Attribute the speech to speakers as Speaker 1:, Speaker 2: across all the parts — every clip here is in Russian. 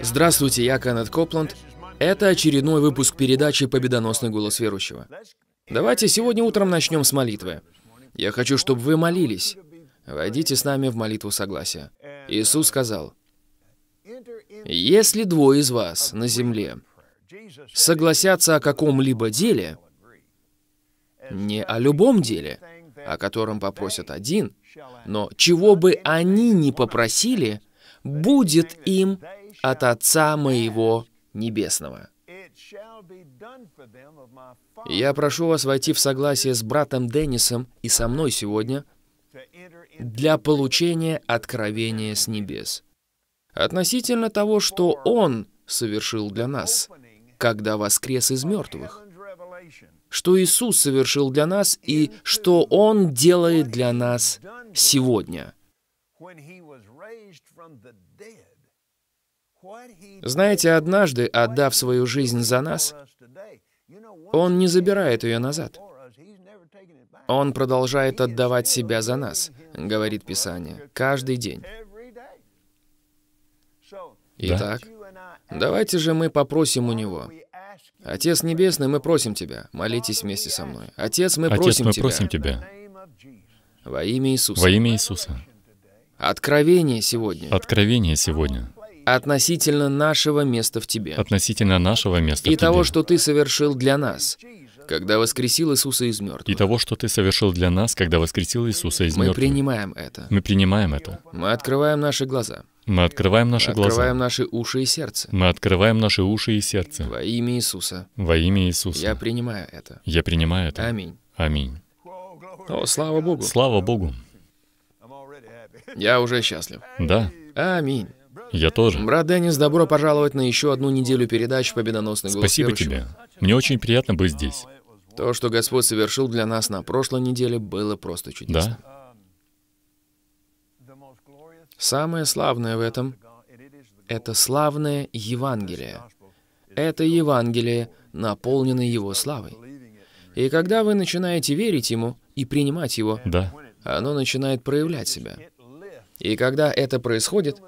Speaker 1: Здравствуйте, я Кеннет Копланд. Это очередной выпуск передачи «Победоносный голос верующего». Давайте сегодня утром начнем с молитвы. Я хочу, чтобы вы молились. Войдите с нами в молитву согласия. Иисус сказал, «Если двое из вас на земле согласятся о каком-либо деле, не о любом деле, о котором попросят один, но чего бы они ни попросили, будет им от Отца моего Небесного. Я прошу вас войти в согласие с братом Деннисом и со мной сегодня для получения откровения с небес относительно того, что Он совершил для нас, когда воскрес из мертвых, что Иисус совершил для нас и что Он делает для нас сегодня – Знаете, однажды, отдав свою жизнь за нас, Он не забирает ее назад. Он продолжает отдавать себя за нас, говорит Писание, каждый день. Итак, давайте же мы попросим у Него. Отец Небесный, мы просим Тебя, молитесь вместе со мной. Отец, мы просим Отец, просим мы
Speaker 2: Тебя. просим
Speaker 1: Тебя. Во имя Иисуса. Во имя Иисуса. Откровение сегодня.
Speaker 2: Откровение сегодня.
Speaker 1: Относительно нашего места в тебе.
Speaker 2: Относительно нашего места и в тебе. И того,
Speaker 1: что ты совершил для нас, когда воскресил Иисуса из мертвых.
Speaker 2: И того, что ты совершил для нас, когда воскресил Иисуса из Мы мертвых. Мы
Speaker 1: принимаем это.
Speaker 2: Мы принимаем это.
Speaker 1: Мы открываем наши глаза.
Speaker 2: Мы открываем наши Мы глаза. Открываем
Speaker 1: наши уши и сердце.
Speaker 2: Мы открываем наши уши и сердце. Во имя Иисуса. Во имя Иисуса. Я
Speaker 1: принимаю это.
Speaker 2: Я принимаю это. Аминь. Аминь.
Speaker 1: О, слава
Speaker 2: Богу. Слава Богу.
Speaker 1: Я уже счастлив. Да. Аминь.
Speaker 2: Я тоже. Брат
Speaker 1: Деннис, добро пожаловать на еще одну неделю передач «Победоносный голос Спасибо тебе.
Speaker 2: Мне очень приятно быть здесь.
Speaker 1: То, что Господь совершил для нас на прошлой неделе, было просто чудесно. Да? Самое славное в этом — это славное Евангелие. Это Евангелие, наполненное Его славой. И когда вы начинаете верить Ему и принимать Его, да. оно начинает проявлять себя. И когда это происходит,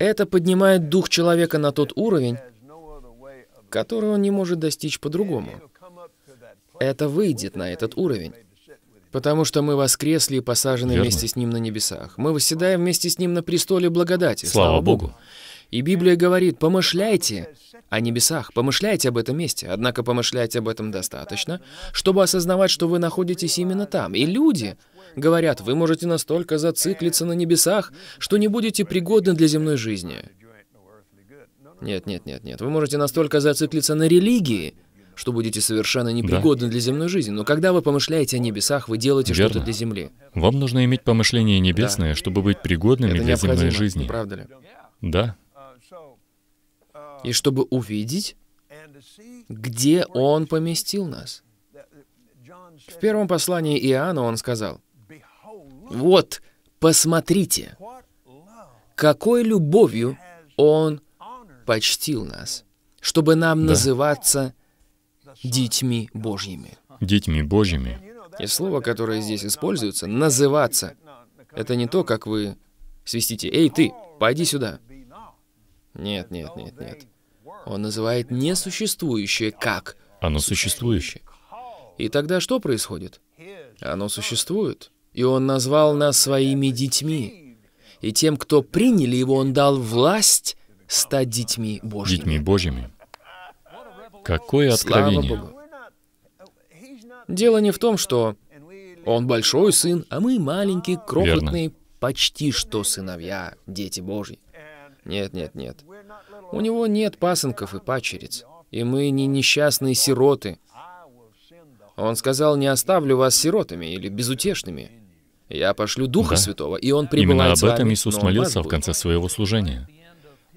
Speaker 1: это поднимает дух человека на тот уровень, который он не может достичь по-другому. Это выйдет на этот уровень. Потому что мы воскресли и посажены Верно. вместе с Ним на небесах. Мы восседаем вместе с Ним на престоле благодати. Слава, Слава Богу. Богу. И Библия говорит, помышляйте о небесах, помышляйте об этом месте. Однако помышлять об этом достаточно, чтобы осознавать, что вы находитесь именно там. И люди говорят, вы можете настолько зациклиться на небесах, что не будете пригодны для земной жизни. Нет, нет, нет, нет. Вы можете настолько зациклиться на религии, что будете совершенно непригодны да. для земной жизни. Но когда вы помышляете о небесах, вы делаете что-то для земли.
Speaker 2: Вам нужно иметь помышление небесное, да. чтобы быть пригодными Это для земной жизни. Не правда ли? Да
Speaker 1: и чтобы увидеть, где Он поместил нас. В первом послании Иоанна он сказал, «Вот, посмотрите, какой любовью Он почтил нас, чтобы нам да. называться
Speaker 2: детьми
Speaker 1: Божьими».
Speaker 2: Детьми Божьими.
Speaker 1: И слово, которое здесь используется, «называться», это не то, как вы свистите, «Эй, ты, пойди сюда». Нет, нет, нет, нет. Он называет несуществующее как оно
Speaker 2: существующее.
Speaker 1: И тогда что происходит? Оно существует. И он назвал нас своими детьми. И тем, кто приняли его, он дал власть стать детьми Божьими. Детьми
Speaker 2: Божьими. Какое откровение. Слава
Speaker 1: Богу. Дело не в том, что он большой сын, а мы маленькие, крохотные, Верно. почти что сыновья, дети Божьи. Нет, нет, нет. У него нет пасынков и пачериц, и мы не несчастные сироты. Он сказал, не оставлю вас сиротами или безутешными. Я пошлю Духа да. Святого, и Он прибывает. Именно об этом Иисус молился в
Speaker 2: конце своего служения.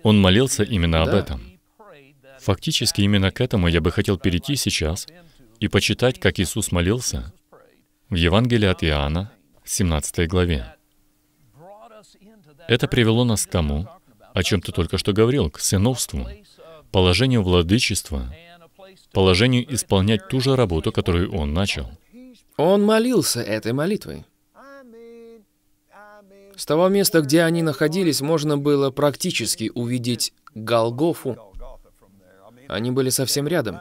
Speaker 2: Он молился именно да. об этом. Фактически именно к этому я бы хотел перейти сейчас и почитать, как Иисус молился в Евангелии от Иоанна, 17 главе. Это привело нас к тому, о чем ты только что говорил, к сыновству, положению владычества, положению исполнять ту же работу, которую он начал.
Speaker 1: Он молился этой молитвой. С того места, где они находились, можно было практически увидеть Голгофу. Они были совсем рядом.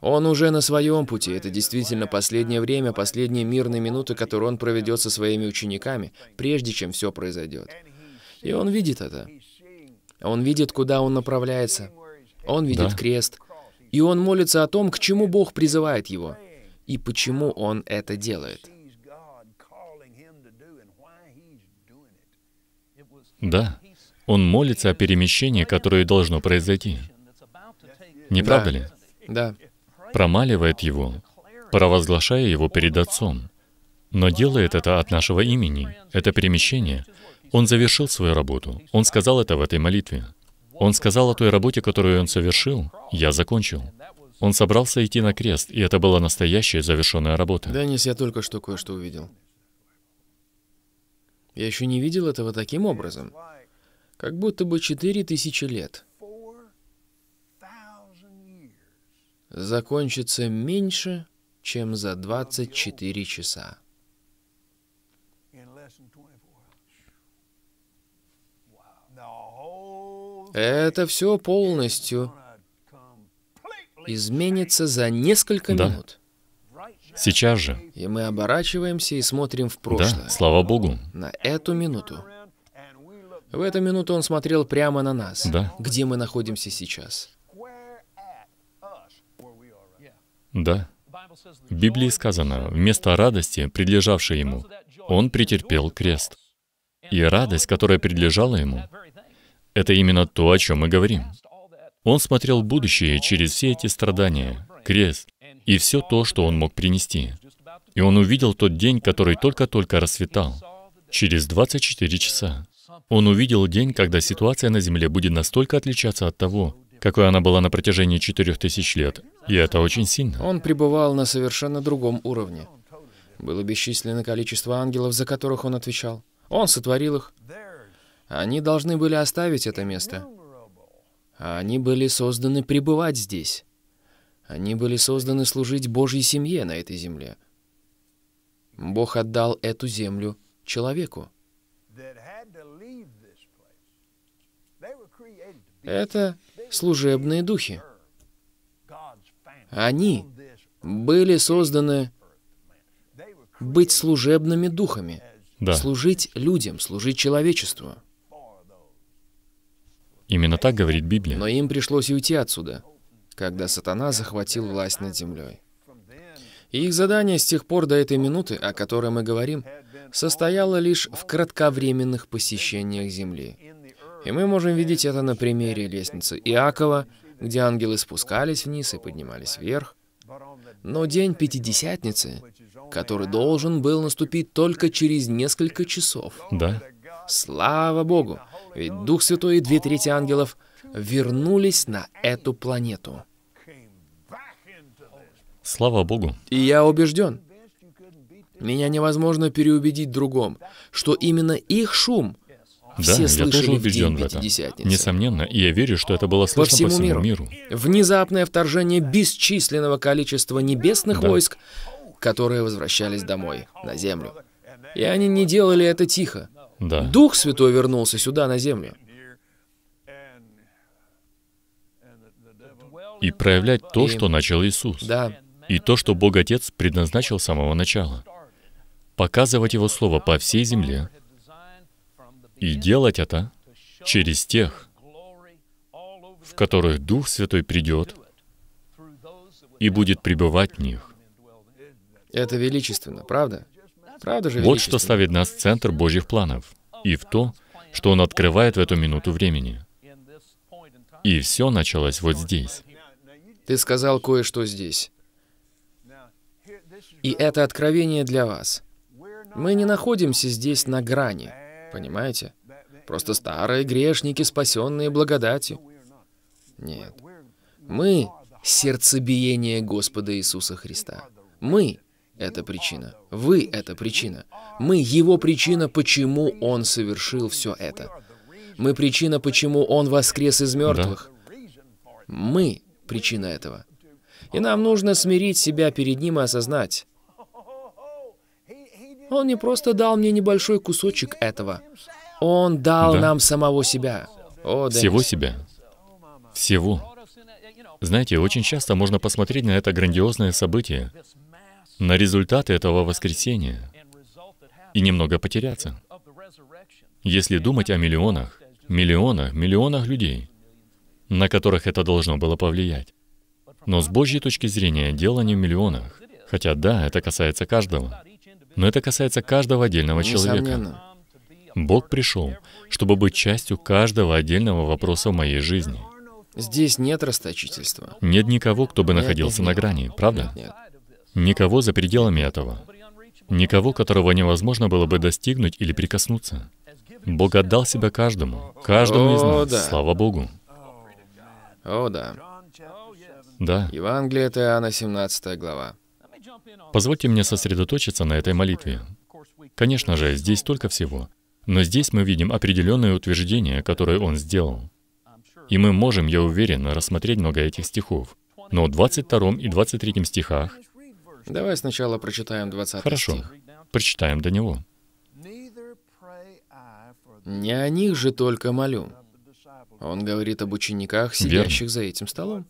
Speaker 1: Он уже на своем пути. Это действительно последнее время, последние мирные минуты, которые он проведет со своими учениками, прежде чем все произойдет. И он видит это. Он видит, куда он направляется. Он видит да. крест. И он молится о том, к чему Бог призывает его. И почему он это делает.
Speaker 2: Да. Он молится о перемещении, которое должно произойти. Не да. правда ли? Да. Промаливает его, провозглашая его перед Отцом. Но делает это от нашего имени. Это перемещение — он завершил свою работу. Он сказал это в этой молитве. Он сказал о той работе, которую он совершил, «Я закончил». Он собрался идти на крест, и это была настоящая завершенная работа.
Speaker 1: Деннис, я только что кое-что увидел. Я еще не видел этого таким образом. Как будто бы четыре тысячи лет. Закончится меньше, чем за 24 часа. Это все полностью изменится за несколько да. минут.
Speaker 2: Сейчас же.
Speaker 1: И мы оборачиваемся и смотрим в прошлое.
Speaker 2: Да, слава Богу. На
Speaker 1: эту минуту. В эту минуту он смотрел прямо на нас. Да. Где мы находимся сейчас.
Speaker 2: Да. В Библии сказано, вместо радости, предлежавшей ему, он претерпел крест. И радость, которая предлежала ему, это именно то, о чем мы говорим. Он смотрел в будущее через все эти страдания, крест и все то, что он мог принести. И он увидел тот день, который только-только расцветал. Через 24 часа. Он увидел день, когда ситуация на Земле будет настолько отличаться от того, какой она была на протяжении 4000 лет. И это очень сильно.
Speaker 1: Он пребывал на совершенно другом уровне. Было бесчисленное количество ангелов, за которых он отвечал. Он сотворил их. Они должны были оставить это место. А они были созданы пребывать здесь. Они были созданы служить Божьей семье на этой земле. Бог отдал эту землю человеку. Это служебные духи. Они были созданы быть служебными духами, да. служить людям, служить человечеству.
Speaker 2: Именно так говорит Библия.
Speaker 1: Но им пришлось уйти отсюда, когда сатана захватил власть над землей. И их задание с тех пор до этой минуты, о которой мы говорим, состояло лишь в кратковременных посещениях земли. И мы можем видеть это на примере лестницы Иакова, где ангелы спускались вниз и поднимались вверх. Но день Пятидесятницы, который должен был наступить только через несколько часов. Да. Слава Богу! Ведь Дух Святой и две трети ангелов вернулись на эту планету.
Speaker 2: Слава Богу.
Speaker 1: И я убежден, меня невозможно переубедить другом, что именно их шум все да, я тоже убежден в, в этом.
Speaker 2: Несомненно, и я верю, что это было слышно по всему, по всему миру. миру.
Speaker 1: Внезапное вторжение бесчисленного количества небесных да. войск, которые возвращались домой, на Землю. И они не делали это тихо. Да. Дух Святой вернулся сюда, на землю.
Speaker 2: И проявлять то, и... что начал Иисус. Да. И то, что Бог Отец предназначил с самого начала. Показывать Его Слово по всей земле и делать это через тех, в которых Дух Святой придет и будет пребывать в них.
Speaker 1: Это величественно, правда? Правда же, вот что
Speaker 2: ставит нас в центр Божьих планов и в то, что Он открывает в эту минуту времени. И все началось вот здесь.
Speaker 1: Ты сказал кое-что здесь. И это откровение для вас. Мы не находимся здесь на грани, понимаете? Просто старые грешники, спасенные благодатью. Нет. Мы — сердцебиение Господа Иисуса Христа. Мы это причина. Вы — это причина. Мы — его причина, почему он совершил все это. Мы — причина, почему он воскрес из мертвых. Да. Мы — причина этого. И нам нужно смирить себя перед ним и осознать. Он не просто дал мне небольшой кусочек этого. Он дал да. нам самого себя. О, Всего
Speaker 2: себя. Всего. Знаете, очень часто можно посмотреть на это грандиозное событие, на результаты этого воскресения и немного потеряться. Если думать о миллионах, миллионах, миллионах людей, на которых это должно было повлиять. Но с Божьей точки зрения дело не в миллионах. Хотя да, это касается каждого. Но это касается каждого отдельного человека. Бог пришел, чтобы быть частью каждого отдельного вопроса в моей жизни.
Speaker 1: Здесь нет расточительства.
Speaker 2: Нет никого, кто бы нет, находился нет, нет. на грани, правда? Нет, нет. Никого за пределами этого. Никого, которого невозможно было бы достигнуть или прикоснуться. Бог отдал себя каждому, каждому О, из нас, да. слава Богу. О, да. Да.
Speaker 1: Евангелие от Иоанна, 17 глава.
Speaker 2: Позвольте мне сосредоточиться на этой молитве. Конечно же, здесь столько всего. Но здесь мы видим определенное утверждение, которое он сделал. И мы можем, я уверен, рассмотреть много этих стихов. Но в 22 и 23 стихах
Speaker 1: Давай сначала прочитаем 20 Хорошо.
Speaker 2: стих. Хорошо, прочитаем до него.
Speaker 1: «Не о них же только молю». Он говорит об учениках, сидящих Верно. за этим столом.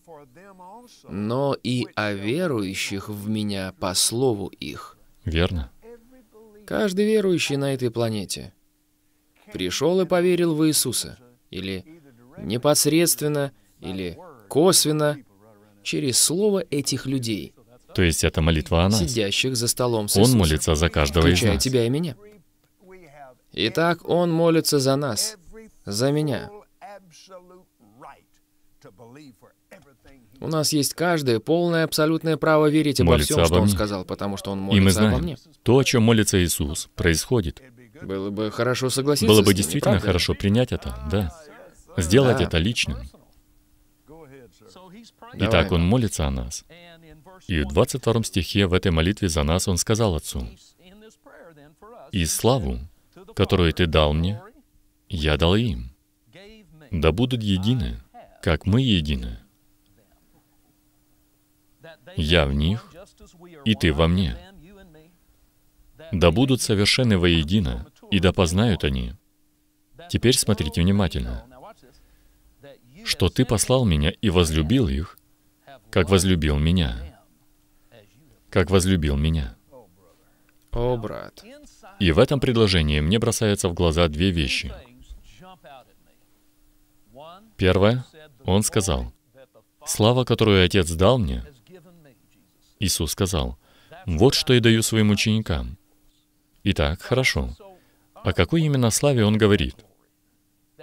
Speaker 1: «Но и о верующих в Меня по слову их». Верно. Каждый верующий на этой планете пришел и поверил в Иисуса, или непосредственно, или косвенно, через слово этих людей.
Speaker 2: То есть это молитва о нас.
Speaker 1: Сидящих за столом с Он молится
Speaker 2: за каждого из нас.
Speaker 1: тебя и меня. Итак, Он молится за нас, за меня. У нас есть каждое полное абсолютное право верить обо молится всем, что Он сказал, потому что Он молится и мы знаем, обо мне.
Speaker 2: То, о чем молится Иисус, происходит.
Speaker 1: Было бы хорошо согласиться. Было бы действительно правда? хорошо
Speaker 2: принять это, да. Сделать да. это личным. Итак, Он молится о нас. И в 22 стихе в этой молитве за нас он сказал Отцу, «И славу, которую Ты дал мне, я дал им. Да будут едины, как мы едины. Я в них, и Ты во мне. Да будут совершены воедино, и да познают они». Теперь смотрите внимательно. «Что Ты послал меня и возлюбил их, как возлюбил меня» как возлюбил меня.
Speaker 1: О, брат.
Speaker 2: И в этом предложении мне бросаются в глаза две вещи. Первое, он сказал, «Слава, которую Отец дал мне, Иисус сказал, «Вот что я даю своим ученикам». Итак, хорошо. О какой именно славе он говорит?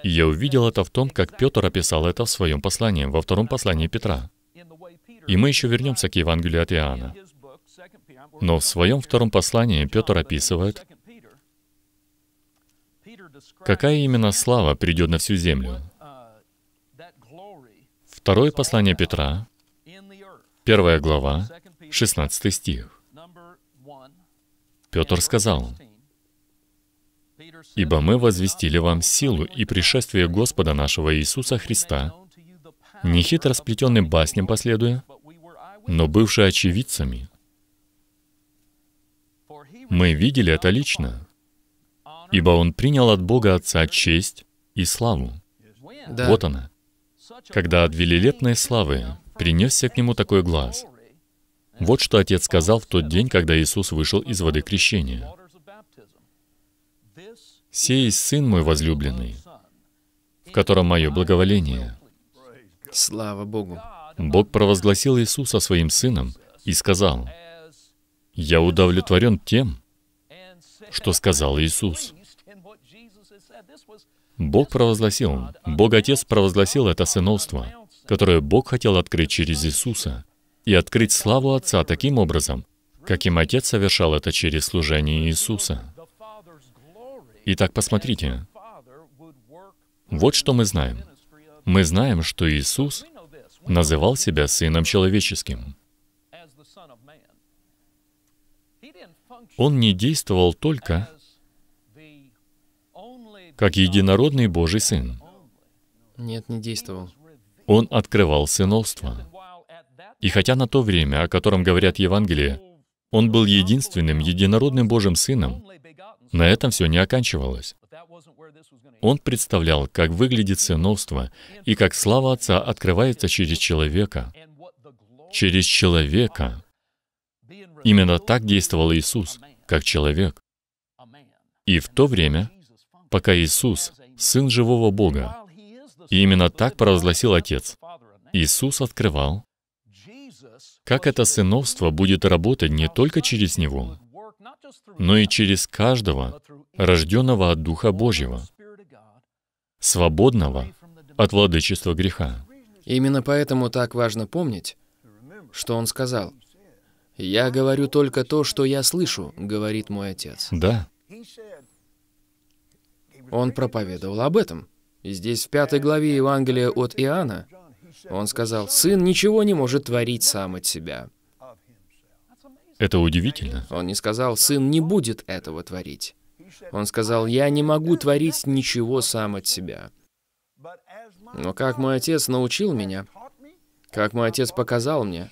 Speaker 2: И я увидел это в том, как Петр описал это в своем послании, во втором послании Петра. И мы еще вернемся к Евангелию от Иоанна. Но в своем втором послании Петр описывает, какая именно слава придет на всю землю. Второе послание Петра, первая глава, 16 стих. Петр сказал, «Ибо мы возвестили вам силу и пришествие Господа нашего Иисуса Христа, не хитро сплетенным басням последуя, но бывшие очевидцами, мы видели это лично, ибо он принял от Бога Отца честь и славу. Да. Вот она. Когда от велилепной славы принесся к нему такой глаз. Вот что Отец сказал в тот день, когда Иисус вышел из воды крещения. «Сей Сын мой возлюбленный, в котором мое благоволение».
Speaker 1: Слава Богу!
Speaker 2: Бог провозгласил Иисуса своим Сыном и сказал, «Я удовлетворен тем, что сказал Иисус. Бог провозгласил, Бог Отец провозгласил это сыновство, которое Бог хотел открыть через Иисуса, и открыть славу Отца таким образом, каким Отец совершал это через служение Иисуса. Итак, посмотрите, вот что мы знаем. Мы знаем, что Иисус называл себя Сыном Человеческим. Он не действовал только как единородный Божий Сын.
Speaker 1: Нет, не действовал.
Speaker 2: Он открывал сыновство. И хотя на то время, о котором говорят Евангелия, он был единственным единородным Божьим Сыном, на этом все не оканчивалось. Он представлял, как выглядит сыновство и как слава Отца открывается через человека. Через человека, Именно так действовал Иисус, как человек. И в то время, пока Иисус — Сын живого Бога, и именно так провозгласил Отец, Иисус открывал, как это сыновство будет работать не только через Него, но и через каждого, рожденного от Духа Божьего, свободного от владычества греха.
Speaker 1: Именно поэтому так важно помнить, что Он сказал — «Я говорю только то, что я слышу», — говорит мой отец. Да. Он проповедовал об этом. Здесь в пятой главе Евангелия от Иоанна он сказал, «Сын ничего не может творить сам от себя».
Speaker 2: Это удивительно.
Speaker 1: Он не сказал, «Сын не будет этого творить». Он сказал, «Я не могу творить ничего сам от себя». Но как мой отец научил меня, как мой отец показал мне,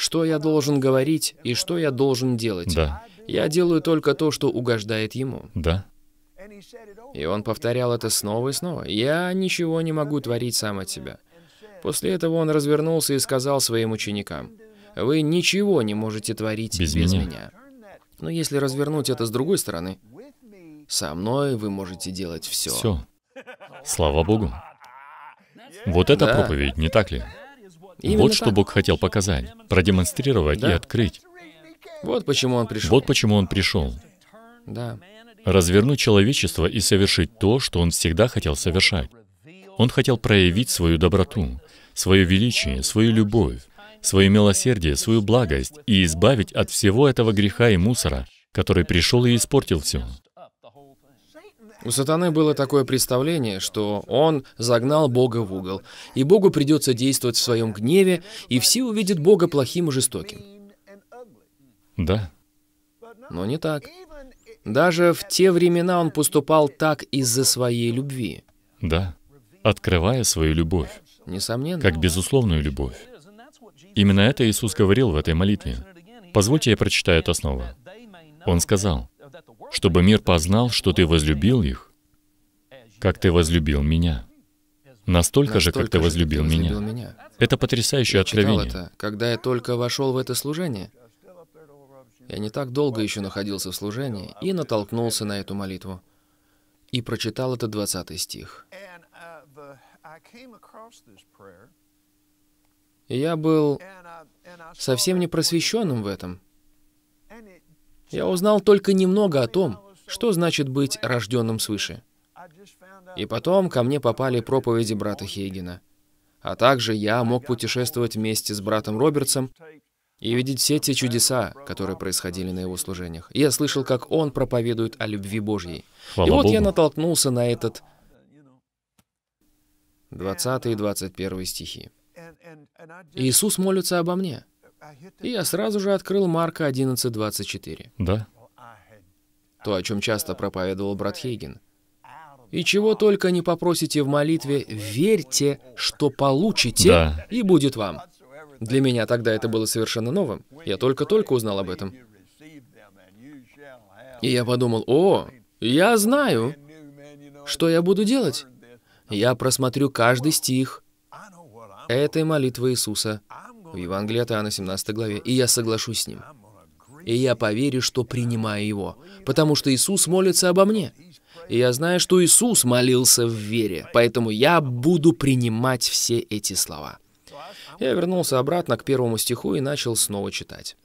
Speaker 1: что я должен говорить и что я должен делать. Да. Я делаю только то, что угождает ему. Да. И он повторял это снова и снова. «Я ничего не могу творить сам от себя». После этого он развернулся и сказал своим ученикам, «Вы ничего не можете творить без, без меня. меня». Но если развернуть это с другой стороны, «Со мной вы можете делать все». Все.
Speaker 2: Слава Богу. Вот это да. проповедь, не так ли? Именно вот что Бог хотел показать, продемонстрировать да. и открыть. Вот почему Он пришел. Вот почему Он пришел. Да. Развернуть человечество и совершить то, что Он всегда хотел совершать. Он хотел проявить свою доброту, свое величие, свою любовь, свое милосердие, свою благость и избавить от всего этого греха и мусора, который пришел и испортил все.
Speaker 1: У сатаны было такое представление, что он загнал Бога в угол, и Богу придется действовать в своем гневе, и все увидят Бога плохим и жестоким. Да. Но не так. Даже в те времена он поступал так из-за своей любви.
Speaker 2: Да. Открывая свою любовь. Несомненно. Как безусловную любовь. Именно это Иисус говорил в этой молитве. Позвольте я прочитаю это снова. Он сказал, чтобы мир познал, что ты возлюбил их, как ты возлюбил меня. Настолько, Настолько же, как ты возлюбил, же, меня. возлюбил меня. Это потрясающее я откровение.
Speaker 1: это, когда я только вошел в это служение. Я не так долго еще находился в служении и натолкнулся на эту молитву. И прочитал это 20 стих. я был совсем не просвещенным в этом. Я узнал только немного о том, что значит быть рожденным свыше. И потом ко мне попали проповеди брата Хейгена. А также я мог путешествовать вместе с братом Робертсом и видеть все те чудеса, которые происходили на его служениях. Я слышал, как он проповедует о любви Божьей. Хвала и вот Богу. я натолкнулся на этот 20 и 21 стихи. Иисус молится обо мне. И я сразу же открыл Марка 11.24. Да. То, о чем часто проповедовал брат Хейген. «И чего только не попросите в молитве, верьте, что получите, да. и будет вам». Для меня тогда это было совершенно новым. Я только-только узнал об этом. И я подумал, о, я знаю, что я буду делать. Я просмотрю каждый стих этой молитвы Иисуса. В Евангелии от Иоанна 17 главе. И я соглашусь с ним. И я поверю, что принимаю его, потому что Иисус молится обо мне. И я знаю, что Иисус молился в вере, поэтому я буду принимать все эти слова. Я вернулся обратно к первому стиху и начал снова читать.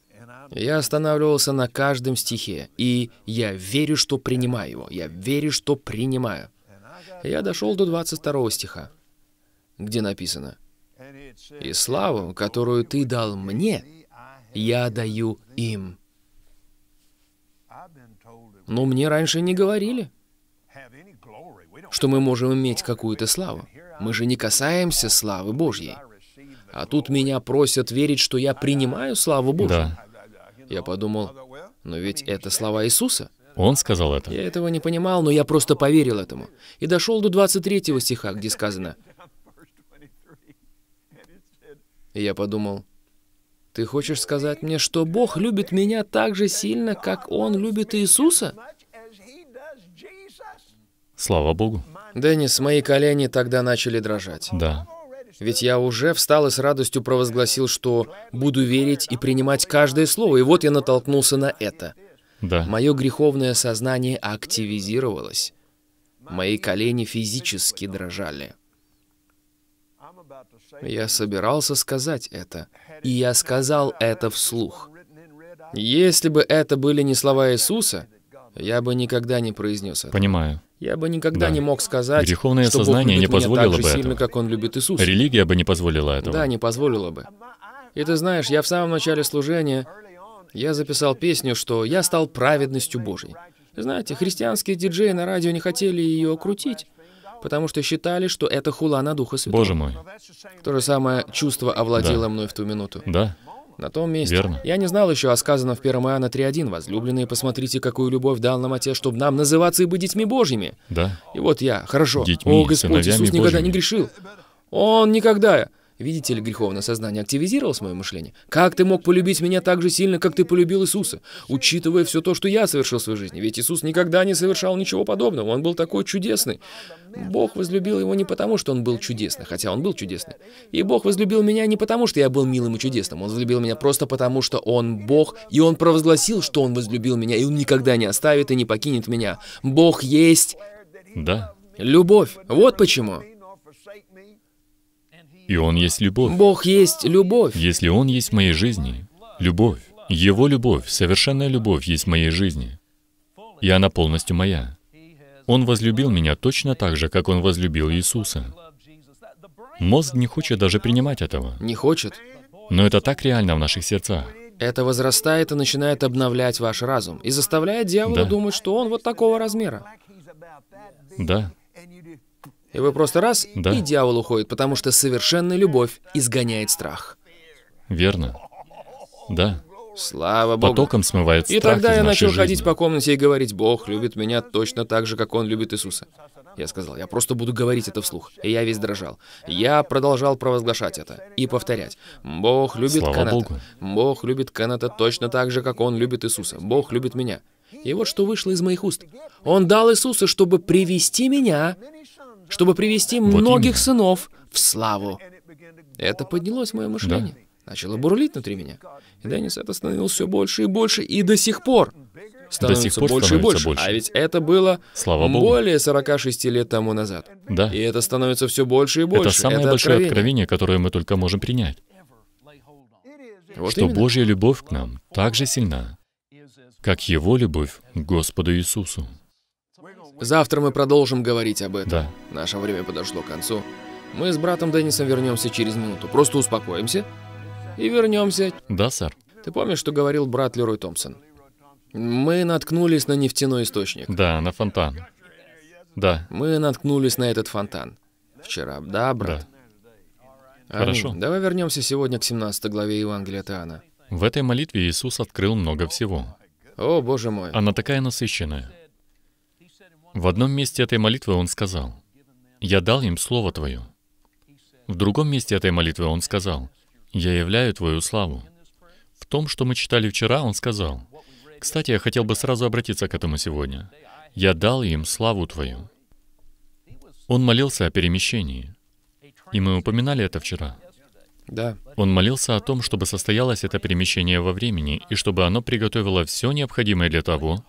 Speaker 1: Я останавливался на каждом стихе, и я верю, что принимаю его. Я верю, что принимаю. Я дошел до 22 стиха, где написано, и славу, которую ты дал мне, я даю им. Но ну, мне раньше не говорили, что мы можем иметь какую-то славу. Мы же не касаемся славы Божьей. А тут меня просят верить, что я принимаю славу Божью. Да. Я подумал, но ведь это слова Иисуса. Он сказал это. Я этого не понимал, но я просто поверил этому. И дошел до 23 стиха, где сказано, я подумал, ты хочешь сказать мне, что Бог любит меня так же сильно, как Он любит Иисуса?
Speaker 2: Слава Богу.
Speaker 1: Деннис, мои колени тогда начали дрожать. Да. Ведь я уже встал и с радостью провозгласил, что буду верить и принимать каждое слово, и вот я натолкнулся на это. Да. Мое греховное сознание активизировалось. Мои колени физически дрожали. Я собирался сказать это, и я сказал это вслух. Если бы это были не слова Иисуса, я бы никогда не произнес это. Понимаю. Я бы никогда да. не мог сказать, Греховное что сознание Бог любит не позволило меня так же бы сильно, этого. как Он любит Иисуса. Религия
Speaker 2: бы не позволила этого. Да, не
Speaker 1: позволила бы. И ты знаешь, я в самом начале служения, я записал песню, что я стал праведностью Божьей. Знаете, христианские диджеи на радио не хотели ее крутить, потому что считали, что это хула на Духа Святого. Боже мой. То же самое чувство овладело да. мной в ту минуту. Да. На том месте. Верно. Я не знал еще о а сказанном в 1 Иоанна 3.1. «Возлюбленные, посмотрите, какую любовь дал нам Отец, чтобы нам называться и быть детьми Божьими». Да. И вот я, хорошо. Детьми, О, Господь Иисус никогда Божьими. не грешил. Он никогда. Видите ли, греховное сознание активизировалось мое мышление. Как ты мог полюбить меня так же сильно, как ты полюбил Иисуса, учитывая все то, что я совершил в своей жизни? Ведь Иисус никогда не совершал ничего подобного, он был такой чудесный. Бог возлюбил его не потому, что он был чудесный, хотя он был чудесный. И Бог возлюбил меня не потому, что я был милым и чудесным, он возлюбил меня просто потому, что он Бог, и он провозгласил, что он возлюбил меня, и он никогда не оставит и не покинет меня. Бог есть... Да. Любовь. Вот почему.
Speaker 2: И Он есть любовь. Бог есть любовь. Если Он есть в моей жизни, любовь, Его любовь, совершенная любовь есть в моей жизни, и она полностью моя. Он возлюбил меня точно так же, как Он возлюбил Иисуса. Мозг не хочет даже принимать этого. Не хочет. Но это так реально в наших сердцах.
Speaker 1: Это возрастает и начинает обновлять ваш разум и заставляет дьявола да. думать, что он вот такого размера. Да. И вы просто раз, да. и дьявол уходит, потому что совершенная любовь изгоняет страх.
Speaker 2: Верно. Да. Слава Богу. Потоком смывает страх И тогда из я начал жизни. ходить
Speaker 1: по комнате и говорить, «Бог любит меня точно так же, как Он любит Иисуса». Я сказал, я просто буду говорить это вслух. И я весь дрожал. Я продолжал провозглашать это и повторять. Бог любит Слава Каната. Богу. Бог любит Каната точно так же, как Он любит Иисуса. Бог любит меня. И вот что вышло из моих уст. Он дал Иисуса, чтобы привести меня чтобы привести вот многих именно. сынов в славу. Это поднялось мое мышление. Да. Начало бурлить внутри меня. И Деннис это становилось все больше и больше, и до сих пор становится до сих пор больше и больше. больше. А ведь это было
Speaker 2: Слава Богу. более
Speaker 1: 46 лет тому назад. Да. И это становится все больше и больше. Это самое это большое откровение.
Speaker 2: откровение, которое мы только можем принять. Вот что именно. Божья любовь к нам так же сильна, как Его любовь к Господу Иисусу.
Speaker 1: Завтра мы продолжим говорить об этом. Да. Наше время подошло к концу. Мы с братом Деннисом вернемся через минуту. Просто успокоимся и вернемся. Да, сэр. Ты помнишь, что говорил брат Лерой Томпсон? Мы наткнулись на нефтяной источник.
Speaker 2: Да, на фонтан. Да.
Speaker 1: Мы наткнулись на этот фонтан.
Speaker 2: Вчера, да, брат? Да. Аминь. Хорошо.
Speaker 1: Давай вернемся сегодня к 17 главе Евангелия
Speaker 2: Таана. В этой молитве Иисус открыл много всего.
Speaker 1: О, Боже мой. Она
Speaker 2: такая насыщенная. В одном месте этой молитвы он сказал, «Я дал им Слово Твое». В другом месте этой молитвы он сказал, «Я являю Твою славу». В том, что мы читали вчера, он сказал, «Кстати, я хотел бы сразу обратиться к этому сегодня. Я дал им славу Твою». Он молился о перемещении. И мы упоминали это вчера. Да. Он молился о том, чтобы состоялось это перемещение во времени, и чтобы оно приготовило все необходимое для того,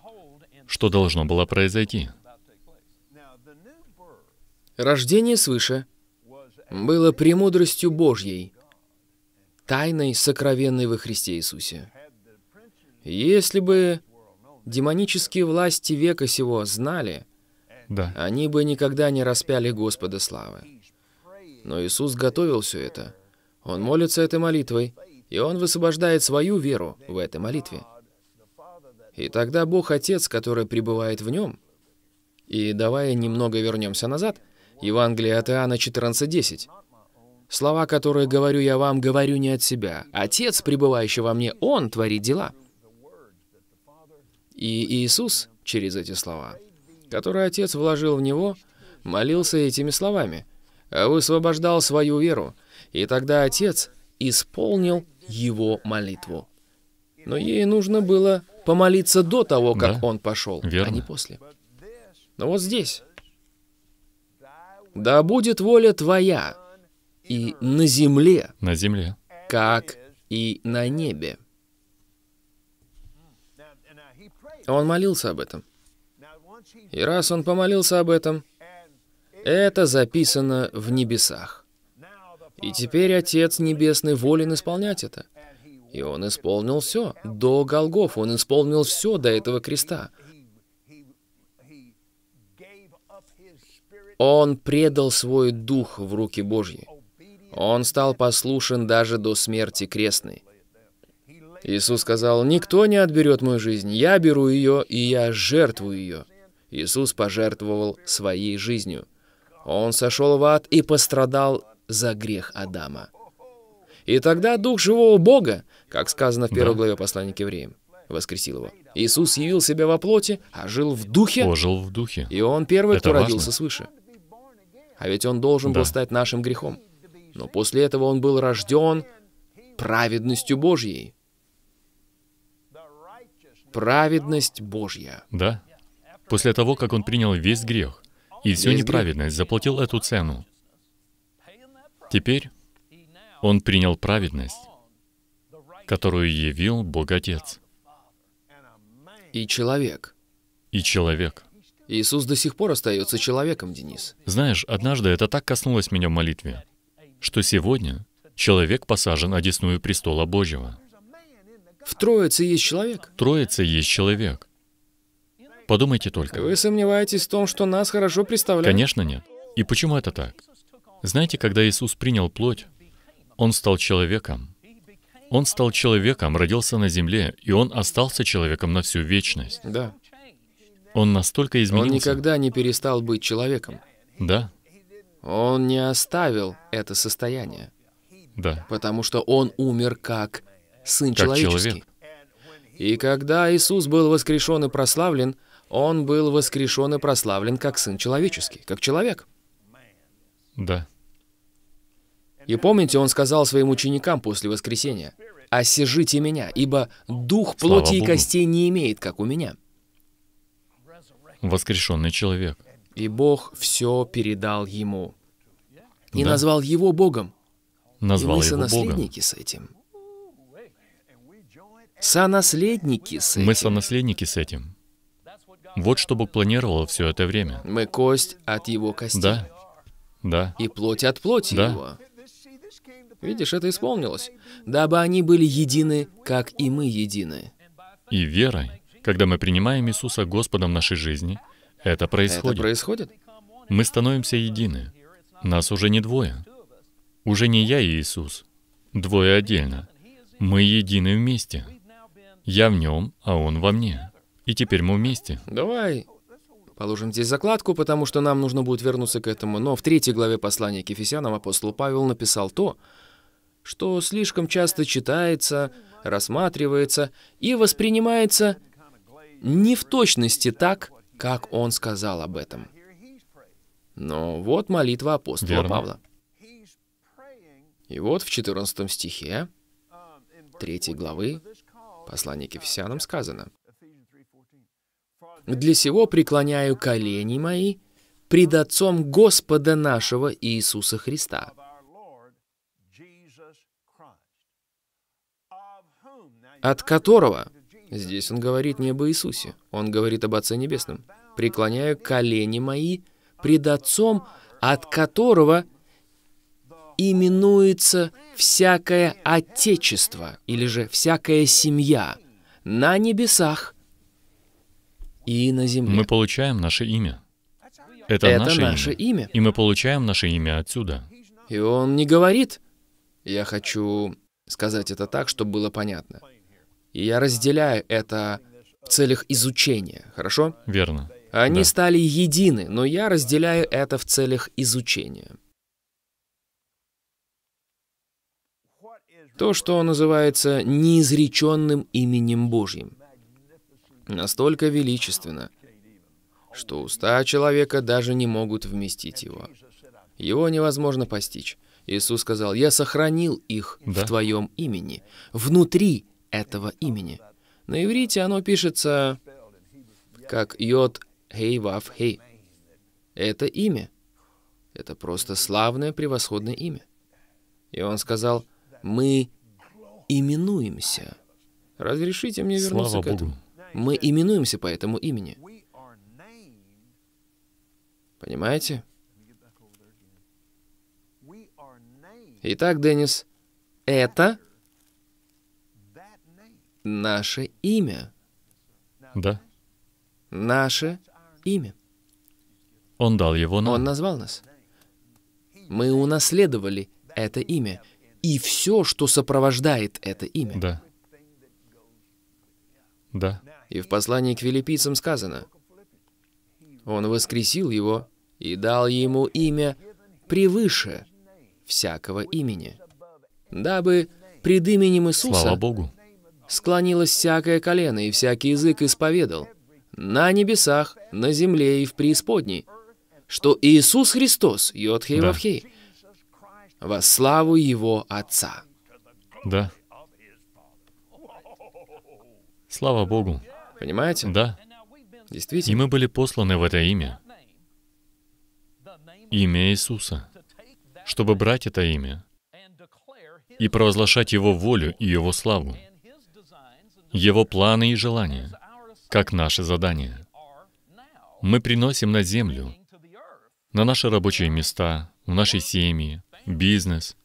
Speaker 2: что должно было произойти.
Speaker 1: Рождение свыше было премудростью Божьей, тайной, сокровенной во Христе Иисусе. Если бы демонические власти века сего знали, да. они бы никогда не распяли Господа славы. Но Иисус готовил все это. Он молится этой молитвой, и Он высвобождает свою веру в этой молитве. И тогда Бог Отец, который пребывает в Нем, и давая немного вернемся назад — Евангелие от Иоанна 14.10. «Слова, которые говорю я вам, говорю не от себя. Отец, пребывающий во мне, Он творит дела». И Иисус через эти слова, которые Отец вложил в Него, молился этими словами, высвобождал свою веру, и тогда Отец исполнил Его молитву. Но ей нужно было помолиться до того, как да. Он пошел, Верно. а не после. Но вот здесь да будет воля твоя и на земле. На земле. Как и на небе. Он молился об этом. И раз он помолился об этом, это записано в небесах. И теперь Отец Небесный волен исполнять это. И он исполнил все до Голгоф, он исполнил все до этого креста. Он предал свой дух в руки Божьи. Он стал послушен даже до смерти крестной. Иисус сказал, «Никто не отберет мою жизнь, я беру ее, и я жертвую ее». Иисус пожертвовал своей жизнью. Он сошел в ад и пострадал за грех Адама. И тогда Дух Живого Бога, как сказано в первой да. главе послания к евреям, воскресил его. Иисус явил себя во плоти, а жил в
Speaker 2: Духе. Ожил в Духе.
Speaker 1: И Он первый, Это кто важно. родился свыше. А ведь он должен да. стать нашим грехом. Но после этого он был рожден праведностью Божьей. Праведность Божья.
Speaker 2: Да. После того, как он принял весь грех и всю весь неправедность, грех. заплатил эту цену, теперь он принял праведность, которую явил Бог Отец.
Speaker 1: И человек.
Speaker 2: И человек.
Speaker 1: Иисус до сих пор остается человеком, Денис.
Speaker 2: Знаешь, однажды это так коснулось меня в молитве, что сегодня человек посажен одесную престола Божьего.
Speaker 1: В Троице есть человек.
Speaker 2: Троице есть человек. Подумайте только.
Speaker 1: Вы сомневаетесь в том, что нас хорошо представляют? Конечно
Speaker 2: нет. И почему это так? Знаете, когда Иисус принял плоть, Он стал человеком. Он стал человеком, родился на земле, и Он остался человеком на всю вечность. Да. Он настолько изменился. Он никогда
Speaker 1: не перестал быть человеком. Да. Он не оставил это состояние. Да. Потому что он умер как сын как человеческий. Человек. И когда Иисус был воскрешен и прославлен, он был воскрешен и прославлен как сын человеческий, как человек. Да. И помните, он сказал своим ученикам после воскресения, «Осижите меня, ибо дух плоти и костей не имеет, как у меня» воскрешенный человек. И Бог все передал ему. И да. назвал его Богом. Назвал и мы его сонаследники Богом. с этим.
Speaker 2: Сонаследники с этим. Мы сонаследники с этим. Вот что Бог планировал все это время. Мы кость от его кости. Да. Да. И
Speaker 1: плоть от плоти да. его. Видишь, это исполнилось. Дабы они были едины, как и мы едины.
Speaker 2: И верой когда мы принимаем Иисуса Господом нашей жизни, это происходит. Это происходит? Мы становимся едины. Нас уже не двое. Уже не я и Иисус. Двое отдельно. Мы едины вместе. Я в нем, а он во мне. И теперь мы вместе. Давай
Speaker 1: положим здесь закладку, потому что нам нужно будет вернуться к этому. Но в третьей главе послания к Ефесянам апостол Павел написал то, что слишком часто читается, рассматривается и воспринимается не в точности так, как он сказал об этом. Но вот молитва апостола Верно. Павла. И вот в 14 стихе 3 главы послания к Ефесянам сказано. «Для сего преклоняю колени мои пред Отцом Господа нашего Иисуса Христа». от которого Здесь он говорит не об Иисусе, он говорит об Отце Небесном. «Преклоняю колени мои пред Отцом, от которого именуется всякое отечество или же всякая семья на небесах и на земле.
Speaker 2: Мы получаем наше имя. Это, Это наше, наше имя. имя. И мы получаем наше имя отсюда.
Speaker 1: И он не говорит. Я хочу сказать это так, чтобы было понятно. И я разделяю это в целях изучения, хорошо? Верно. Они да. стали едины, но я разделяю это в целях изучения. То, что называется неизреченным именем Божьим. Настолько величественно, что уста человека даже не могут вместить его. Его невозможно постичь. Иисус сказал, «Я сохранил их да. в Твоем имени, внутри этого имени. На иврите оно пишется как Йод Хей Вав Хей. Это имя. Это просто славное, превосходное имя. И он сказал, мы именуемся. Разрешите мне вернуться Слава к этому. Богу. Мы именуемся по этому имени. Понимаете? Итак, Деннис, это наше имя. Да. Наше имя.
Speaker 2: Он дал его
Speaker 1: нам. Он назвал нас. Мы унаследовали это имя и все, что сопровождает это имя. Да.
Speaker 2: Да. И
Speaker 1: в послании к филиппийцам сказано, «Он воскресил его и дал ему имя превыше всякого имени, дабы пред именем Иисуса Слава Богу склонилось всякое колено, и всякий язык исповедал, на небесах, на земле и в преисподней, что Иисус Христос, Йодхей да. Вавхей, во славу Его Отца.
Speaker 2: Да. Слава Богу. Понимаете? Да. Действительно. И мы были посланы в это имя. Имя Иисуса. Чтобы брать это имя и провозглашать Его волю и Его славу. Его планы и желания, как наши задания. Мы приносим на землю, на наши рабочие места, в наши семьи, бизнес.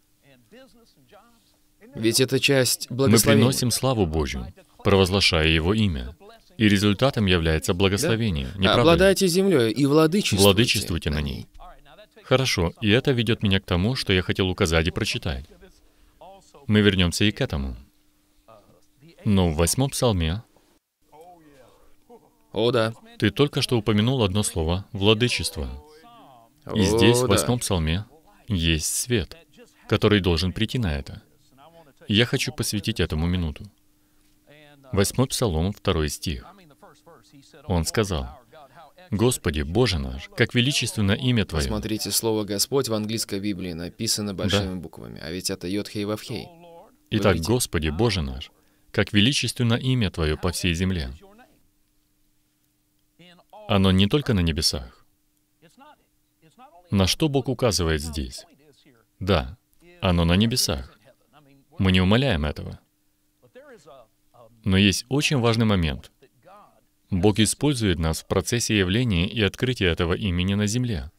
Speaker 1: Ведь это часть благословения. Мы приносим
Speaker 2: славу Божью, провозглашая Его имя. И результатом является благословение, да? не правда Обладайте
Speaker 1: ли? землей и владычествуйте. Владычествуйте
Speaker 2: на ней. Хорошо, и это ведет меня к тому, что я хотел указать и прочитать. Мы вернемся и к этому. Ну, в восьмом псалме. О, да. Ты только что упомянул одно слово — владычество. О, И здесь, в восьмом псалме, есть свет, который должен прийти на это. я хочу посвятить этому минуту. Восьмой псалом, второй стих. Он сказал, «Господи, Боже наш, как величественно имя Твое».
Speaker 1: Смотрите, слово «Господь» в английской Библии написано большими да. буквами, а ведь это Йод Хей Вав Хей.
Speaker 2: Итак, Господи, Боже наш, как величественно имя Твое по всей земле. Оно не только на небесах. На что Бог указывает здесь? Да, оно на небесах. Мы не умоляем этого. Но есть очень важный момент. Бог использует нас в процессе явления и открытия этого имени на земле.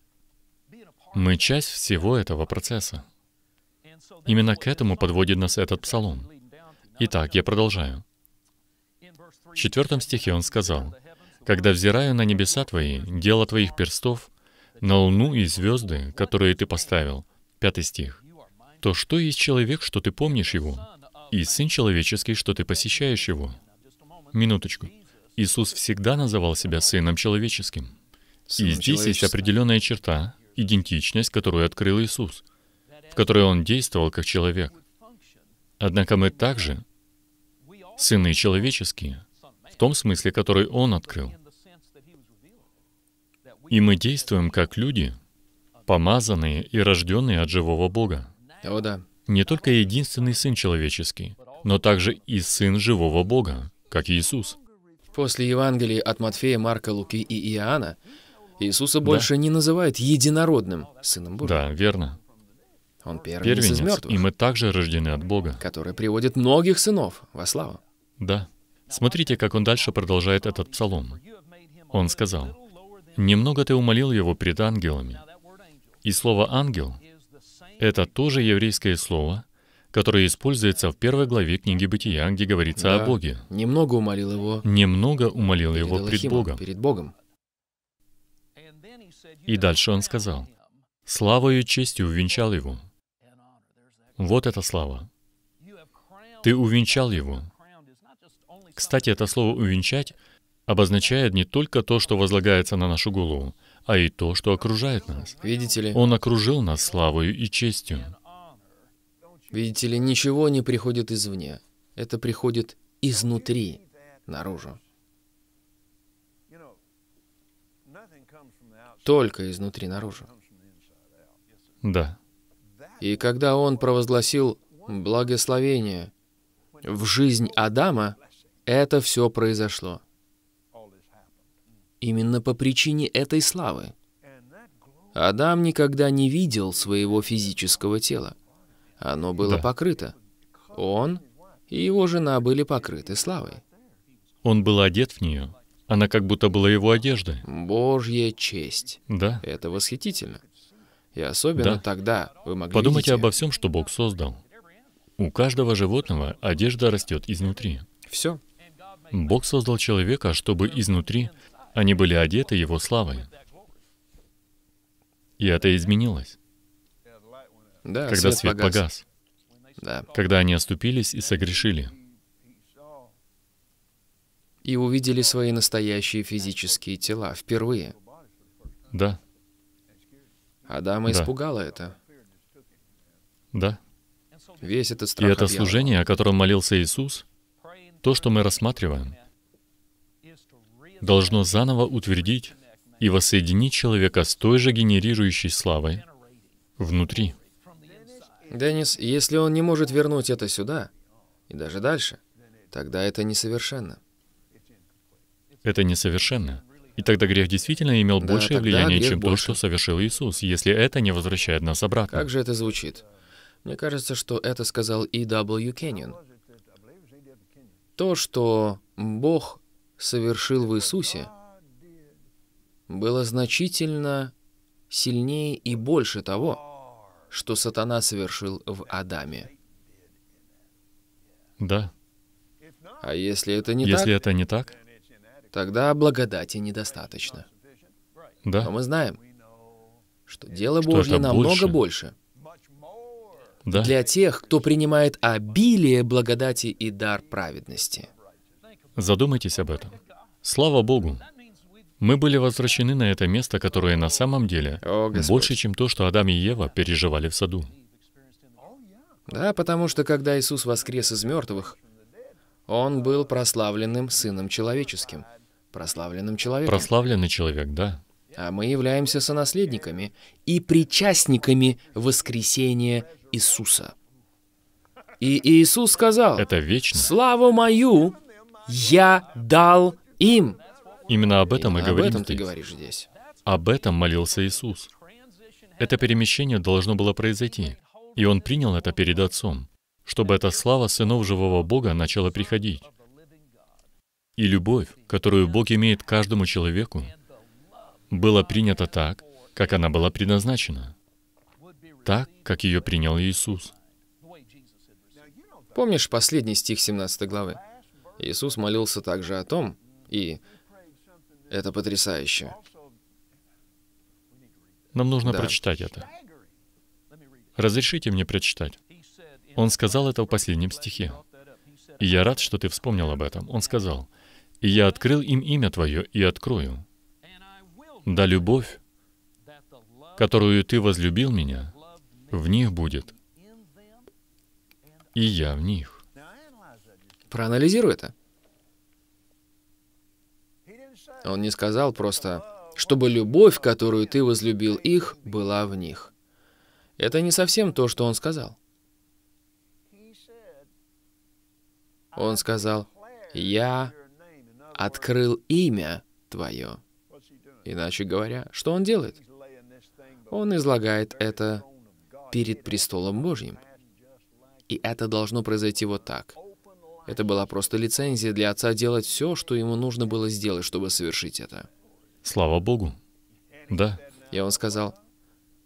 Speaker 2: Мы часть всего этого процесса. Именно к этому подводит нас этот псалом. Итак, я продолжаю. В четвертом стихе он сказал, «Когда взираю на небеса твои, дело твоих перстов, на луну и звезды, которые ты поставил». Пятый стих. «То что есть человек, что ты помнишь его, и сын человеческий, что ты посещаешь его?» Минуточку. Иисус всегда называл себя сыном человеческим. и здесь есть определенная черта, идентичность, которую открыл Иисус, в которой он действовал как человек. Однако мы также сыны человеческие, в том смысле, который Он открыл. И мы действуем как люди, помазанные и рожденные от живого Бога. О, да. Не только единственный Сын человеческий, но также и Сын живого Бога, как Иисус.
Speaker 1: После Евангелий от Матфея, Марка, Луки и Иоанна Иисуса да. больше не называют единородным Сыном Бога. Да, верно. Он первенец, первенец из мертвых.
Speaker 2: И мы также рождены от Бога. Который приводит многих сынов во славу. Да. Смотрите, как он дальше продолжает этот псалом. Он сказал, «Немного ты умолил его пред ангелами». И слово «ангел» — это тоже еврейское слово, которое используется в первой главе книги Бытия, где говорится да, о Боге.
Speaker 1: «Немного умолил его».
Speaker 2: «Немного умолил перед его Элохимом, пред Богом». Перед Богом. И дальше он сказал, «Славою и честью увенчал его». Вот это слава. Ты увенчал его. Кстати, это слово «увенчать» обозначает не только то, что возлагается на нашу голову, а и то, что окружает нас. Видите ли? Он окружил нас славою и честью.
Speaker 1: Видите ли, ничего не приходит извне. Это приходит изнутри, наружу. Только изнутри наружу. Да. И когда он провозгласил благословение в жизнь Адама, это все произошло. Именно по причине этой славы. Адам никогда не видел своего физического тела.
Speaker 2: Оно было да.
Speaker 1: покрыто. Он и его жена были покрыты славой.
Speaker 2: Он был одет в нее. Она как будто была его одеждой. Божья честь. Да. Это восхитительно. И особенно да. тогда вы могли Подумайте видеть... обо всем, что Бог создал. У каждого животного одежда растет изнутри. Все. Бог создал человека, чтобы изнутри они были одеты Его славой. И это изменилось.
Speaker 1: Да, когда свет, свет погас. погас.
Speaker 2: Да. Когда они оступились и согрешили.
Speaker 1: И увидели свои настоящие физические тела впервые. Да. Адама да. испугало это. Да. Весь этот страх И это служение,
Speaker 2: о котором молился Иисус, то, что мы рассматриваем, должно заново утвердить и воссоединить человека с той же генерирующей славой внутри.
Speaker 1: Деннис, если он не может вернуть это сюда, и даже дальше, тогда это несовершенно.
Speaker 2: Это несовершенно. И тогда грех действительно имел да, большее влияние, чем больше. то, что совершил Иисус, если это не возвращает нас обратно. Как же
Speaker 1: это звучит? Мне кажется, что это сказал И.В. Кеннин. То, что Бог совершил в Иисусе, было значительно сильнее и больше того, что сатана совершил в Адаме.
Speaker 2: Да. А если это не если так? Если это не так,
Speaker 1: Тогда благодати недостаточно. Да. Но мы знаем, что дело что Божье намного больше. Да. Для тех, кто принимает обилие благодати и дар
Speaker 2: праведности. Задумайтесь об этом. Слава Богу! Мы были возвращены на это место, которое на самом деле О, больше, чем то, что Адам и Ева переживали в саду.
Speaker 1: Да, потому что когда Иисус воскрес из мертвых, Он был прославленным Сыном Человеческим. Прославленным человеком. Прославленный человек, да. А мы являемся сонаследниками и причастниками воскресения Иисуса. И Иисус сказал, «Это вечно. Славу мою
Speaker 2: я дал им». Именно об этом Именно и говорим об этом здесь. ты говоришь здесь. Об этом молился Иисус. Это перемещение должно было произойти, и Он принял это перед Отцом, чтобы эта слава сынов живого Бога начала приходить. И любовь, которую Бог имеет каждому человеку, была принята так, как она была предназначена, так, как ее принял Иисус.
Speaker 1: Помнишь последний стих 17 главы? Иисус молился также о том, и это потрясающе.
Speaker 2: Нам нужно да. прочитать это. Разрешите мне прочитать. Он сказал это в последнем стихе. И я рад, что ты вспомнил об этом. Он сказал, и я открыл им имя Твое и открою. Да любовь, которую Ты возлюбил меня, в них будет, и я в них.
Speaker 1: Проанализируй это. Он не сказал просто, чтобы любовь, которую ты возлюбил их, была в них. Это не совсем то, что он сказал. Он сказал, «Я открыл имя твое. Иначе говоря, что он делает? Он излагает это перед престолом Божьим. И это должно произойти вот так. Это была просто лицензия для отца делать все, что ему нужно было сделать, чтобы совершить это. Слава Богу. Да. И он сказал,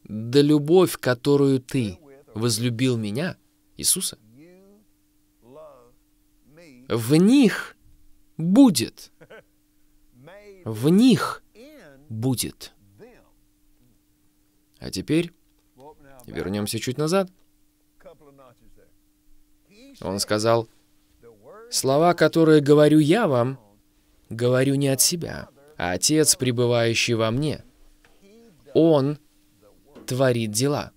Speaker 1: «Да любовь, которую ты возлюбил меня, Иисуса, в них будет. В них будет. А теперь вернемся чуть назад. Он сказал, «Слова, которые говорю я вам, говорю не от себя, а Отец, пребывающий во мне. Он творит дела».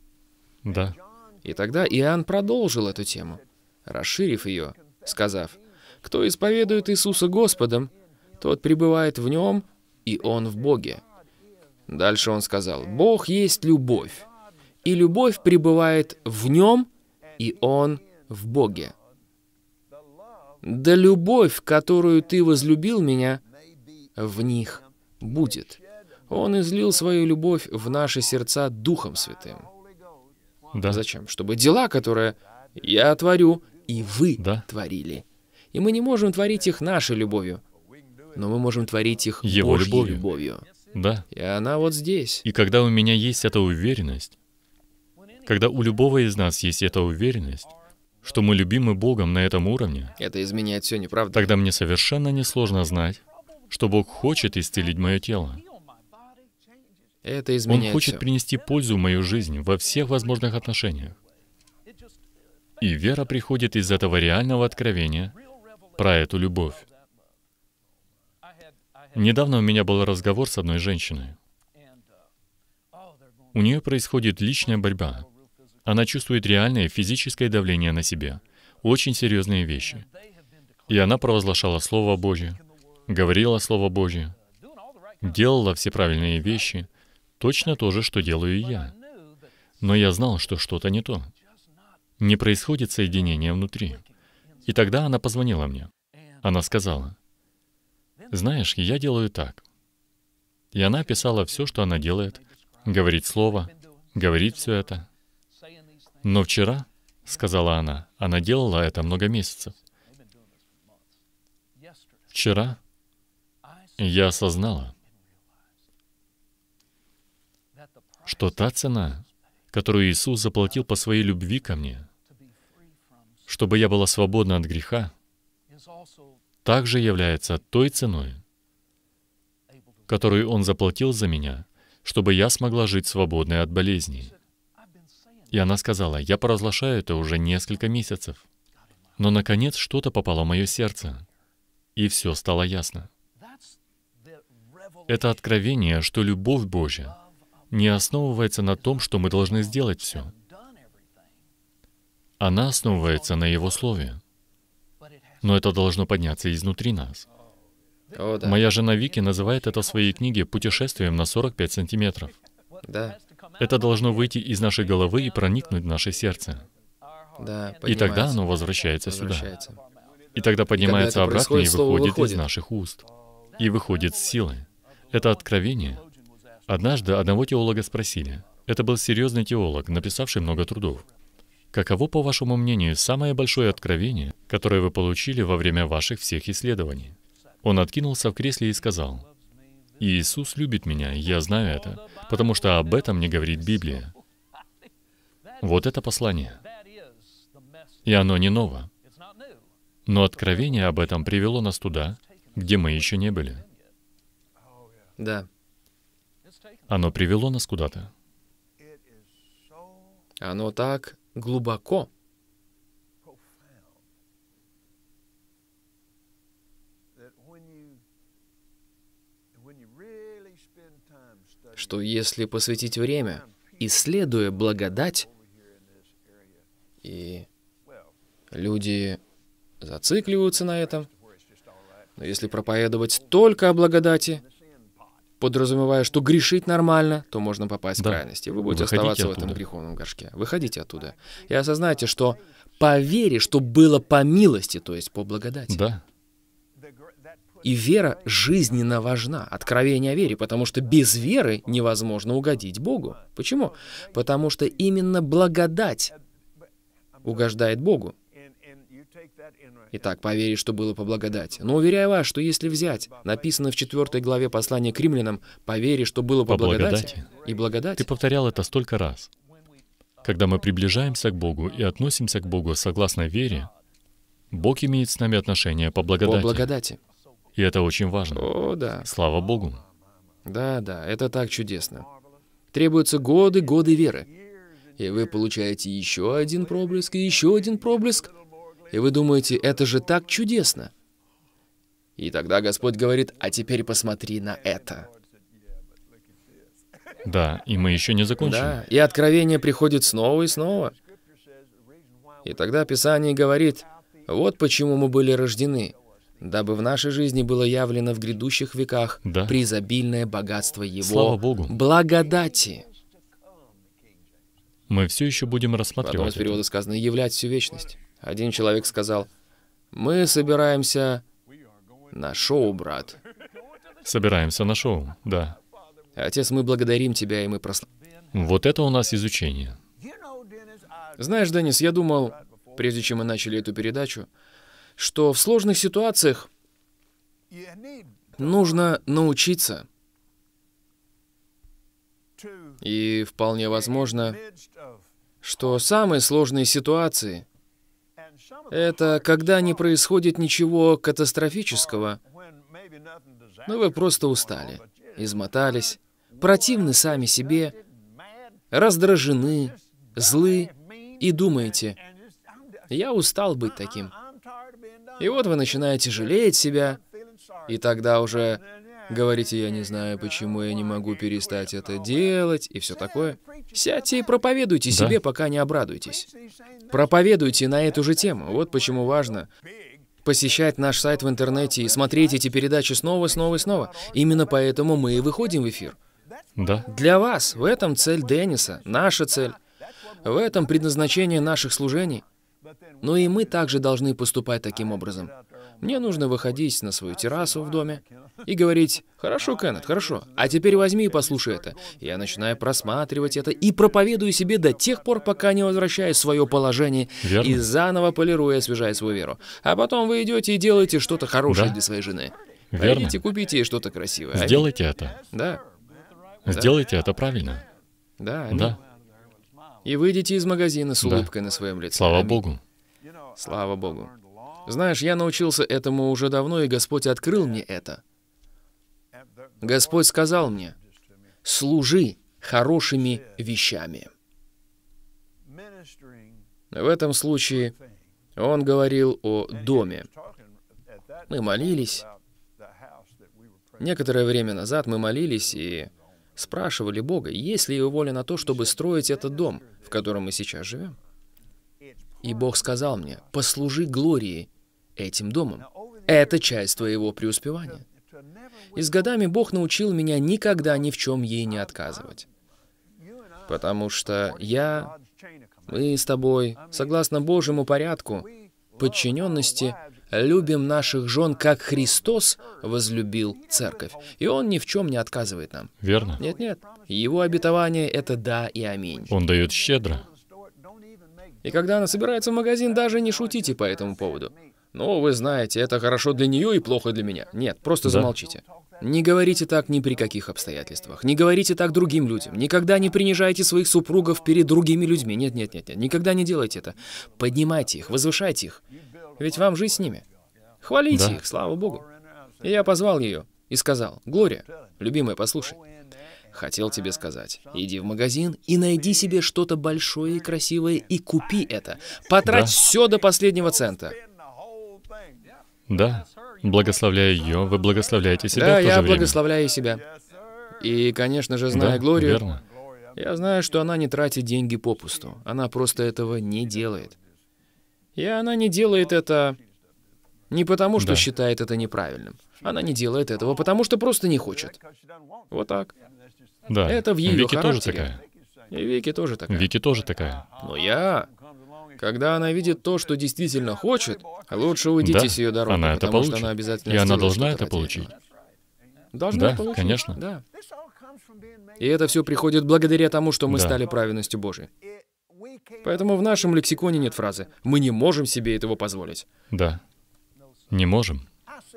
Speaker 1: Да. И тогда Иоанн продолжил эту тему, расширив ее, сказав, кто исповедует Иисуса Господом, тот пребывает в Нем, и Он в Боге. Дальше он сказал, «Бог есть любовь, и любовь пребывает в Нем, и Он в Боге». Да любовь, которую ты возлюбил меня, в них будет. Он излил свою любовь в наши сердца Духом Святым. Да. Зачем? Чтобы дела, которые я творю, и вы да. творили. И мы не можем творить их нашей любовью, но мы можем творить их Его Божьей любовью. любовью.
Speaker 2: Да. И она вот здесь. И когда у меня есть эта уверенность, когда у любого из нас есть эта уверенность, что мы любимы Богом на этом уровне, это изменяет все, неправда? Тогда мне совершенно несложно знать, что Бог хочет исцелить мое тело.
Speaker 1: Это изменяет Он хочет все.
Speaker 2: принести пользу в мою жизнь во всех возможных отношениях. И вера приходит из этого реального откровения, про эту любовь. Недавно у меня был разговор с одной женщиной. У нее происходит личная борьба. Она чувствует реальное физическое давление на себе. Очень серьезные вещи. И она провозглашала Слово Божье, говорила Слово Божье, делала все правильные вещи, точно то же, что делаю и я. Но я знал, что что-то не то. Не происходит соединение внутри. И тогда она позвонила мне. Она сказала, «Знаешь, я делаю так». И она писала все, что она делает, говорит слово, говорит все это. Но вчера, сказала она, она делала это много месяцев. Вчера я осознала, что та цена, которую Иисус заплатил по своей любви ко мне, чтобы я была свободна от греха, также является той ценой, которую Он заплатил за меня, чтобы я смогла жить свободной от болезней. И она сказала, я поразглашаю это уже несколько месяцев. Но, наконец, что-то попало в мое сердце, и все стало ясно. Это откровение, что любовь Божья не основывается на том, что мы должны сделать все, она основывается на Его Слове. Но это должно подняться изнутри нас. О, да. Моя жена Вики называет это в своей книге «Путешествием на 45 сантиметров». Да. Это должно выйти из нашей головы и проникнуть в наше сердце. Да, и тогда оно возвращается, возвращается. сюда. И тогда поднимается когда обратно и выходит, выходит из наших уст. И выходит с силы. Это откровение. Однажды одного теолога спросили. Это был серьезный теолог, написавший много трудов. Каково, по вашему мнению, самое большое откровение, которое вы получили во время ваших всех исследований? Он откинулся в кресле и сказал, «Иисус любит меня, я знаю это, потому что об этом не говорит Библия». Вот это послание. И оно не ново. Но откровение об этом привело нас туда, где мы еще не были. Да. Оно привело нас куда-то. Оно так глубоко.
Speaker 1: Что если посвятить время, исследуя благодать, и люди зацикливаются на этом, но если проповедовать только о благодати, подразумевая, что грешить нормально, то можно попасть да. в крайности. Вы будете Выходите оставаться оттуда. в этом греховном горшке. Выходите оттуда. И осознайте, что по вере, что было по милости, то есть по благодати. Да. И вера жизненно важна, откровение о вере, потому что без веры невозможно угодить Богу. Почему? Потому что именно благодать угождает Богу. Итак, поверь, что было по благодати. Но уверяю вас, что если взять, написано в 4 главе послания к римлянам,
Speaker 2: поверь, что было по, по благодати, благодати и благодати. Ты повторял это столько раз. Когда мы приближаемся к Богу и относимся к Богу согласно вере, Бог имеет с нами отношения по благодати. По благодати. И это очень важно. О, да. Слава Богу.
Speaker 1: Да, да, это так чудесно. Требуются годы, годы веры. И вы получаете еще один проблеск, и еще один проблеск, и вы думаете, это же так чудесно. И тогда Господь говорит, а теперь посмотри на это.
Speaker 2: Да, и мы еще не закончили. Да,
Speaker 1: и откровение приходит снова и снова. И тогда Писание говорит, вот почему мы были рождены, дабы в нашей жизни было явлено в грядущих веках да. призабильное богатство Его Слава Богу.
Speaker 2: благодати. Мы все еще будем рассматривать. Потом из перевода
Speaker 1: сказано «являть всю вечность». Один человек сказал, «Мы собираемся на шоу, брат».
Speaker 2: Собираемся на шоу, да.
Speaker 1: Отец, мы благодарим тебя, и мы просл... Вот это у
Speaker 2: нас изучение.
Speaker 1: Знаешь, Деннис, я думал, прежде чем мы начали эту передачу, что в сложных ситуациях нужно научиться. И вполне возможно, что самые сложные ситуации — это когда не происходит ничего катастрофического, но ну, вы просто устали, измотались, противны сами себе, раздражены, злы и думаете, «Я устал быть таким». И вот вы начинаете жалеть себя, и тогда уже Говорите, я не знаю, почему я не могу перестать это делать и все такое. Сядьте и проповедуйте да. себе, пока не обрадуетесь. Проповедуйте на эту же тему. Вот почему важно посещать наш сайт в интернете и смотреть эти передачи снова, снова и снова. Именно поэтому мы и выходим в эфир. Да. Для вас. В этом цель Денниса, наша цель. В этом предназначение наших служений. Но и мы также должны поступать таким образом. Мне нужно выходить на свою террасу в доме и говорить, «Хорошо, Кеннет, хорошо, а теперь возьми и послушай это». Я начинаю просматривать это и проповедую себе до тех пор, пока не возвращаю свое положение Верно. и заново полируя, освежая свою веру. А потом вы идете и делаете что-то хорошее да. для своей жены. Верно. Пойдите, купите ей что-то красивое. Сделайте это. Да. Сделайте
Speaker 2: это правильно.
Speaker 1: Да, аминь. Да. И выйдите из магазина с улыбкой да. на своем лице. Слава аминь. Богу. Слава Богу. Знаешь, я научился этому уже давно, и Господь открыл мне это. Господь сказал мне, «Служи хорошими вещами». В этом случае он говорил о доме. Мы молились. Некоторое время назад мы молились и спрашивали Бога, есть ли его воля на то, чтобы строить этот дом, в котором мы сейчас живем. И Бог сказал мне, «Послужи Глории этим домом. Это часть твоего преуспевания. И с годами Бог научил меня никогда ни в чем ей не отказывать. Потому что я, мы с тобой, согласно Божьему порядку, подчиненности, любим наших жен, как Христос возлюбил церковь. И Он ни в чем не отказывает нам. Верно? Нет-нет. Его обетование — это да и аминь.
Speaker 2: Он дает щедро.
Speaker 1: И когда она собирается в магазин, даже не шутите по этому поводу. «Ну, вы знаете, это хорошо для нее и плохо для меня». Нет, просто да. замолчите. Не говорите так ни при каких обстоятельствах. Не говорите так другим людям. Никогда не принижайте своих супругов перед другими людьми. Нет, нет, нет, нет. Никогда не делайте это. Поднимайте их, возвышайте их. Ведь вам жить с ними. Хвалите да. их, слава Богу. И я позвал ее и сказал, «Глория, любимая, послушай, хотел тебе сказать. Иди в магазин и найди себе что-то большое и красивое и купи это. Потрать да. все до последнего цента.
Speaker 2: Да. Благословляя ее, вы благословляете себя да, в то я же время.
Speaker 1: благословляю себя. И, конечно же, зная да, Глорию, верно. я знаю, что она не тратит деньги попусту. Она просто этого не делает. И она не делает это не потому, что да. считает это неправильным. Она не делает этого, потому что просто не хочет. Вот так.
Speaker 2: Да. Это в ее Вики характере. тоже такая.
Speaker 1: И Вики тоже
Speaker 2: такая. Вики тоже такая.
Speaker 1: Но я когда она видит то, что действительно хочет, лучше уйдите да, с ее дороги, она это потому получит. что она обязательно И она должна это получить. Должна да, получить. конечно. Да. И это все приходит благодаря тому, что мы да. стали праведностью Божией. Поэтому в нашем лексиконе нет фразы «мы не можем себе этого позволить».
Speaker 2: Да, не можем.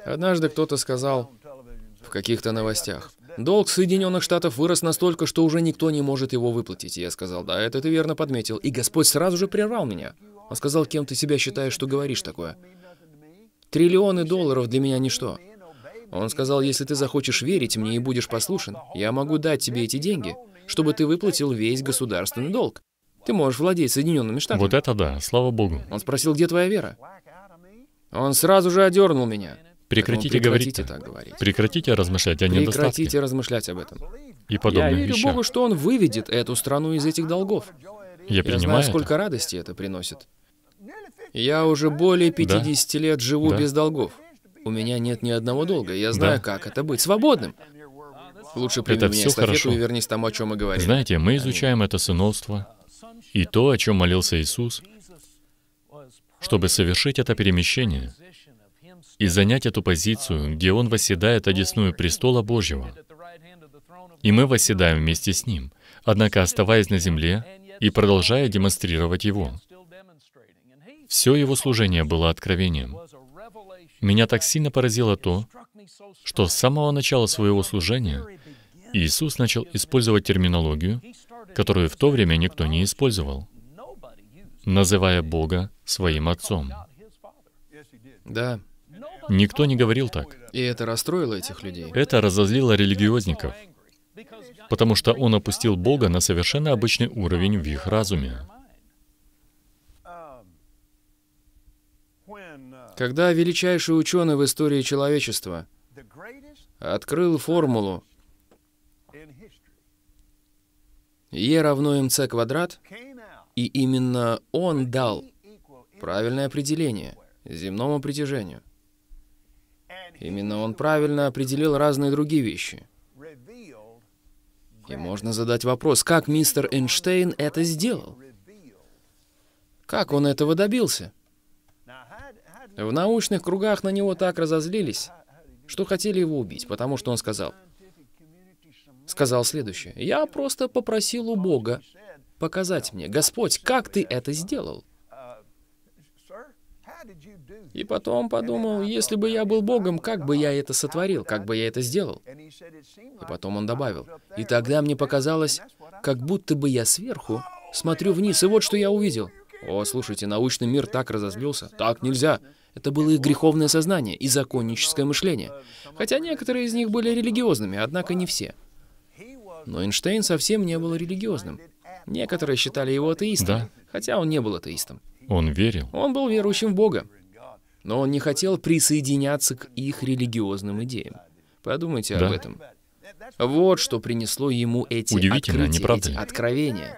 Speaker 1: Однажды кто-то сказал в каких-то новостях, Долг Соединенных Штатов вырос настолько, что уже никто не может его выплатить. я сказал, да, это ты верно подметил. И Господь сразу же прервал меня. Он сказал, кем ты себя считаешь, что говоришь такое. Триллионы долларов для меня ничто. Он сказал, если ты захочешь верить мне и будешь послушен, я могу дать тебе эти деньги, чтобы ты выплатил весь государственный долг. Ты можешь владеть Соединенными Штатами. Вот
Speaker 2: это да, слава Богу.
Speaker 1: Он спросил, где твоя вера? Он сразу же одернул меня. Прекратите, говорить. так говорить.
Speaker 2: Прекратите размышлять о недостатке.
Speaker 1: Прекратите размышлять об этом.
Speaker 2: И подобных Я верю вещах.
Speaker 1: Богу, что Он выведет эту страну из этих долгов.
Speaker 2: Я, Я принимаю знаю, сколько
Speaker 1: радости это приносит. Я уже более 50 да? лет живу да? без долгов. У меня нет ни одного долга. Я знаю, да. как это быть свободным. Лучше прими это меня все хорошо. и вернись тому, о чем мы говорим. Знаете, мы
Speaker 2: изучаем Аминь. это сыновство и то, о чем молился Иисус, чтобы совершить это перемещение, и занять эту позицию, где Он восседает одесную престола Божьего. И мы восседаем вместе с Ним, однако оставаясь на земле и продолжая демонстрировать Его. Все Его служение было откровением. Меня так сильно поразило то, что с самого начала своего служения Иисус начал использовать терминологию, которую в то время никто не использовал, называя Бога своим Отцом. Да, Никто не говорил так.
Speaker 1: И это расстроило этих людей?
Speaker 2: Это разозлило религиозников, потому что он опустил Бога на совершенно обычный уровень в их разуме.
Speaker 1: Когда величайший ученый в истории человечества открыл формулу Е равно МЦ квадрат, и именно он дал правильное определение земному притяжению — Именно он правильно определил разные другие вещи. И можно задать вопрос, как мистер Эйнштейн это сделал? Как он этого добился? В научных кругах на него так разозлились, что хотели его убить, потому что он сказал, сказал следующее, «Я просто попросил у Бога показать мне, Господь, как ты это сделал?» И потом подумал, если бы я был Богом, как бы я это сотворил, как бы я это сделал? И потом он добавил, и тогда мне показалось, как будто бы я сверху смотрю вниз, и вот что я увидел. О, слушайте, научный мир так разозлился. Так нельзя. Это было их греховное сознание и законническое мышление. Хотя некоторые из них были религиозными, однако не все. Но Эйнштейн совсем не был религиозным. Некоторые считали его атеистом, да. хотя он не был атеистом. Он верил. Он был верующим в Бога, но он не хотел присоединяться к их религиозным идеям. Подумайте да. об этом. Вот что принесло ему эти Удивительно, открытия, не правда эти ли? откровения.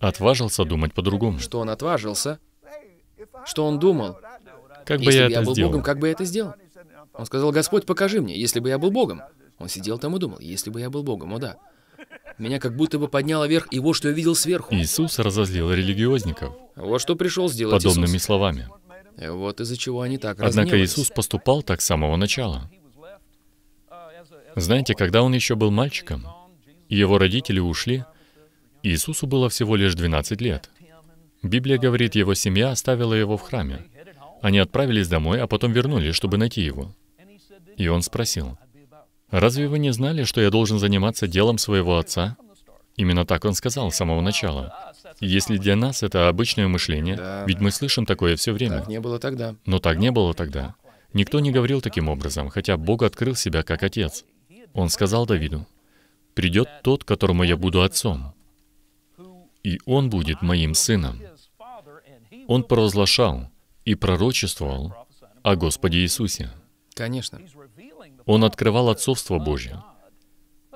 Speaker 2: Отважился думать по-другому. Что
Speaker 1: он отважился? Что он думал? Как бы если я бы я был сделал? Богом, как бы я это сделал? Он сказал, Господь, покажи мне, если бы я был Богом. Он сидел там и думал, если бы я был Богом, о да. Меня как будто бы подняло вверх, и вот что я видел сверху.
Speaker 2: Иисус разозлил религиозников.
Speaker 1: Вот что пришел сделать Подобными Иисус. словами. Э, вот из-за чего они так Однако Иисус
Speaker 2: поступал так с самого начала. Знаете, когда он еще был мальчиком, его родители ушли, Иисусу было всего лишь 12 лет. Библия говорит, его семья оставила его в храме. Они отправились домой, а потом вернулись, чтобы найти его. И он спросил, Разве вы не знали, что я должен заниматься делом своего отца? Именно так он сказал с самого начала. Если для нас это обычное мышление, да. ведь мы слышим такое все время. Так
Speaker 1: не было тогда.
Speaker 2: Но так не было тогда. Никто не говорил таким образом, хотя Бог открыл себя как Отец. Он сказал Давиду, «Придет тот, которому я буду отцом, и он будет моим сыном». Он провозглашал и пророчествовал о Господе Иисусе. Конечно. Он открывал отцовство Божье.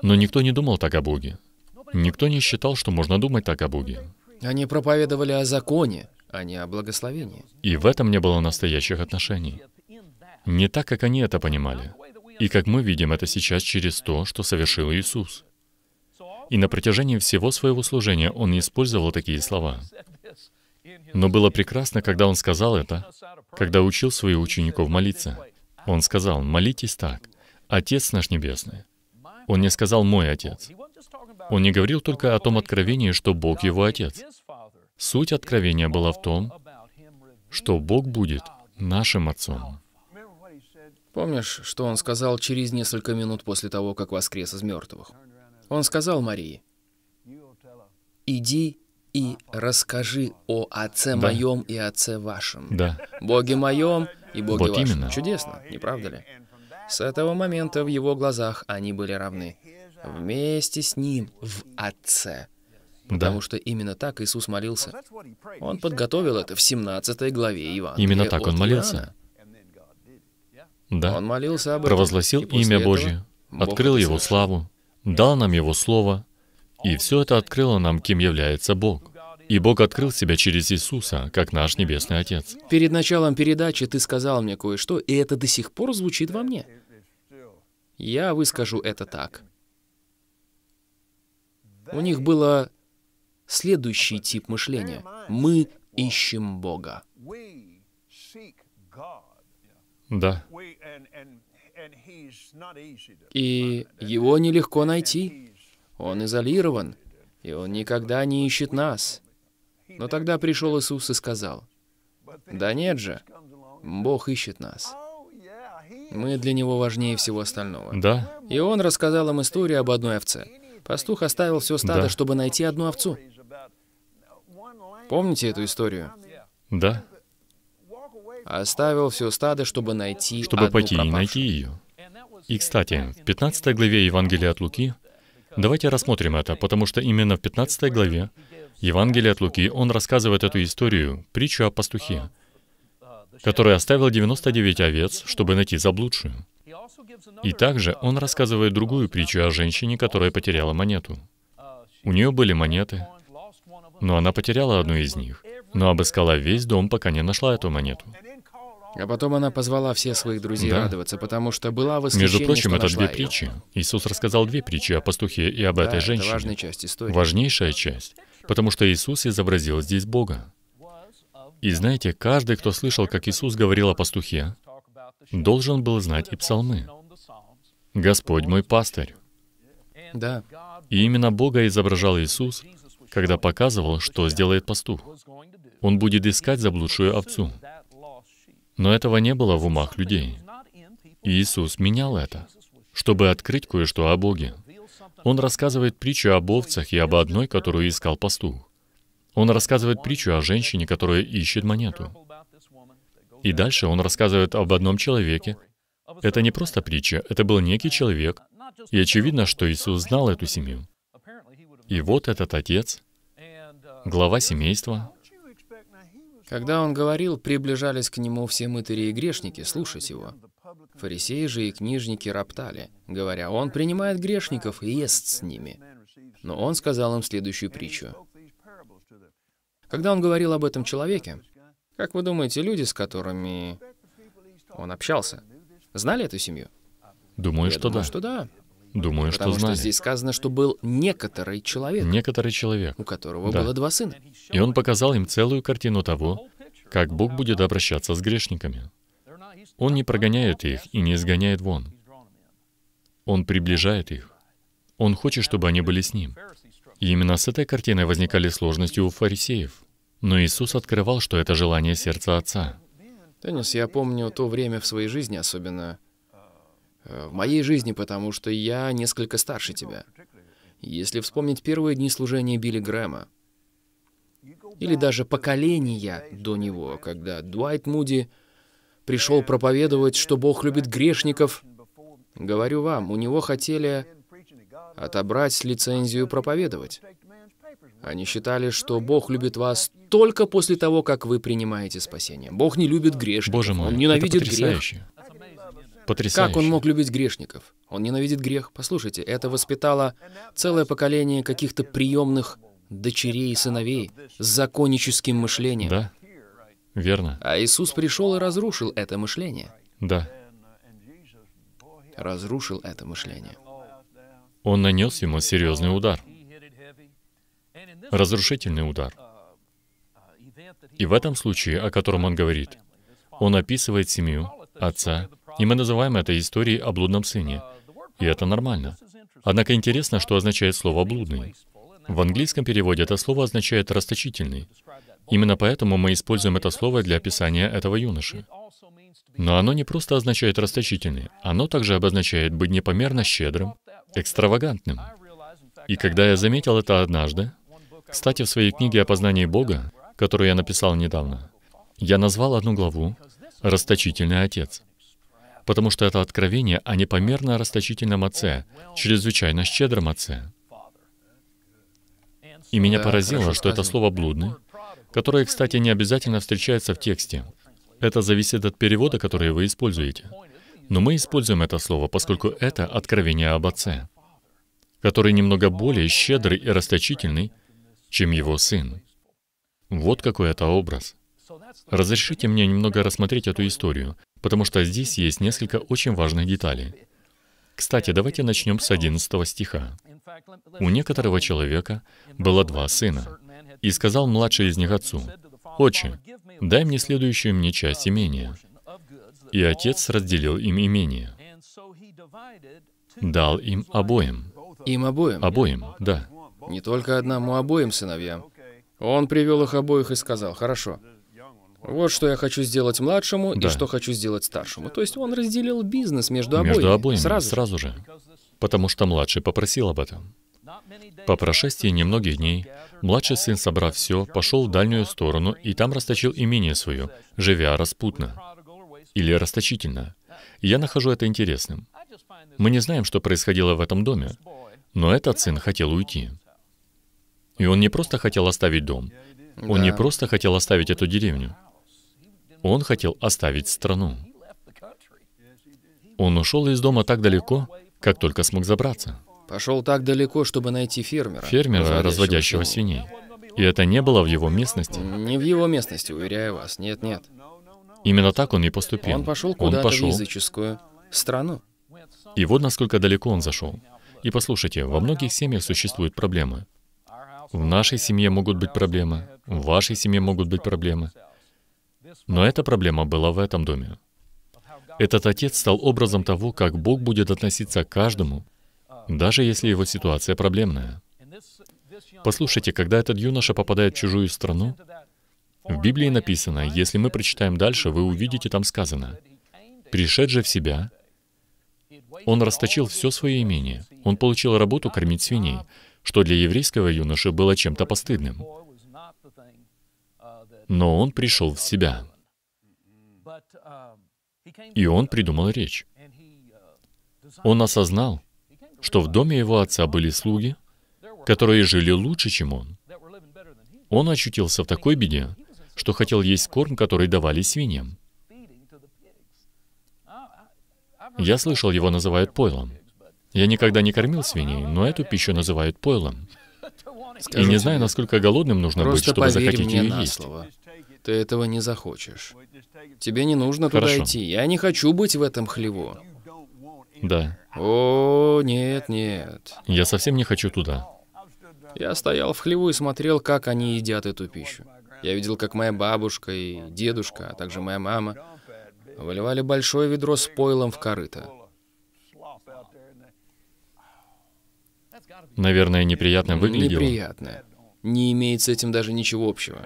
Speaker 2: Но никто не думал так о Боге. Никто не считал, что можно думать так о Боге.
Speaker 1: Они проповедовали о законе, а не о благословении.
Speaker 2: И в этом не было настоящих отношений. Не так, как они это понимали. И как мы видим это сейчас через то, что совершил Иисус. И на протяжении всего своего служения Он использовал такие слова. Но было прекрасно, когда Он сказал это, когда учил своих учеников молиться. Он сказал, молитесь так. Отец наш Небесный. Он не сказал «мой отец». Он не говорил только о том откровении, что Бог его отец. Суть откровения была в том, что Бог будет нашим отцом.
Speaker 1: Помнишь, что он сказал через несколько минут после того, как воскрес из мертвых? Он сказал Марии, «Иди и расскажи о Отце да. моем и Отце вашем. Да. Боге моем и Боге вот вашем. Именно. Чудесно, не правда ли? С этого момента в его глазах они были равны. Вместе с ним, в Отце. Потому да. что именно так Иисус молился. Он подготовил это в 17 главе Ивана. Именно так он молился.
Speaker 2: Да. Он молился об этом. Провозгласил имя Божье, открыл Его славу, дал нам Его Слово, и все это открыло нам, кем является Бог. И Бог открыл себя через Иисуса, как наш Небесный Отец.
Speaker 1: Перед началом передачи ты сказал мне кое-что, и это до сих пор звучит во мне. Я выскажу это так. У них было следующий тип мышления. Мы ищем Бога. Да. И его нелегко найти. Он изолирован, и он никогда не ищет нас. Но тогда пришел Иисус и сказал, «Да нет же, Бог ищет нас». Мы для него важнее всего остального. Да. И он рассказал им историю об одной овце. Пастух оставил все стадо, да. чтобы найти одну овцу. Помните эту историю? Да. Оставил все стадо, чтобы найти Чтобы одну пойти пропавшую. и
Speaker 2: найти ее. И, кстати, в 15 главе Евангелия от Луки, давайте рассмотрим это, потому что именно в 15 главе Евангелия от Луки он рассказывает эту историю, притчу о пастухе, который оставил 99 овец, чтобы найти заблудшую. И также он рассказывает другую притчу о женщине, которая потеряла монету. У нее были монеты, но она потеряла одну из них, но обыскала весь дом, пока не нашла эту монету.
Speaker 1: А потом она позвала всех своих друзей да. радоваться, потому что была в Между прочим, это две ее. притчи.
Speaker 2: Иисус рассказал две притчи о пастухе и об да, этой женщине. Это важная часть истории. Важнейшая часть. Потому что Иисус изобразил здесь Бога. И знаете, каждый, кто слышал, как Иисус говорил о пастухе, должен был знать и псалмы. «Господь мой пастырь». Да. И именно Бога изображал Иисус, когда показывал, что сделает пастух. Он будет искать заблудшую овцу. Но этого не было в умах людей. И Иисус менял это, чтобы открыть кое-что о Боге. Он рассказывает притчу об овцах и об одной, которую искал пастух. Он рассказывает притчу о женщине, которая ищет монету. И дальше он рассказывает об одном человеке. Это не просто притча, это был некий человек. И очевидно, что Иисус знал эту семью. И вот этот отец, глава семейства.
Speaker 1: Когда он говорил, приближались к нему все мытари и грешники слушать его. Фарисеи же и книжники роптали, говоря, «Он принимает грешников и ест с ними». Но он сказал им следующую притчу. Когда он говорил об этом человеке, как вы думаете, люди, с которыми он общался, знали эту семью?
Speaker 2: Думаю, Я что думаю, да. что да. Думаю, Потому что знали. что здесь
Speaker 1: сказано, что был некоторый человек.
Speaker 2: Некоторый человек. У которого да. было два сына. И он показал им целую картину того, как Бог будет обращаться с грешниками. Он не прогоняет их и не изгоняет вон. Он приближает их. Он хочет, чтобы они были с Ним. И именно с этой картиной возникали сложности у фарисеев. Но Иисус открывал, что это желание сердца Отца.
Speaker 1: Теннис, я помню то время в своей жизни, особенно э, в моей жизни, потому что я несколько старше тебя. Если вспомнить первые дни служения Билли Грэма, или даже поколения до него, когда Дуайт Муди пришел проповедовать, что Бог любит грешников, говорю вам, у него хотели отобрать лицензию проповедовать. Они считали, что Бог любит вас только после того, как вы принимаете спасение. Бог не любит грешников. Боже мой, он ненавидит это потрясающе.
Speaker 2: грех. Потрясающе. Как он
Speaker 1: мог любить грешников? Он ненавидит грех. Послушайте, это воспитало целое поколение каких-то приемных дочерей и сыновей с законническим мышлением.
Speaker 2: Да, верно.
Speaker 1: А Иисус пришел и разрушил это мышление. Да. Разрушил это мышление.
Speaker 2: Он нанес ему серьезный удар, разрушительный удар. И в этом случае, о котором он говорит, он описывает семью, отца, и мы называем это историей о блудном сыне. И это нормально. Однако интересно, что означает слово «блудный». В английском переводе это слово означает «расточительный». Именно поэтому мы используем это слово для описания этого юноши. Но оно не просто означает «расточительный», оно также обозначает быть непомерно щедрым, экстравагантным. И когда я заметил это однажды, кстати, в своей книге о познании Бога, которую я написал недавно, я назвал одну главу «Расточительный отец», потому что это откровение о непомерно расточительном отце, чрезвычайно щедром отце. И меня поразило, что это слово «блудный», которое, кстати, не обязательно встречается в тексте. Это зависит от перевода, который вы используете. Но мы используем это слово, поскольку это откровение об Отце, который немного более щедрый и расточительный, чем его сын. Вот какой это образ. Разрешите мне немного рассмотреть эту историю, потому что здесь есть несколько очень важных деталей. Кстати, давайте начнем с 11 стиха. «У некоторого человека было два сына, и сказал младший из них отцу, «Отче, дай мне следующую мне часть имения». И отец разделил им имение. Дал им обоим. Им обоим? Обоим, да.
Speaker 1: Не только одному, обоим сыновьям. Он привел их обоих и сказал, хорошо, вот что я хочу сделать младшему да. и что хочу сделать старшему. То есть он разделил бизнес между обоими. Между обоими, сразу, сразу
Speaker 2: же. Потому что младший попросил об этом. По прошествии немногих дней, младший сын, собрав все, пошел в дальнюю сторону и там расточил имение свое, живя распутно или расточительно. я нахожу это интересным. Мы не знаем, что происходило в этом доме, но этот сын хотел уйти. И он не просто хотел оставить дом, он не просто хотел оставить эту деревню, он хотел оставить страну. Он ушел из дома так далеко, как только смог забраться.
Speaker 1: Пошел так далеко, чтобы найти фермера. Фермера, разводящего
Speaker 2: свиней. И это не было в его местности.
Speaker 1: Не в его местности, уверяю вас. Нет, нет.
Speaker 2: Именно так он и поступил. Он пошел куда-то пошел...
Speaker 1: языческую
Speaker 2: страну. И вот насколько далеко он зашел. И послушайте, во многих семьях существуют проблемы. В нашей семье могут быть проблемы, в вашей семье могут быть проблемы. Но эта проблема была в этом доме. Этот отец стал образом того, как Бог будет относиться к каждому, даже если его ситуация проблемная. Послушайте, когда этот юноша попадает в чужую страну, в Библии написано, если мы прочитаем дальше, вы увидите, там сказано, «Пришед же в себя, он расточил все свое имение. Он получил работу кормить свиней, что для еврейского юноши было чем-то постыдным. Но он пришел в себя. И он придумал речь. Он осознал, что в доме его отца были слуги, которые жили лучше, чем он. Он очутился в такой беде, что хотел есть корм, который давали свиньям. Я слышал, его называют пойлом. Я никогда не кормил свиней, но эту пищу называют пойлом. и не знаю, насколько голодным нужно быть, чтобы захотеть мне ее на есть.
Speaker 1: Слово. Ты этого не захочешь. Тебе не нужно Хорошо. туда идти. Я не хочу быть в этом хлеву. Да. О, нет, нет.
Speaker 2: Я совсем не хочу туда.
Speaker 1: Я стоял в хлеву и смотрел, как они едят эту пищу. Я видел, как моя бабушка и дедушка, а также моя мама, выливали большое ведро с пойлом в корыто.
Speaker 2: Наверное, неприятно выглядело.
Speaker 1: Неприятно. Не имеет с этим даже ничего общего.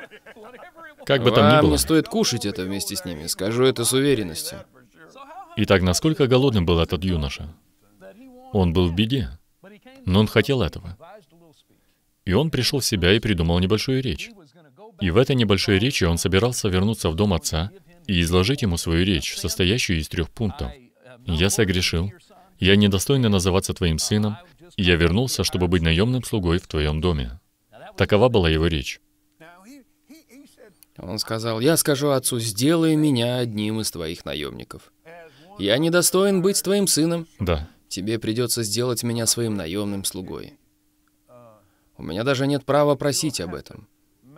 Speaker 1: Как бы там ни было. не стоит кушать это вместе с ними, скажу это с уверенностью.
Speaker 2: Итак, насколько голодным был этот юноша? Он был в беде, но он хотел этого. И он пришел в себя и придумал небольшую речь. И в этой небольшой речи он собирался вернуться в дом отца и изложить ему свою речь, состоящую из трех пунктов. «Я согрешил, я недостойно называться твоим сыном, и я вернулся, чтобы быть наемным слугой в твоем доме». Такова была его речь.
Speaker 1: Он сказал, «Я скажу отцу, сделай меня одним из твоих наемников. Я недостоин быть твоим сыном. Да. Тебе придется сделать меня своим наемным слугой. У меня даже нет права просить об этом.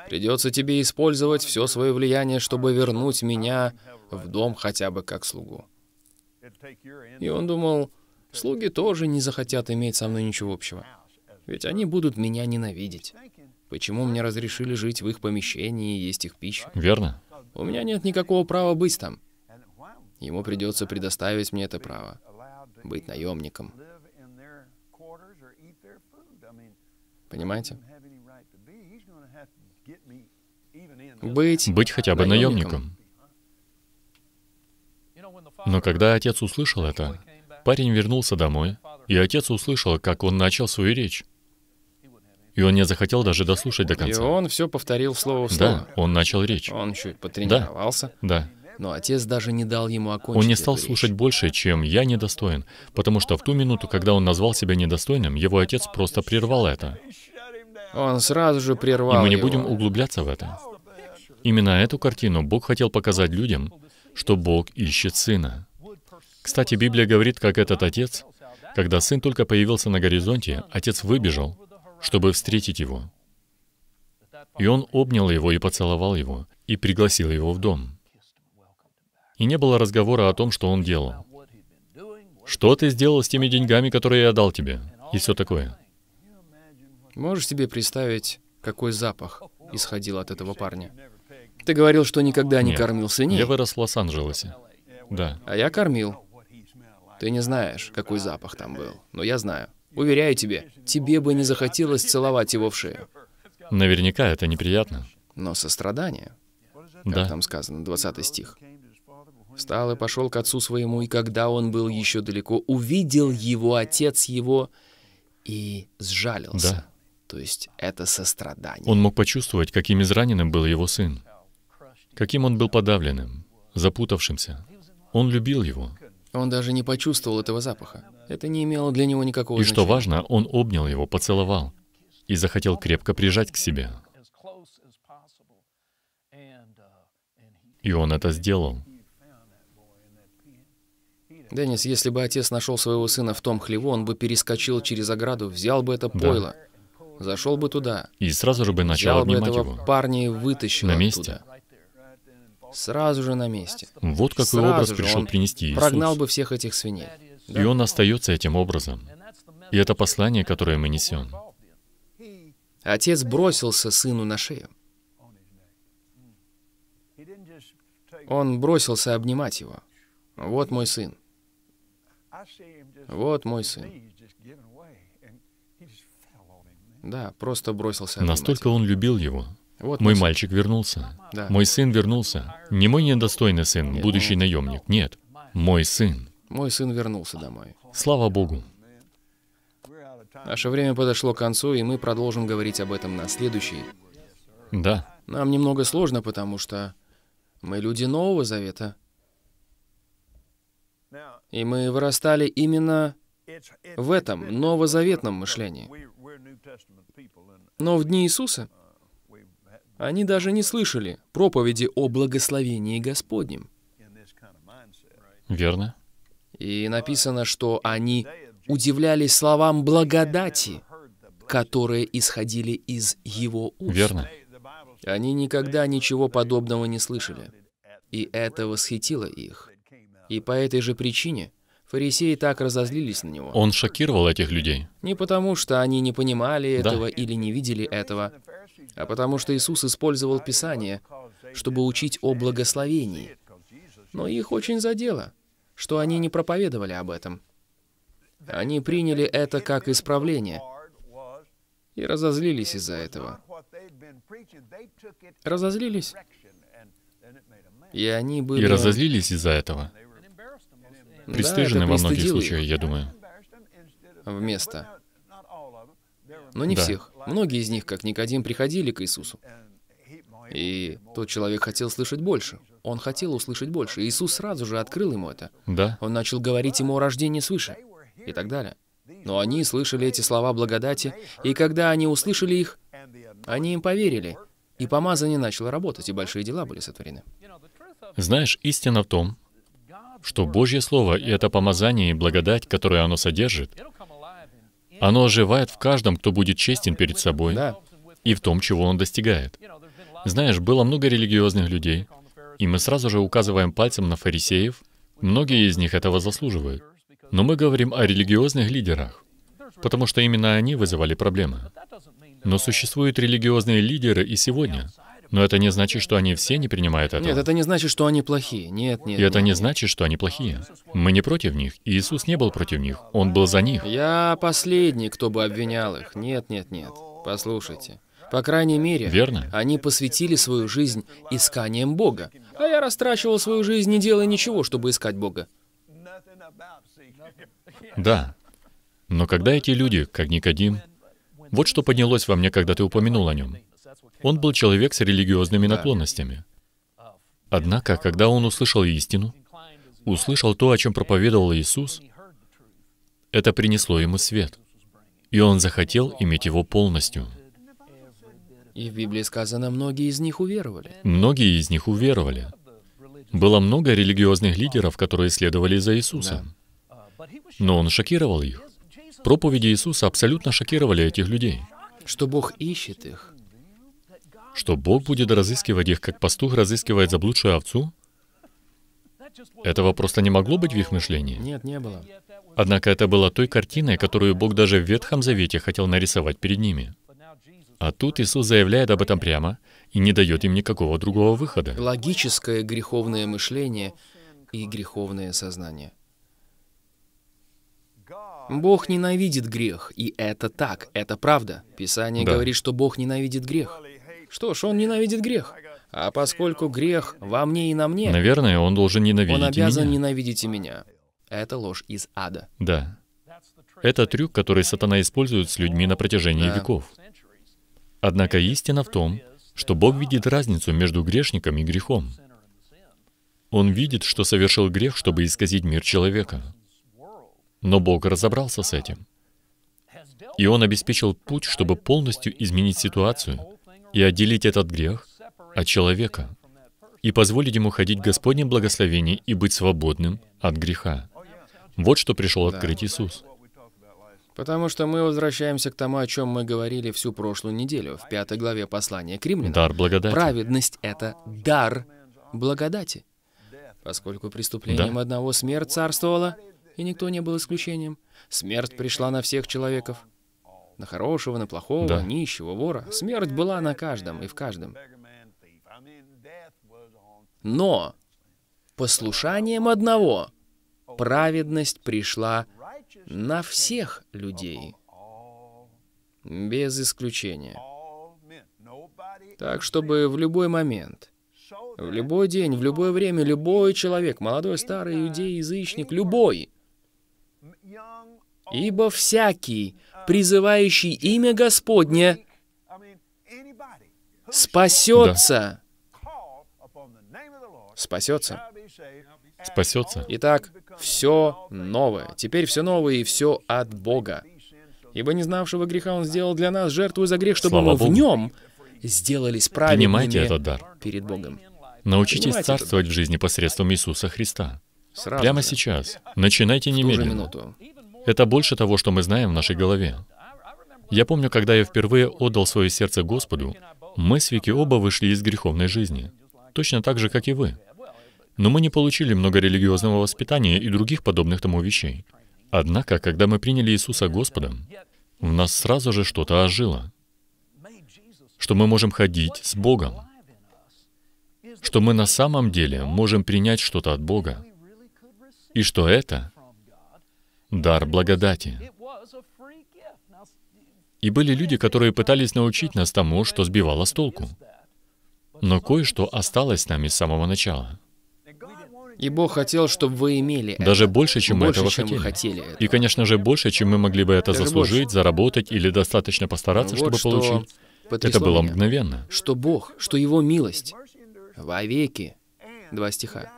Speaker 1: Придется тебе использовать все свое влияние, чтобы вернуть меня в дом хотя бы как слугу. И он думал, слуги тоже не захотят иметь со мной ничего общего, ведь они будут меня ненавидеть. Почему мне разрешили жить в их помещении и есть их пищу? Верно. У меня нет никакого права быть там. Ему придется предоставить мне это право. Быть наемником.
Speaker 2: Понимаете? быть... Быть хотя бы наемником. Но когда отец услышал это, парень вернулся домой, и отец услышал, как он начал свою речь. И он не захотел даже дослушать до конца.
Speaker 1: И он все повторил слово в слово.
Speaker 2: Да, он начал речь. Он
Speaker 1: чуть потренировался. Да, да. Но отец даже не дал ему окончить Он не стал
Speaker 2: слушать речь. больше, чем «я недостоин», потому что в ту минуту, когда он назвал себя недостойным, его отец просто прервал это.
Speaker 1: Он сразу же прервал И мы не его. будем
Speaker 2: углубляться в это. Именно эту картину Бог хотел показать людям, что Бог ищет сына. Кстати, Библия говорит, как этот отец, когда сын только появился на горизонте, отец выбежал, чтобы встретить его. И он обнял его и поцеловал его, и пригласил его в дом. И не было разговора о том, что он делал. «Что ты сделал с теми деньгами, которые я дал тебе?» И все такое.
Speaker 1: Можешь себе представить, какой запах исходил от этого парня? Ты говорил, что никогда не Нет. кормил свиней. Я
Speaker 2: вырос в Лос-Анджелесе. Да.
Speaker 1: А я кормил. Ты не знаешь, какой запах там был, но я знаю. Уверяю тебе, тебе бы не захотелось целовать его в шею.
Speaker 2: Наверняка это неприятно. Но сострадание,
Speaker 1: как да. там сказано, 20 стих. Встал и пошел к отцу своему, и когда он был еще далеко, увидел его отец его и сжалился. Да. То есть это сострадание.
Speaker 2: Он мог почувствовать, каким израненным был его сын. Каким он был подавленным, запутавшимся. Он любил его.
Speaker 1: Он даже не почувствовал этого запаха. Это не имело для него никакого И значения. что важно,
Speaker 2: он обнял его, поцеловал и захотел крепко прижать к себе. И он это сделал.
Speaker 1: Деннис, если бы отец нашел своего сына в том хлеву, он бы перескочил через ограду, взял бы это пойло, да. зашел бы туда.
Speaker 2: И сразу же бы начал взял обнимать бы этого
Speaker 1: его. парня и вытащил На
Speaker 2: месте. Оттуда.
Speaker 1: Сразу же на месте. Вот какой Сразу образ пришел принести Иисус. Прогнал бы всех этих
Speaker 2: свиней. Да? И он остается этим образом. И это послание, которое мы несем.
Speaker 1: Отец бросился сыну на шею. Он бросился обнимать его. Вот мой сын.
Speaker 2: Вот мой сын.
Speaker 1: Да, просто бросился Настолько
Speaker 2: он любил его. Вот мой мальчик вернулся. Да. Мой сын вернулся. Не мой недостойный сын, нет, будущий он... наемник. Нет. Мой сын.
Speaker 1: Мой сын вернулся домой.
Speaker 2: Слава Богу.
Speaker 1: Наше время подошло к концу, и мы продолжим говорить об этом на следующий. Да. Нам немного сложно, потому что мы люди Нового Завета. И мы вырастали именно в этом новозаветном мышлении. Но в дни Иисуса они даже не слышали проповеди о благословении Господнем.
Speaker 2: Верно. И
Speaker 1: написано, что они удивлялись словам благодати, которые исходили из его уст. Верно. Они никогда ничего подобного не слышали. И это восхитило их. И по этой же причине фарисеи так разозлились на него. Он
Speaker 2: шокировал этих людей.
Speaker 1: Не потому, что они не понимали да. этого или не видели этого, а потому что Иисус использовал Писание, чтобы учить о благословении. Но их очень задело, что они не проповедовали об этом. Они приняли это как исправление и разозлились из-за этого. Разозлились. И они
Speaker 2: были... И разозлились из-за этого. Престыжены да, это во многих случаях, я думаю.
Speaker 1: Вместо но не да. всех. Многие из них, как Никодим, приходили к Иисусу. И тот человек хотел слышать больше. Он хотел услышать больше. Иисус сразу же открыл ему это. Да. Он начал говорить ему о рождении свыше и так далее. Но они слышали эти слова благодати, и когда они услышали их, они им поверили. И помазание начало работать, и большие дела были
Speaker 2: сотворены. Знаешь, истина в том, что Божье Слово и это помазание и благодать, которое оно содержит, оно оживает в каждом, кто будет честен перед собой да. и в том, чего он достигает. Знаешь, было много религиозных людей, и мы сразу же указываем пальцем на фарисеев. Многие из них этого заслуживают. Но мы говорим о религиозных лидерах, потому что именно они вызывали проблемы. Но существуют религиозные лидеры и сегодня, но это не значит, что они все не принимают этого. Нет,
Speaker 1: это не значит, что они плохие. Нет, нет. И это нет, не нет.
Speaker 2: значит, что они плохие. Мы не против них. Иисус не был против них. Он был за них.
Speaker 1: Я последний, кто бы обвинял их. Нет, нет, нет. Послушайте. По крайней мере, Верно. они посвятили свою жизнь исканием Бога. А я растрачивал свою жизнь, не делая ничего, чтобы искать Бога.
Speaker 2: Да. Но когда эти люди, как Никодим, вот что поднялось во мне, когда ты упомянул о нем. Он был человек с религиозными наклонностями. Однако, когда он услышал истину, услышал то, о чем проповедовал Иисус, это принесло ему свет, и он захотел иметь его полностью.
Speaker 1: И в Библии сказано, многие из них уверовали.
Speaker 2: Многие из них уверовали. Было много религиозных лидеров, которые следовали за Иисусом. Но он шокировал их. Проповеди Иисуса абсолютно шокировали этих людей. Что Бог ищет их что Бог будет разыскивать их, как пастух разыскивает заблудшую овцу? Этого просто не могло быть в их мышлении. Нет, не было. Однако это было той картиной, которую Бог даже в Ветхом Завете хотел нарисовать перед ними. А тут Иисус заявляет об этом прямо и не дает им никакого другого выхода.
Speaker 1: Логическое греховное мышление и греховное сознание. Бог ненавидит грех, и это так, это правда. Писание да. говорит, что Бог ненавидит грех. Что ж, он ненавидит грех. А поскольку грех во мне и на мне... Наверное,
Speaker 2: он должен ненавидеть меня. Он обязан меня.
Speaker 1: ненавидеть и меня. Это ложь из ада.
Speaker 2: Да. Это трюк, который сатана использует с людьми на протяжении да. веков. Однако истина в том, что Бог видит разницу между грешником и грехом. Он видит, что совершил грех, чтобы исказить мир человека. Но Бог разобрался с этим. И Он обеспечил путь, чтобы полностью изменить ситуацию, и отделить этот грех от человека и позволить ему ходить в Господнем благословении и быть свободным от греха. Вот что пришел открыть Иисус.
Speaker 1: Потому что мы возвращаемся к тому, о чем мы говорили всю прошлую неделю, в пятой главе послания к римлянам.
Speaker 2: Дар благодати.
Speaker 1: Праведность — это дар благодати. Поскольку преступлением да. одного смерть царствовала, и никто не был исключением, смерть пришла на всех человеков. На хорошего, на плохого, да. нищего, вора. Смерть была на каждом и в каждом. Но послушанием одного праведность пришла на всех людей, без исключения. Так, чтобы в любой момент, в любой день, в любое время, любой человек, молодой, старый, иудей, язычник, любой, ибо всякий, призывающий имя Господне, спасется. Да. Спасется.
Speaker 2: Спасется.
Speaker 1: Итак, все новое. Теперь все новое и все от Бога. Ибо не знавшего греха Он сделал для нас жертву за грех, чтобы Слава мы Богу. в нем сделались праведными Принимайте этот дар. перед Богом.
Speaker 2: Научитесь Понимаете царствовать в жизни посредством Иисуса Христа. Сразу Прямо же. сейчас. Начинайте немедленно. минуту. Это больше того, что мы знаем в нашей голове. Я помню, когда я впервые отдал свое сердце Господу, мы с Вики оба вышли из греховной жизни. Точно так же, как и вы. Но мы не получили много религиозного воспитания и других подобных тому вещей. Однако, когда мы приняли Иисуса Господом, в нас сразу же что-то ожило. Что мы можем ходить с Богом. Что мы на самом деле можем принять что-то от Бога. И что это дар благодати. И были люди, которые пытались научить нас тому, что сбивало с толку. Но кое-что осталось с нами с самого начала.
Speaker 1: И Бог хотел, чтобы вы имели это. Даже больше, чем больше, мы этого чем хотели. хотели этого.
Speaker 2: И, конечно же, больше, чем мы могли бы это Даже заслужить, больше. заработать или достаточно постараться, вот чтобы что получить. Это было меня. мгновенно.
Speaker 1: Что Бог, что Его милость вовеки. Два стиха.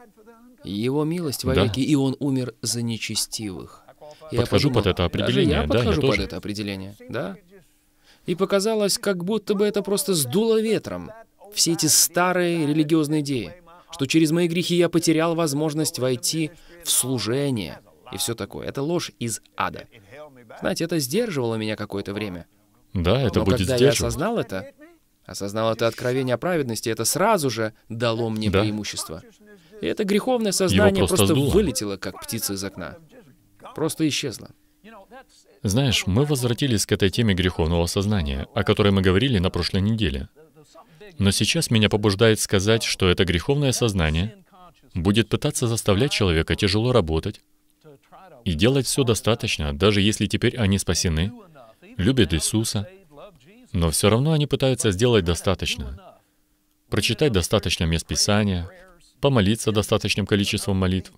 Speaker 1: Его милость вовеки, да. и Он умер за нечестивых. Я подхожу подумал, под это определение. я да, подхожу я под это определение, да. И показалось, как будто бы это просто сдуло ветром. Все эти старые религиозные идеи, что через мои грехи я потерял возможность войти в служение и все такое. Это ложь из ада. Знаете, это сдерживало меня какое-то время.
Speaker 2: Да, это Но будет когда сдерживать. я
Speaker 1: осознал это, осознал это откровение о праведности, это сразу же дало мне
Speaker 2: да. преимущество.
Speaker 1: И это греховное сознание Его просто, просто вылетело, как птица из окна просто исчезла.
Speaker 2: Знаешь, мы возвратились к этой теме греховного сознания, о которой мы говорили на прошлой неделе. Но сейчас меня побуждает сказать, что это греховное сознание будет пытаться заставлять человека тяжело работать и делать все достаточно, даже если теперь они спасены, любят Иисуса, но все равно они пытаются сделать достаточно. Прочитать достаточно мест Писания, помолиться достаточным количеством молитв,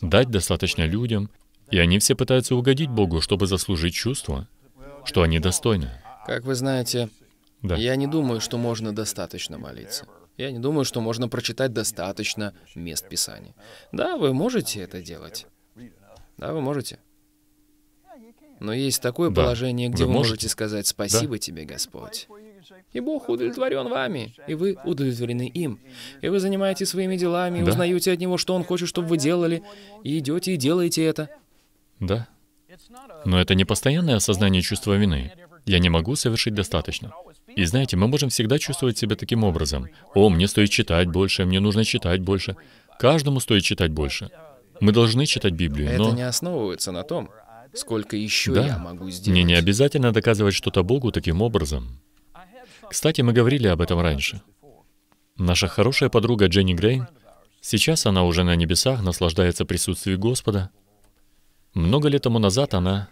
Speaker 2: дать достаточно людям, и они все пытаются угодить Богу, чтобы заслужить чувство, что они достойны.
Speaker 1: Как вы знаете, да. я не думаю, что можно достаточно молиться. Я не думаю, что можно прочитать достаточно мест Писания. Да, вы можете это делать. Да, вы можете. Но есть такое да. положение, где вы, вы можете. можете сказать «Спасибо да. тебе, Господь». И Бог удовлетворен вами, и вы удовлетворены им. И вы занимаетесь своими делами, да. узнаете от Него, что Он хочет, чтобы вы делали, и идете и делаете это.
Speaker 2: Да. Но это не постоянное осознание чувства вины. Я не могу совершить достаточно. И знаете, мы можем всегда чувствовать себя таким образом. О, мне стоит читать больше, мне нужно читать больше. Каждому стоит читать больше. Мы должны читать Библию, но... Это не
Speaker 1: основывается
Speaker 2: на том, сколько еще да. я могу сделать. Мне не обязательно доказывать что-то Богу таким образом. Кстати, мы говорили об этом раньше. Наша хорошая подруга Дженни Грей, сейчас она уже на небесах, наслаждается присутствием Господа, много лет тому назад она...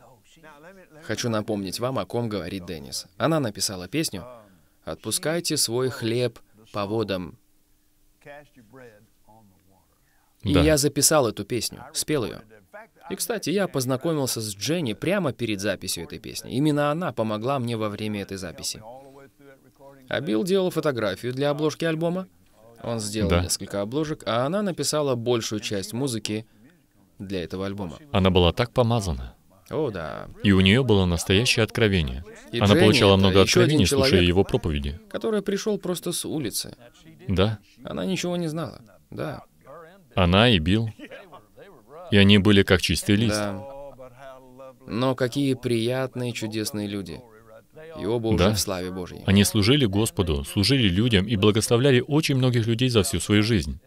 Speaker 1: Хочу напомнить вам, о ком говорит Деннис. Она написала песню «Отпускайте свой хлеб по водам». И я записал эту песню, спел ее. И, кстати, я познакомился с Дженни прямо перед записью этой песни. Именно она помогла мне во время этой записи.
Speaker 2: А Билл делал
Speaker 1: фотографию для обложки альбома. Он сделал да. несколько обложек, а она написала большую часть музыки для этого альбома.
Speaker 2: Она была так помазана. О, да. И у нее было настоящее откровение. И Она Дженни получала много откровений, человек, слушая его проповеди.
Speaker 1: Который пришел просто с улицы. Да. Она ничего не знала. Да.
Speaker 2: Она и Билл. И они были как чистый лист. Да.
Speaker 1: Но какие приятные, чудесные люди. И оба уже да. в славе
Speaker 2: Божьей. Они служили Господу, служили людям и благословляли очень многих людей за всю свою жизнь.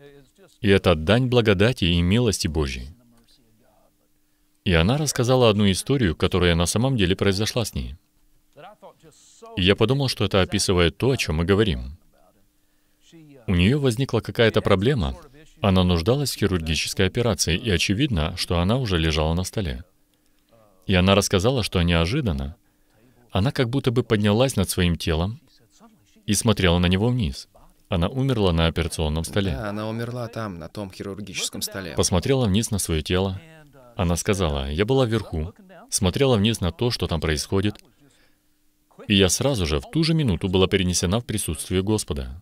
Speaker 2: И это дань благодати и милости Божьей. И она рассказала одну историю, которая на самом деле произошла с ней. И я подумал, что это описывает то, о чем мы говорим. У нее возникла какая-то проблема. Она нуждалась в хирургической операции, и очевидно, что она уже лежала на столе. И она рассказала, что неожиданно она как будто бы поднялась над своим телом и смотрела на него вниз. Она умерла на операционном столе.
Speaker 1: Да, она умерла там, на том хирургическом столе.
Speaker 2: Посмотрела вниз на свое тело она сказала, я была вверху, смотрела вниз на то, что там происходит, и я сразу же, в ту же минуту, была перенесена в присутствие Господа.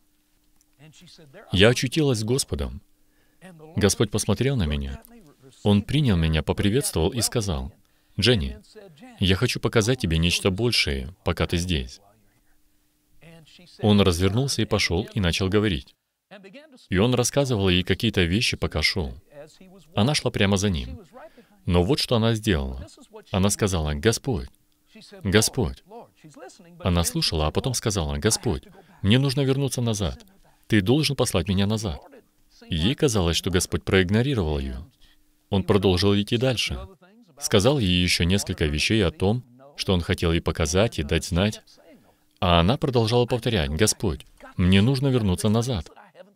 Speaker 2: Я очутилась с Господом. Господь посмотрел на меня. Он принял меня, поприветствовал и сказал, «Дженни, я хочу показать тебе нечто большее, пока ты здесь». Он развернулся и пошел, и начал говорить. И он рассказывал ей какие-то вещи, пока шел. Она шла прямо за ним. Но вот что она сделала. Она сказала, «Господь, Господь». Она слушала, а потом сказала, «Господь, мне нужно вернуться назад. Ты должен послать меня назад». Ей казалось, что Господь проигнорировал ее. Он продолжил идти дальше. Сказал ей еще несколько вещей о том, что он хотел ей показать и дать знать. А она продолжала повторять, «Господь, мне нужно вернуться назад.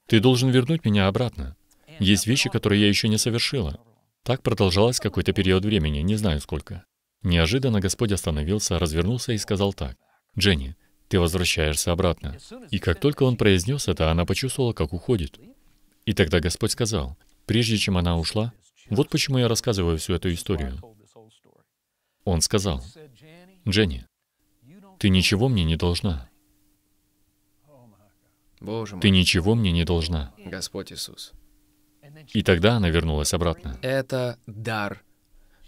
Speaker 2: Ты должен вернуть меня обратно. Есть вещи, которые я еще не совершила. Так продолжалось какой-то период времени, не знаю сколько. Неожиданно Господь остановился, развернулся и сказал так. «Дженни, ты возвращаешься обратно». И как только он произнес это, она почувствовала, как уходит. И тогда Господь сказал, прежде чем она ушла, вот почему я рассказываю всю эту историю. Он сказал, «Дженни, ты ничего мне не должна. Боже мой. Ты ничего мне не должна. Господь Иисус. И тогда она вернулась обратно.
Speaker 1: Это дар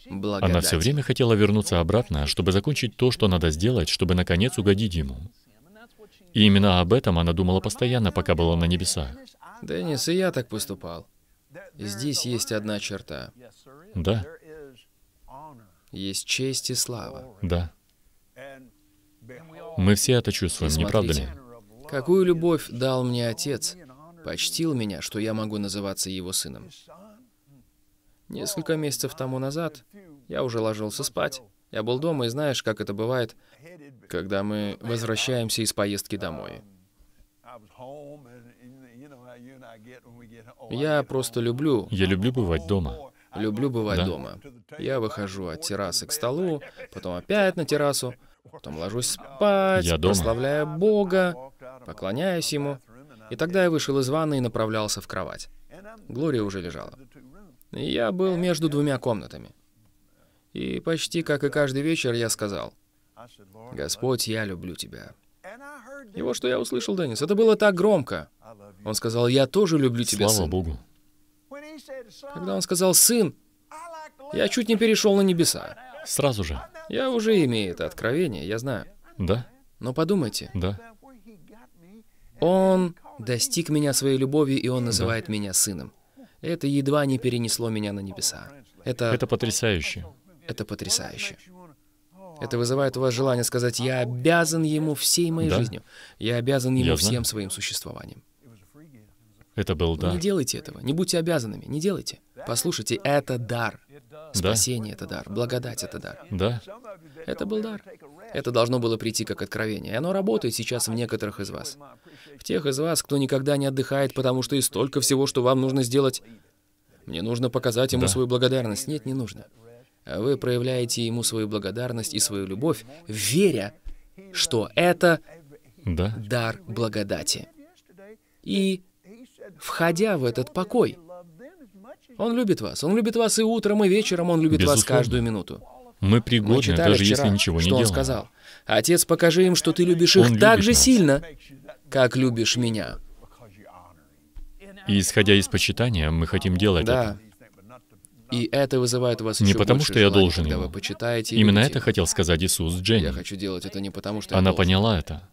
Speaker 1: благодати. Она все время
Speaker 2: хотела вернуться обратно, чтобы закончить то, что надо сделать, чтобы наконец угодить ему. И именно об этом она думала постоянно, пока была на небесах.
Speaker 1: Деннис, и я так поступал. Здесь есть одна черта. Да. Есть честь и слава.
Speaker 2: Да. Мы все это чувствуем, не правда ли?
Speaker 1: Какую любовь дал мне Отец, почтил меня, что я могу называться его сыном. Несколько месяцев тому назад я уже ложился спать. Я был дома, и знаешь, как это бывает, когда мы возвращаемся из поездки домой. Я просто люблю...
Speaker 2: Я люблю бывать дома.
Speaker 1: Люблю бывать да. дома. Я выхожу от террасы к столу, потом опять на террасу, потом ложусь спать, Я дома. прославляя Бога, поклоняюсь Ему. И тогда я вышел из ванны и направлялся в кровать. Глория уже лежала. Я был между двумя комнатами. И почти как и каждый вечер я сказал, «Господь, я люблю тебя». И вот что я услышал, Деннис, это было так громко. Он сказал, «Я тоже люблю тебя, Слава сын». Богу. Когда он сказал «сын», я чуть не перешел на небеса. Сразу же. Я уже имею это откровение, я знаю. Да. Но подумайте. Да. Он достиг меня своей любовью, и Он называет да. меня сыном. Это едва не перенесло меня на небеса. Это... Это потрясающе. Это потрясающе. Это вызывает у вас желание сказать, я обязан ему всей моей да? жизнью.
Speaker 2: Я обязан ему я всем
Speaker 1: своим существованием.
Speaker 2: Это был дар. Не
Speaker 1: делайте этого. Не будьте обязанными. Не делайте. Послушайте, это дар. Спасение да. — это дар. Благодать — это дар. Да. Это был дар. Это должно было прийти как откровение. И оно работает сейчас в некоторых из вас. В тех из вас, кто никогда не отдыхает, потому что и столько всего, что вам нужно сделать. Мне нужно показать ему да. свою благодарность. Нет, не нужно. Вы проявляете ему свою благодарность и свою любовь, веря, что это да. дар благодати. И входя в этот покой, он любит вас. Он любит вас и утром, и вечером. Он любит Безусловно. вас каждую минуту.
Speaker 2: Мы пригодны, Мы читали даже вчера, если ничего не что не он сказал.
Speaker 1: Отец, покажи им, что ты любишь их он так же нас. сильно, как любишь меня.
Speaker 2: И исходя из почитания, мы хотим делать да.
Speaker 1: это. И это вызывает у вас не еще потому, что я желания, должен когда вы почитаете. Именно это
Speaker 2: хотел сказать Иисус Дженни. Я хочу
Speaker 1: делать это не потому, что я Она я
Speaker 2: поняла это.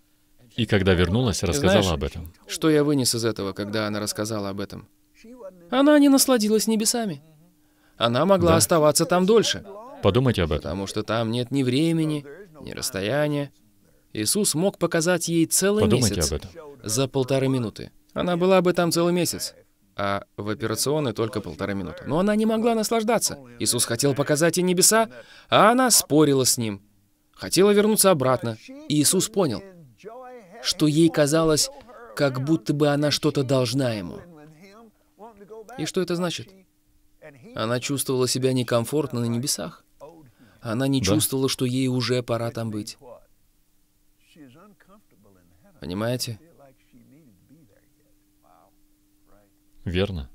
Speaker 2: И когда вернулась, рассказала Знаешь, об этом.
Speaker 1: Что я вынес из этого, когда она рассказала об этом? Она не насладилась небесами. Она могла да. оставаться там дольше. Подумайте об этом. Потому что там нет ни времени, ни расстояния. Иисус мог показать ей целый Подумайте месяц об этом. за полторы минуты. Она была бы там целый месяц, а в операционной только полторы минуты. Но она не могла наслаждаться. Иисус хотел показать ей небеса, а она спорила с ним. Хотела вернуться обратно. И Иисус понял, что ей казалось, как будто бы она что-то должна ему. И что это значит? Она чувствовала себя некомфортно на небесах. Она не да. чувствовала, что ей уже пора там быть. Понимаете? Верно.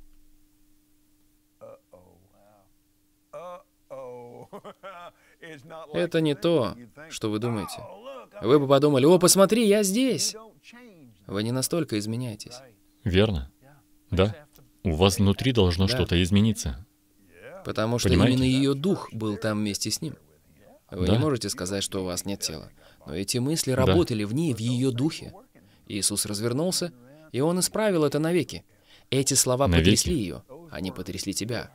Speaker 1: Это не то, что вы думаете. Вы бы подумали, о, посмотри, я здесь. Вы не настолько изменяетесь.
Speaker 2: Верно. Да. У вас внутри должно да. что-то измениться.
Speaker 1: Потому что Понимаете? именно ее дух был там вместе с ним. Вы да. не можете сказать, что у вас нет тела. Но эти мысли работали да. в ней, в ее духе. Иисус развернулся, и Он исправил это навеки. Эти слова навеки. потрясли ее. Они потрясли тебя.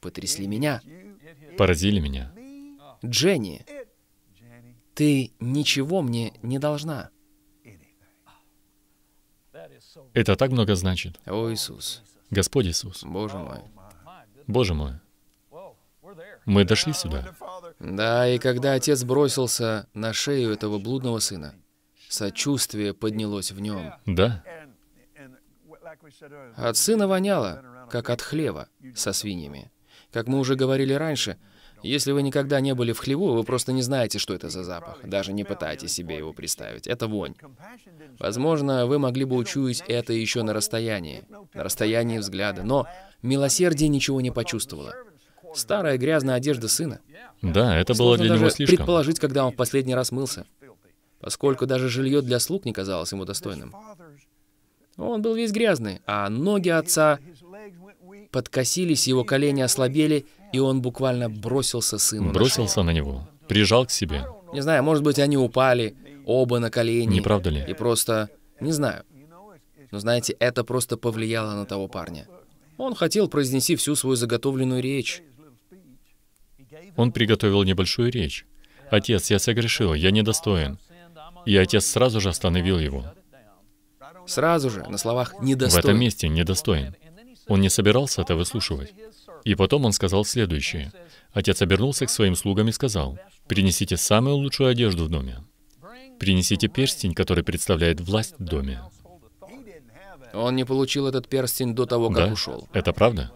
Speaker 1: Потрясли меня.
Speaker 2: Поразили меня.
Speaker 1: Дженни, ты ничего мне не должна.
Speaker 2: Это так много значит. О, Иисус. Господь Иисус. Боже мой. Боже мой. Мы дошли сюда.
Speaker 1: Да, и когда отец бросился на шею этого блудного сына, сочувствие поднялось в нем. Да. От сына воняло, как от хлева со свиньями. Как мы уже говорили раньше, если вы никогда не были в хлеву, вы просто не знаете, что это за запах. Даже не пытайтесь себе его представить. Это вонь. Возможно, вы могли бы учуять это еще на расстоянии, на расстоянии взгляда. Но милосердие ничего не почувствовало. Старая грязная одежда сына.
Speaker 2: Да, это Сложно было для него слишком.
Speaker 1: предположить, когда он в последний раз мылся, поскольку даже жилье для слуг не казалось ему достойным. Он был весь грязный, а ноги отца подкосились, его колени ослабели, и он буквально бросился сыну. Бросился
Speaker 2: на, на него, прижал к себе.
Speaker 1: Не знаю, может быть, они упали оба на колени. Не правда ли? И просто... Не знаю. Но знаете, это просто повлияло на того парня. Он хотел произнести всю свою заготовленную речь,
Speaker 2: он приготовил небольшую речь. «Отец, я согрешил, я недостоин». И отец сразу же остановил его.
Speaker 1: Сразу же, на словах «недостоин». В этом
Speaker 2: месте «недостоин». Он не собирался это выслушивать. И потом он сказал следующее. Отец обернулся к своим слугам и сказал, «Принесите самую лучшую одежду в доме. Принесите перстень, который представляет власть в доме».
Speaker 1: Он не получил этот перстень до того, как да? ушел.
Speaker 2: Это правда?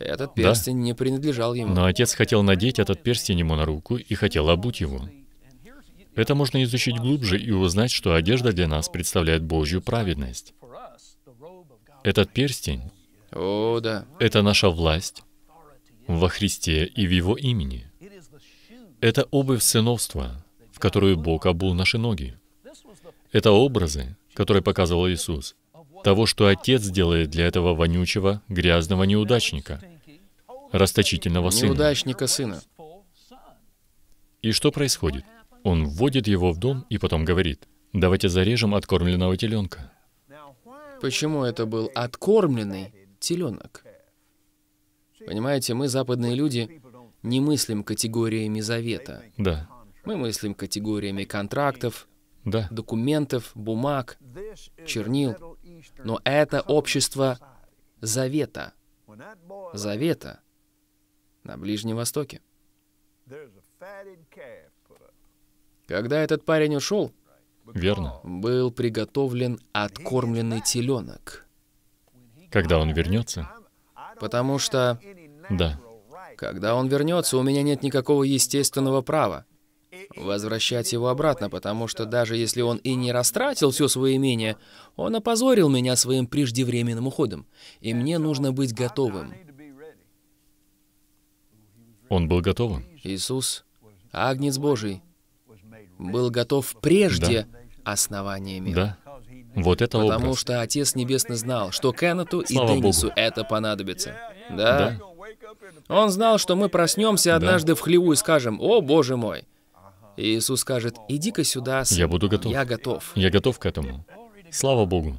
Speaker 2: Этот перстень
Speaker 1: да? не принадлежал ему. Но
Speaker 2: отец хотел надеть этот перстень ему на руку и хотел обуть его. Это можно изучить глубже и узнать, что одежда для нас представляет Божью праведность. Этот перстень О, да. — это наша власть во Христе и в Его имени. Это обувь сыновства, в которую Бог обул наши ноги. Это образы, которые показывал Иисус — того, что Отец делает для этого вонючего, грязного неудачника, расточительного сына.
Speaker 1: Неудачника сына.
Speaker 2: И что происходит? Он вводит его в дом и потом говорит, давайте зарежем откормленного теленка.
Speaker 1: Почему это был откормленный теленок? Понимаете, мы, западные люди, не мыслим категориями завета. Да. Мы мыслим категориями контрактов, да. документов, бумаг, чернил. Но это общество завета. Завета на Ближнем Востоке. Когда этот парень ушел, Верно. был приготовлен откормленный теленок.
Speaker 2: Когда он вернется?
Speaker 1: Потому что... Да. Когда он вернется, у меня нет никакого естественного права возвращать его обратно, потому что даже если он и не растратил все свое имение, он опозорил меня своим преждевременным уходом, и мне нужно быть готовым.
Speaker 2: Он был готовым.
Speaker 1: Иисус, Агнец Божий, был готов прежде да. основания
Speaker 2: мира. Да. Вот это Потому образ.
Speaker 1: что Отец Небесный знал, что Кеннету Слава и Деннису Богу. это понадобится. Да. да. Он знал, что мы проснемся однажды да. в хлеву и скажем, «О, Боже мой!» Иисус скажет, иди-ка сюда, сын. Я буду готов. Я готов.
Speaker 2: Я готов к этому. Слава Богу.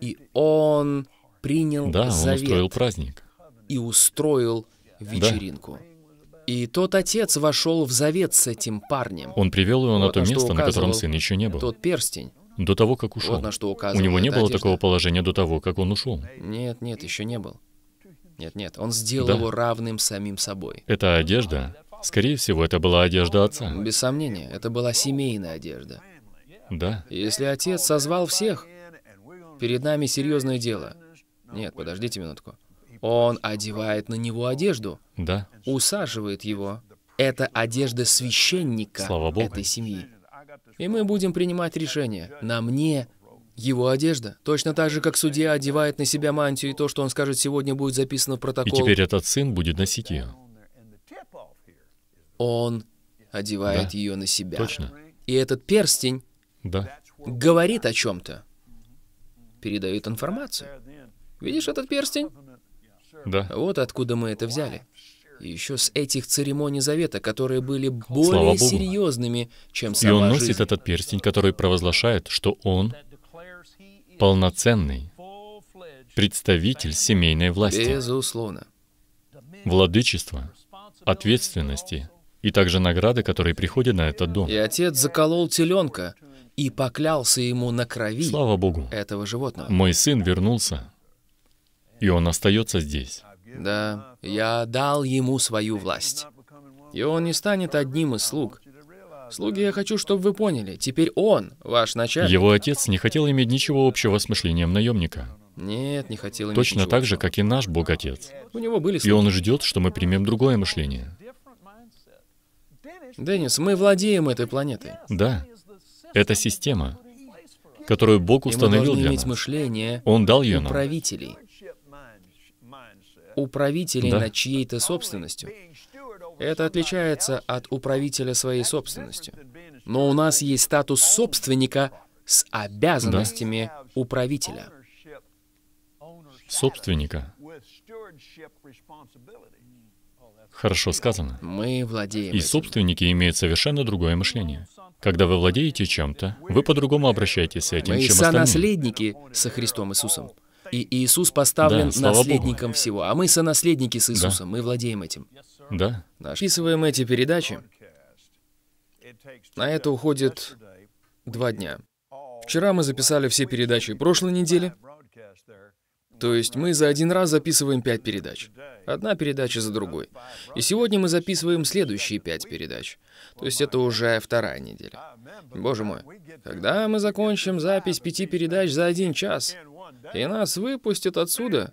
Speaker 1: И он принял Да, завет. он устроил праздник. И устроил вечеринку. Да. И тот отец вошел в завет с этим парнем.
Speaker 2: Он привел его на то место, на котором сын еще не был.
Speaker 1: Тот перстень.
Speaker 2: До того, как ушел. Вот на что У него не было одежда. такого положения до того, как он ушел.
Speaker 1: Нет, нет, еще не был. Нет, нет, он сделал да. его равным самим собой.
Speaker 2: Эта одежда Скорее всего, это была одежда отца.
Speaker 1: Без сомнения, это была семейная одежда. Да. Если отец созвал всех, перед нами серьезное дело. Нет, подождите минутку. Он одевает на него одежду. Да. Усаживает его. Это одежда священника Слава Богу. этой семьи. И мы будем принимать решение. На мне его одежда. Точно так же, как судья одевает на себя мантию, и то, что он скажет сегодня, будет записано в протокол. И теперь
Speaker 2: этот сын будет носить ее.
Speaker 1: Он одевает да. ее на себя. Точно. И этот перстень да. говорит о чем-то. Передает информацию. Видишь этот перстень? Да. Вот откуда мы это взяли. И еще с этих церемоний завета, которые были более серьезными, чем сама И он носит жизнь.
Speaker 2: этот перстень, который провозглашает, что он полноценный представитель семейной власти.
Speaker 1: Безусловно.
Speaker 2: владычество, ответственности, и также награды, которые приходят на этот дом.
Speaker 1: И отец заколол теленка и поклялся ему на крови Слава Богу. этого животного. Мой
Speaker 2: сын вернулся, и он остается здесь.
Speaker 1: Да, я дал ему свою власть. И он не станет одним из слуг. Слуги, я хочу, чтобы вы поняли, теперь он ваш начальник.
Speaker 2: Его отец не хотел иметь ничего общего с мышлением наемника.
Speaker 1: Нет, не хотел иметь Точно ничего так же,
Speaker 2: как и наш Бог Отец.
Speaker 1: У него были слуги. И он
Speaker 2: ждет, что мы примем другое мышление.
Speaker 1: Деннис, мы владеем этой планетой.
Speaker 2: Да. Это система, которую Бог установил для нас. мышление Он дал ее нам.
Speaker 1: управителей. Управителей да. над чьей-то собственностью. Это отличается от управителя своей собственностью. Но у нас есть статус собственника с обязанностями да. управителя.
Speaker 2: Собственника. Хорошо сказано. Мы владеем. И собственники имеют совершенно другое мышление. Когда вы владеете чем-то, вы по-другому обращаетесь с этим, Мы чем остальные. Мы
Speaker 1: сонаследники со Христом Иисусом. И Иисус поставлен да, наследником Богу. всего, а мы сонаследники с Иисусом, да. мы владеем этим. Да. Записываем эти передачи. На это уходит два дня. Вчера мы записали все передачи прошлой недели, то есть мы за один раз записываем пять передач. Одна передача за другой. И сегодня мы записываем следующие пять передач. То есть это уже вторая неделя. Боже мой, когда мы закончим запись пяти передач за один час, и нас выпустят отсюда,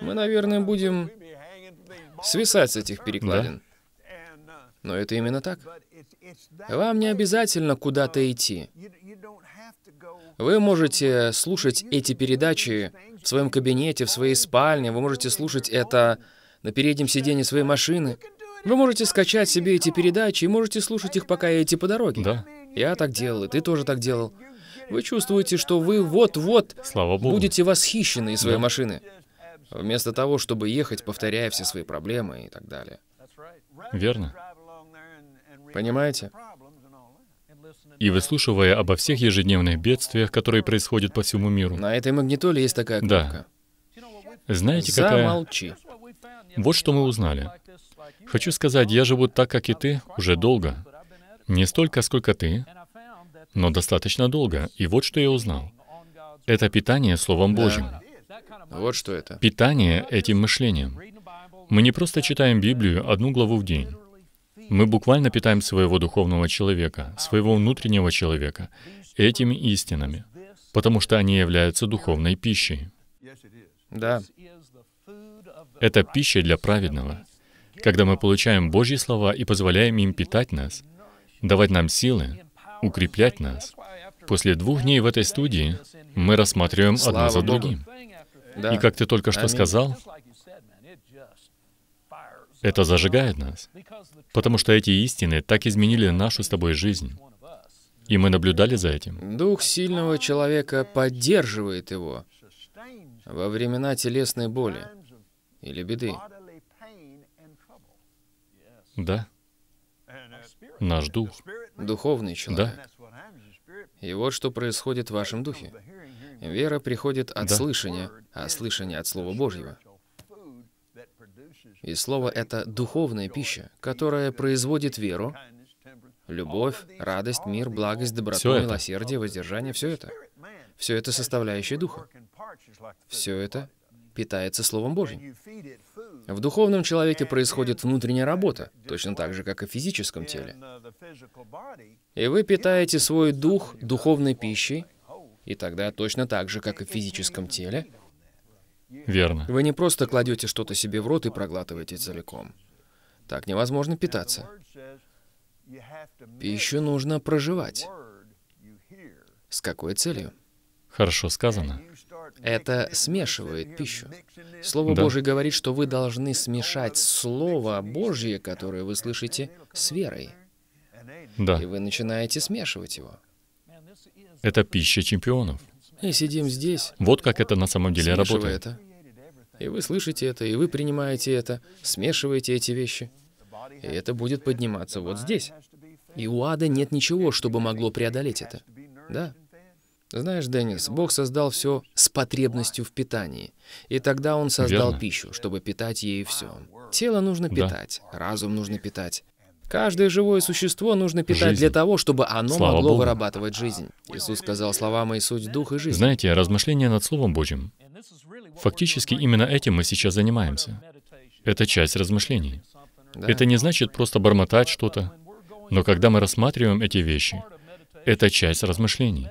Speaker 1: мы, наверное, будем свисать с этих перекладин. Да. Но это именно так. Вам не обязательно куда-то идти. Вы можете слушать эти передачи в своем кабинете, в своей спальне. Вы можете слушать это на переднем сиденье своей машины. Вы можете скачать себе эти передачи и можете слушать их, пока едете по дороге. Да. Я так делал, и ты тоже так делал. Вы чувствуете, что вы вот-вот будете восхищены из своей да. машины. Вместо того, чтобы ехать, повторяя все свои проблемы и так далее. Верно. Понимаете?
Speaker 2: и выслушивая обо всех ежедневных бедствиях, которые происходят по всему миру.
Speaker 1: На этой магнитоле есть такая кнопка.
Speaker 2: Да. Знаете, какая... Замолчи. Вот что мы узнали. Хочу сказать, я живу так, как и ты, уже долго. Не столько, сколько ты, но достаточно долго. И вот что я узнал. Это питание Словом да. Божьим.
Speaker 1: Вот что это.
Speaker 2: Питание этим мышлением. Мы не просто читаем Библию одну главу в день. Мы буквально питаем своего духовного человека, своего внутреннего человека, этими истинами, потому что они являются духовной пищей. Да. Это пища для праведного. Когда мы получаем Божьи слова и позволяем им питать нас, давать нам силы, укреплять нас. После двух дней в этой студии мы рассматриваем Слава одно за другим. Да. И как ты только что сказал, это зажигает нас, Потому что эти истины так изменили нашу с тобой жизнь. И мы наблюдали за этим.
Speaker 1: Дух сильного человека поддерживает его во времена телесной боли или беды. Да. Наш дух. Духовный человек. Да. И вот что происходит в вашем духе. Вера приходит от да. слышания, а слышание от Слова Божьего. И слово это духовная пища, которая производит веру, любовь, радость, мир, благость, доброту, все милосердие, воздержание, все это. Все это составляющие духа. Все это питается Словом Божьим. В духовном человеке происходит внутренняя работа, точно так же, как и в физическом теле. И вы питаете свой дух духовной пищей, и тогда точно так же, как и в физическом теле, Верно. Вы не просто кладете что-то себе в рот и проглатываете целиком. Так невозможно питаться. Пищу нужно проживать. С
Speaker 2: какой целью? Хорошо сказано.
Speaker 1: Это смешивает пищу. Слово да. Божье говорит, что вы должны смешать Слово Божье, которое вы слышите, с верой. Да. И вы начинаете смешивать его.
Speaker 2: Это пища чемпионов.
Speaker 1: И сидим здесь.
Speaker 2: Вот как это на самом деле работает. Это. И
Speaker 1: вы слышите это, и вы принимаете это, смешиваете эти вещи. И это будет подниматься вот здесь. И у ада нет ничего, чтобы могло преодолеть это. Да. Знаешь, Деннис, Бог создал все с потребностью в питании. И тогда Он создал Верно. пищу, чтобы питать ей все. Тело нужно питать, да. разум нужно питать, Каждое живое существо нужно питать жизнь. для того, чтобы оно Слава могло Богу. вырабатывать жизнь. Иисус сказал, слова мои суть, дух и жизнь.
Speaker 2: Знаете, размышления над Словом Божьим. Фактически именно этим мы сейчас занимаемся. Это часть размышлений. Да. Это не значит просто бормотать что-то. Но когда мы рассматриваем эти вещи, это часть размышлений.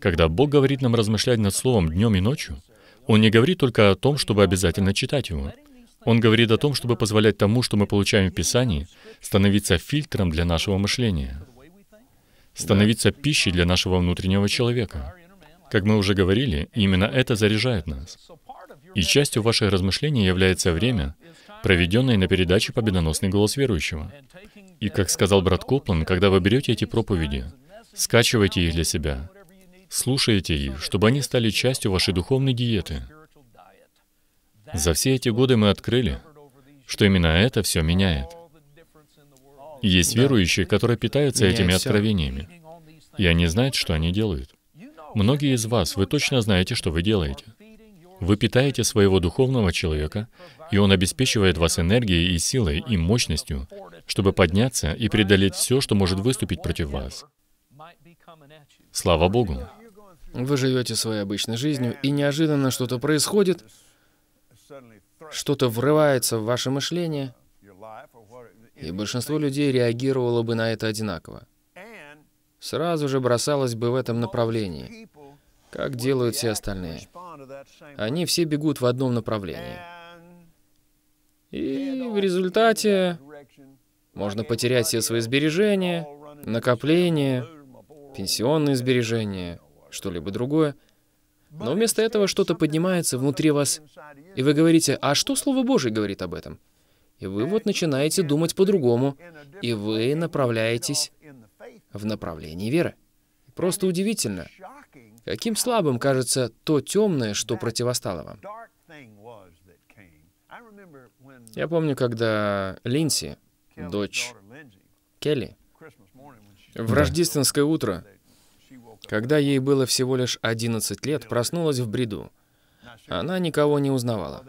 Speaker 2: Когда Бог говорит нам размышлять над Словом днем и ночью, Он не говорит только о том, чтобы обязательно читать его. Он говорит о том, чтобы позволять тому, что мы получаем в Писании, становиться фильтром для нашего мышления, становиться пищей для нашего внутреннего человека. Как мы уже говорили, именно это заряжает нас. И частью ваших размышлений является время, проведенное на передаче «Победоносный голос верующего». И, как сказал брат Коплан, когда вы берете эти проповеди, скачивайте их для себя, слушайте их, чтобы они стали частью вашей духовной диеты — за все эти годы мы открыли, что именно это все меняет. Есть верующие, которые питаются этими откровениями, и они знают, что они делают. Многие из вас, вы точно знаете, что вы делаете. Вы питаете своего духовного человека, и он обеспечивает вас энергией и силой и мощностью, чтобы подняться и преодолеть все, что может выступить против вас. Слава Богу!
Speaker 1: Вы живете своей обычной жизнью, и неожиданно что-то происходит, что-то врывается в ваше мышление, и большинство людей реагировало бы на это одинаково. Сразу же бросалось бы в этом направлении, как делают все остальные. Они все бегут в одном направлении. И в результате можно потерять все свои сбережения, накопления, пенсионные сбережения, что-либо другое — но вместо этого что-то поднимается внутри вас, и вы говорите, а что Слово Божие говорит об этом? И вы вот начинаете думать по-другому, и вы направляетесь в направлении веры. Просто удивительно, каким слабым кажется то темное, что противостало вам. Я помню, когда Линси, дочь Келли, в рождественское утро когда ей было всего лишь 11 лет, проснулась в бреду. Она никого не узнавала.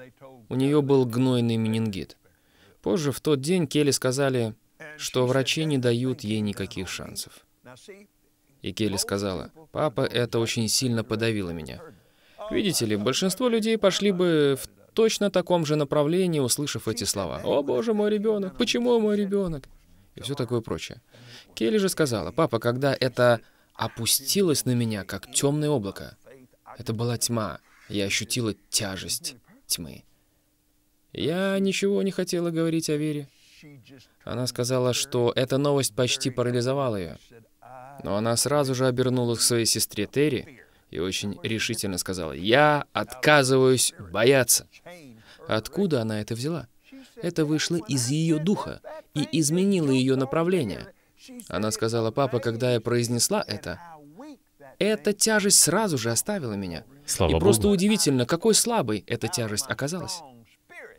Speaker 1: У нее был гнойный менингит. Позже, в тот день, Келли сказали, что врачи не дают ей никаких шансов. И Келли сказала, «Папа, это очень сильно подавило меня». Видите ли, большинство людей пошли бы в точно таком же направлении, услышав эти слова. «О, боже, мой ребенок! Почему мой ребенок?» И все такое прочее. Келли же сказала, «Папа, когда это опустилось на меня, как темное облако. Это была тьма. Я ощутила тяжесть тьмы. Я ничего не хотела говорить о Вере. Она сказала, что эта новость почти парализовала ее. Но она сразу же обернулась к своей сестре Терри и очень решительно сказала, «Я отказываюсь бояться». Откуда она это взяла? Это вышло из ее духа и изменило ее направление. Она сказала, папа, когда я произнесла это, эта тяжесть сразу же оставила меня. Слава и Богу. просто удивительно, какой слабой эта тяжесть оказалась.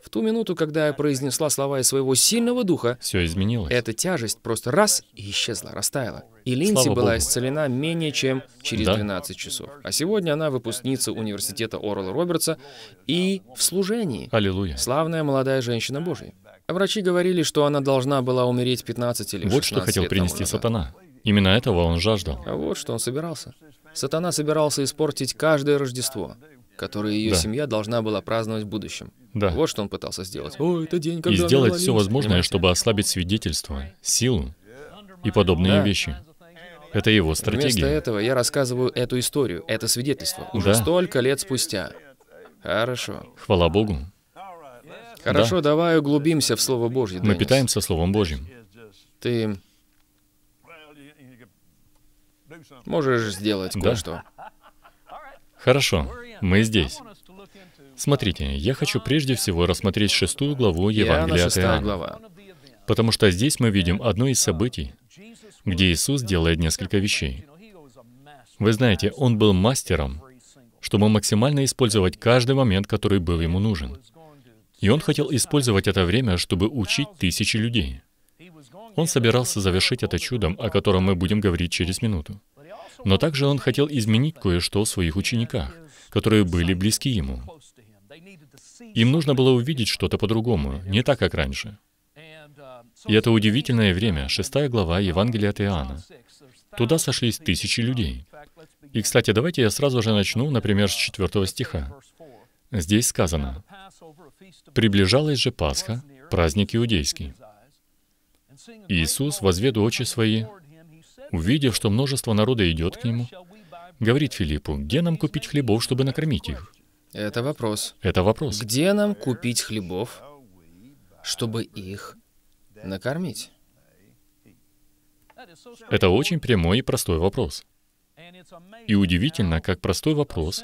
Speaker 1: В ту минуту, когда я произнесла слова из своего сильного духа, все изменилось. Эта тяжесть просто раз и исчезла, растаяла. И Линси Слава была Богу. исцелена менее чем через да? 12 часов. А сегодня она выпускница университета Орла Робертса и в служении. Аллилуйя. Славная молодая женщина Божья. А врачи говорили, что она должна была умереть 15 или лет. Вот что хотел принести
Speaker 2: сатана. Именно этого он жаждал.
Speaker 1: А вот что он собирался. Сатана собирался испортить каждое Рождество, которое ее да. семья должна была праздновать в будущем. Да. Вот что он пытался сделать. О, это день, когда И сделать все возможное,
Speaker 2: Понимаете? чтобы ослабить свидетельство, силу и подобные да. вещи. Это его стратегия. Вместо
Speaker 1: этого я рассказываю эту историю, это свидетельство, уже да. столько лет спустя. Хорошо.
Speaker 2: Хвала Богу.
Speaker 1: Хорошо, да. давай углубимся в Слово Божье. Мы питаемся
Speaker 2: Словом Божьим. Ты можешь сделать да. кое-что. Хорошо, мы здесь. Смотрите, я хочу прежде всего рассмотреть шестую главу Евангелия от Иоанна. Глава. Потому что здесь мы видим одно из событий, где Иисус делает несколько вещей. Вы знаете, Он был мастером, чтобы максимально использовать каждый момент, который был Ему нужен. И он хотел использовать это время, чтобы учить тысячи людей. Он собирался завершить это чудом, о котором мы будем говорить через минуту. Но также он хотел изменить кое-что в своих учениках, которые были близки ему. Им нужно было увидеть что-то по-другому, не так, как раньше. И это удивительное время, шестая глава Евангелия от Иоанна. Туда сошлись тысячи людей. И, кстати, давайте я сразу же начну, например, с четвертого стиха. Здесь сказано, Приближалась же Пасха, праздник иудейский. Иисус, возведу очи свои, увидев, что множество народа идет к Нему, говорит Филиппу, где нам купить хлебов, чтобы накормить их?
Speaker 1: Это вопрос.
Speaker 2: Это вопрос. Где нам купить
Speaker 1: хлебов, чтобы их накормить? Это
Speaker 2: очень прямой и простой вопрос. И удивительно, как простой вопрос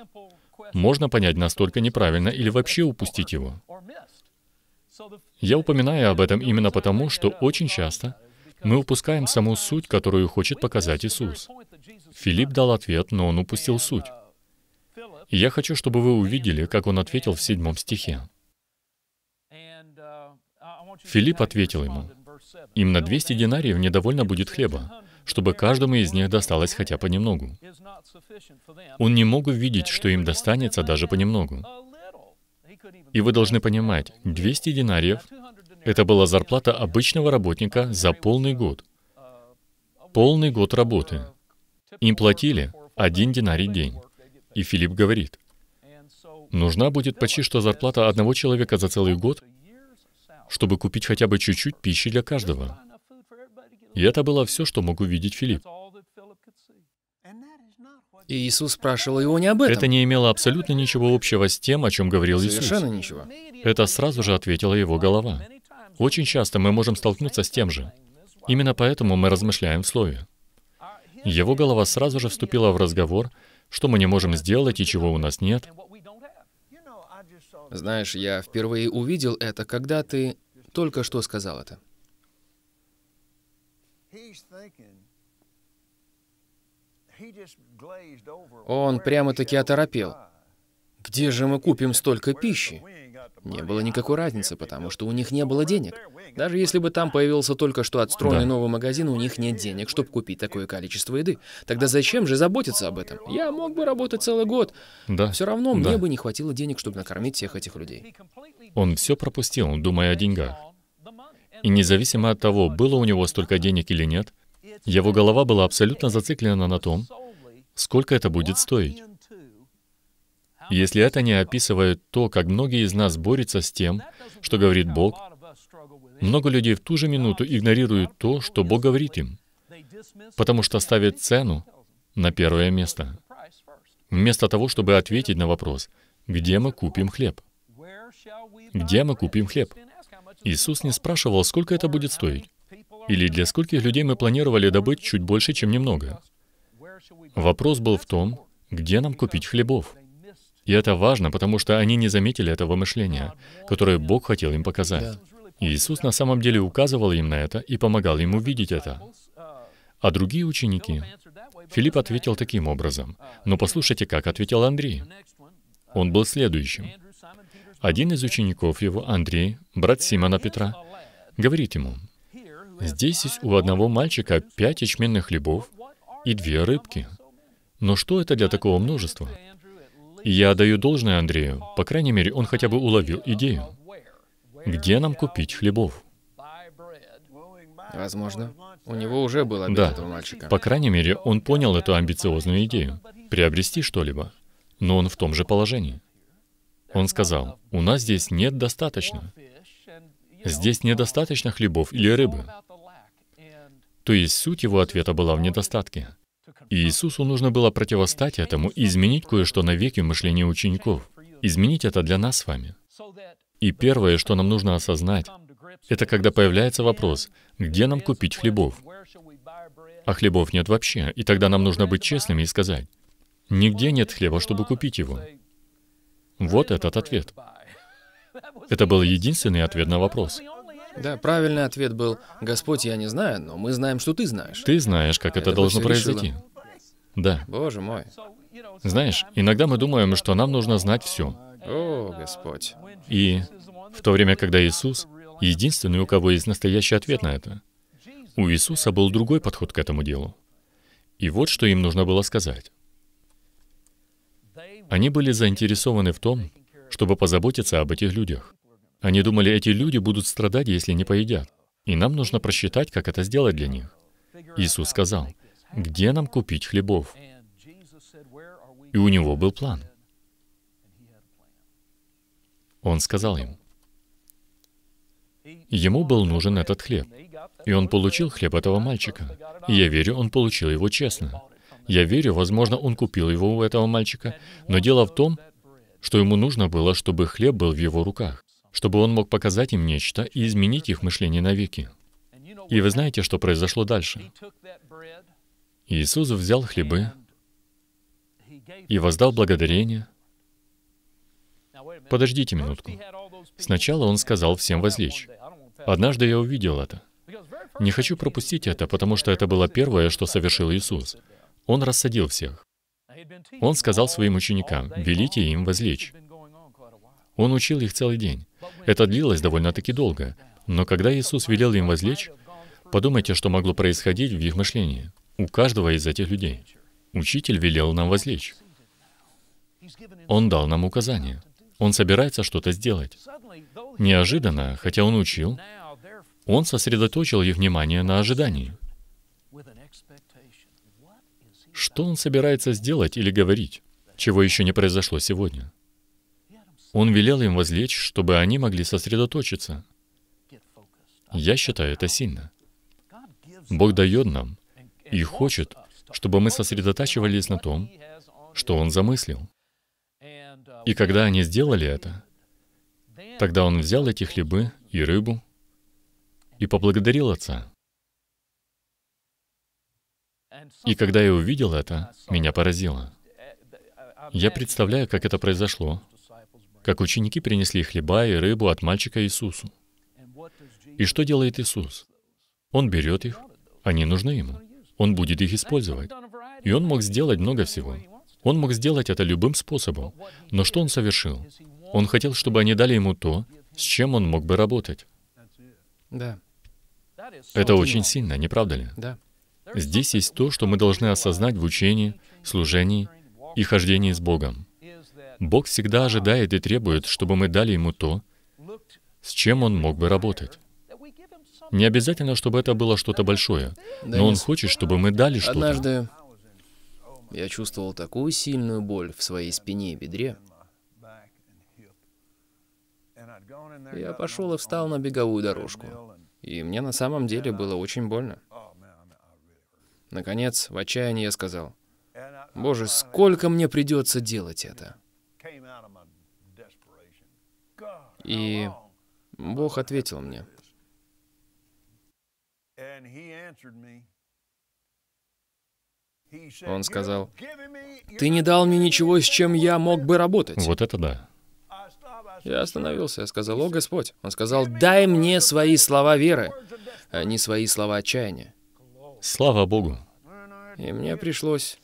Speaker 2: можно понять настолько неправильно или вообще упустить его. Я упоминаю об этом именно потому, что очень часто мы упускаем саму суть, которую хочет показать Иисус. Филипп дал ответ, но он упустил суть. И я хочу, чтобы вы увидели, как он ответил в седьмом стихе. Филипп ответил ему, «Им на 200 динариев недовольно будет хлеба, чтобы каждому из них досталось хотя понемногу. Он не мог увидеть, что им достанется даже понемногу. И вы должны понимать, 200 динариев — это была зарплата обычного работника за полный год. Полный год работы. Им платили один динарий в день. И Филипп говорит, нужна будет почти что зарплата одного человека за целый год, чтобы купить хотя бы чуть-чуть пищи для каждого. И это было все, что мог увидеть Филипп.
Speaker 1: И Иисус спрашивал его не об этом. Это
Speaker 2: не имело абсолютно ничего общего с тем, о чем говорил Иисус. Совершенно ничего. Это сразу же ответила его голова. Очень часто мы можем столкнуться с тем же. Именно поэтому мы размышляем в слове. Его голова сразу же вступила в разговор, что мы не можем сделать и чего у нас нет.
Speaker 1: Знаешь, я впервые увидел это, когда ты только что сказал это. Он прямо-таки оторопел. Где же мы купим столько пищи? Не было никакой разницы, потому что у них не было денег. Даже если бы там появился только что отстроенный да. новый магазин, у них нет денег, чтобы купить такое количество еды. Тогда зачем же заботиться об этом? Я мог бы работать целый год. Да. Все равно да. мне бы не хватило денег, чтобы накормить всех этих людей.
Speaker 2: Он все пропустил, думая о деньгах. И независимо от того, было у него столько денег или нет, его голова была абсолютно зациклена на том, сколько это будет стоить. Если это не описывает то, как многие из нас борются с тем, что говорит Бог, много людей в ту же минуту игнорируют то, что Бог говорит им, потому что ставят цену на первое место, вместо того, чтобы ответить на вопрос, где мы купим хлеб? Где мы купим хлеб? Иисус не спрашивал, сколько это будет стоить, или для скольких людей мы планировали добыть чуть больше, чем немного. Вопрос был в том, где нам купить хлебов. И это важно, потому что они не заметили этого мышления, которое Бог хотел им показать. Иисус на самом деле указывал им на это и помогал им увидеть это. А другие ученики? Филипп ответил таким образом. Но послушайте, как ответил Андрей. Он был следующим. Один из учеников его, Андрей, брат Симона Петра, говорит ему, «Здесь есть у одного мальчика пять ячменных хлебов и две рыбки. Но что это для такого множества?» я даю должное Андрею, по крайней мере, он хотя бы уловил идею. Где нам купить хлебов?
Speaker 1: Возможно. У него уже было. да. этого мальчика. По
Speaker 2: крайней мере, он понял эту амбициозную идею. Приобрести что-либо. Но он в том же положении. Он сказал, «У нас здесь нет достаточно. Здесь недостаточно хлебов или рыбы». То есть суть его ответа была в недостатке. И Иисусу нужно было противостать этому и изменить кое-что навеки в мышления учеников. Изменить это для нас с вами. И первое, что нам нужно осознать, это когда появляется вопрос, где нам купить хлебов? А хлебов нет вообще, и тогда нам нужно быть честными и сказать, нигде нет хлеба, чтобы купить его. Вот этот ответ. Это был единственный ответ на вопрос.
Speaker 1: Да, правильный ответ был, Господь, я не знаю, но мы знаем, что ты знаешь.
Speaker 2: Ты знаешь, как это, это должно произойти. Решило. Да. Боже мой. Знаешь, иногда мы думаем, что нам нужно знать все.
Speaker 1: О, Господь.
Speaker 2: И в то время, когда Иисус — единственный, у кого есть настоящий ответ на это, у Иисуса был другой подход к этому делу. И вот что им нужно было сказать. Они были заинтересованы в том, чтобы позаботиться об этих людях. Они думали, эти люди будут страдать, если не поедят. И нам нужно просчитать, как это сделать для них. Иисус сказал, где нам купить хлебов? И у него был план. Он сказал им, ему был нужен этот хлеб, и он получил хлеб этого мальчика. И я верю, он получил его честно. Я верю, возможно, он купил его у этого мальчика. Но дело в том, что ему нужно было, чтобы хлеб был в его руках, чтобы он мог показать им нечто и изменить их мышление навеки. И вы знаете, что произошло дальше. Иисус взял хлебы и воздал благодарение. Подождите минутку. Сначала он сказал всем возлечь. Однажды я увидел это. Не хочу пропустить это, потому что это было первое, что совершил Иисус. Он рассадил всех. Он сказал своим ученикам, «Велите им возлечь». Он учил их целый день. Это длилось довольно-таки долго. Но когда Иисус велел им возлечь, подумайте, что могло происходить в их мышлении, у каждого из этих людей. Учитель велел нам возлечь. Он дал нам указание. Он собирается что-то сделать. Неожиданно, хотя он учил, он сосредоточил их внимание на ожидании. Что он собирается сделать или говорить, чего еще не произошло сегодня? Он велел им возлечь, чтобы они могли сосредоточиться. Я считаю это сильно. Бог дает нам и хочет, чтобы мы сосредотачивались на том, что Он замыслил. И когда они сделали это, тогда Он взял эти хлебы и рыбу и поблагодарил Отца. И когда я увидел это, меня поразило. Я представляю, как это произошло, как ученики принесли хлеба и рыбу от мальчика Иисусу. И что делает Иисус? Он берет их, они нужны ему. Он будет их использовать. И он мог сделать много всего. Он мог сделать это любым способом. Но что он совершил? Он хотел, чтобы они дали ему то, с чем он мог бы работать. Да. Это очень сильно, не правда ли? Да. Здесь есть то, что мы должны осознать в учении, служении и хождении с Богом. Бог всегда ожидает и требует, чтобы мы дали Ему то, с чем Он мог бы работать. Не обязательно, чтобы это было что-то большое, но Он хочет, чтобы мы дали что-то. Однажды
Speaker 1: я чувствовал такую сильную боль в своей спине и бедре. Я пошел и встал на беговую дорожку. И мне на самом деле было очень больно. Наконец, в отчаянии я сказал, «Боже, сколько мне придется делать это?» И Бог ответил мне. Он сказал, «Ты не дал мне ничего, с чем я мог бы работать».
Speaker 2: Вот это да.
Speaker 1: Я остановился, я сказал, «О, Господь!» Он сказал, «Дай мне свои слова веры, а не свои слова отчаяния».
Speaker 2: Слава Богу.
Speaker 1: И мне пришлось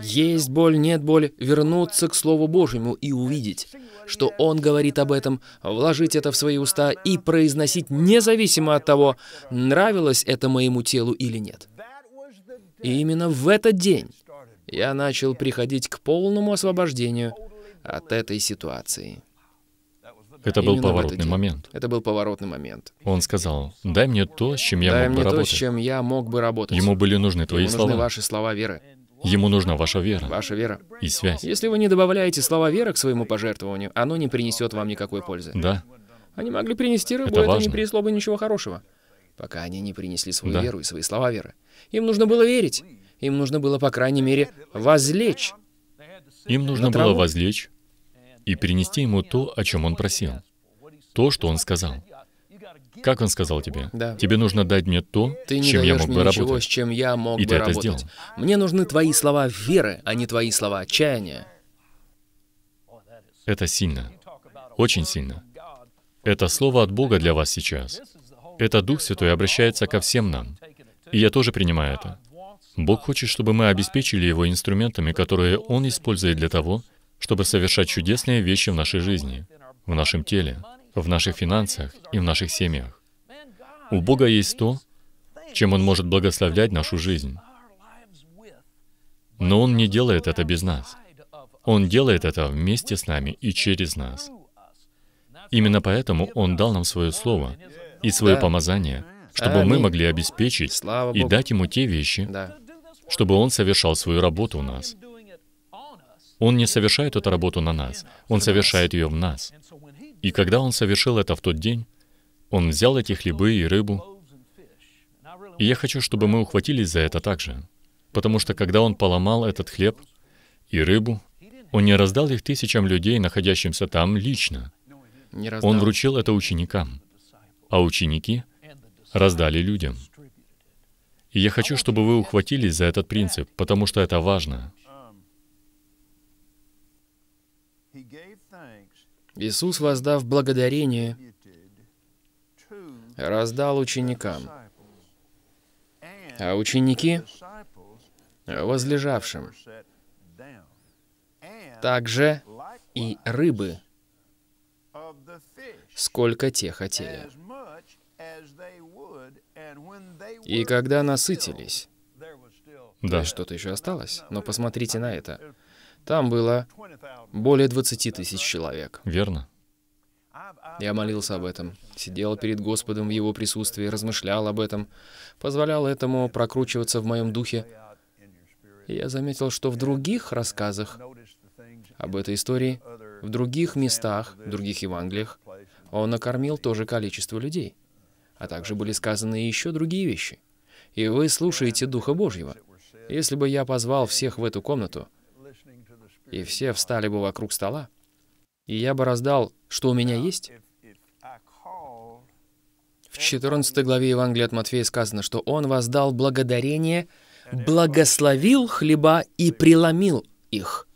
Speaker 1: есть боль, нет боли, вернуться к Слову Божьему и увидеть, что Он говорит об этом, вложить это в свои уста и произносить независимо от того, нравилось это моему телу или нет. И именно в этот день я начал приходить к полному освобождению от этой ситуации.
Speaker 2: Это был поворотный момент.
Speaker 1: Это был поворотный момент.
Speaker 2: Он сказал, дай мне то, с чем я дай мог мне бы то, работать. с
Speaker 1: чем я мог бы работать. Ему были
Speaker 2: нужны твои Ему слова. нужны ваши слова веры. Ему нужна ваша вера. Ваша вера. И связь.
Speaker 1: Если вы не добавляете слова веры к своему пожертвованию, оно не принесет вам никакой пользы. Да. Они могли принести рыбу, это, это не принесло бы ничего хорошего. Пока они не принесли свою да. веру и свои слова веры. Им нужно было верить. Им нужно было, по крайней мере, возлечь.
Speaker 2: Им нужно было возлечь и перенести ему то, о чем он просил. То, что он сказал. Как он сказал тебе? Да. Тебе нужно дать мне то, Ты не чем я мог бы ничего, работать. с
Speaker 1: чем я мог и бы ты работать. это сделал. Мне нужны твои слова веры, а не твои слова отчаяния.
Speaker 2: Это сильно. Очень сильно. Это слово от Бога для вас сейчас. Это Дух Святой обращается ко всем нам. И я тоже принимаю это. Бог хочет, чтобы мы обеспечили Его инструментами, которые Он использует для того, чтобы совершать чудесные вещи в нашей жизни, в нашем теле, в наших финансах и в наших семьях. У Бога есть то, чем Он может благословлять нашу жизнь. Но Он не делает это без нас. Он делает это вместе с нами и через нас. Именно поэтому Он дал нам свое слово и свое помазание, чтобы мы могли обеспечить и дать Ему те вещи, чтобы Он совершал свою работу у нас – он не совершает эту работу на нас, Он совершает ее в нас. И когда Он совершил это в тот день, Он взял эти хлебы и рыбу. И я хочу, чтобы мы ухватились за это также. Потому что когда Он поломал этот хлеб и рыбу, Он не раздал их тысячам людей, находящимся там, лично. Он вручил это ученикам, а ученики раздали людям. И я хочу, чтобы вы ухватились за этот принцип, потому что это важно.
Speaker 1: Иисус, воздав благодарение, раздал ученикам, а ученики — возлежавшим. Также и рыбы, сколько те хотели. И когда насытились, да, что-то еще осталось, но посмотрите на это. Там было более 20 тысяч человек. Верно. Я молился об этом, сидел перед Господом в Его присутствии, размышлял об этом, позволял этому прокручиваться в моем духе. И я заметил, что в других рассказах об этой истории, в других местах, в других Евангелиях, он накормил то же количество людей. А также были сказаны еще другие вещи. И вы слушаете Духа Божьего. Если бы я позвал всех в эту комнату, и все встали бы вокруг стола, и я бы раздал, что у меня есть. В 14 главе Евангелия от Матфея сказано, что Он воздал благодарение, благословил хлеба и преломил их.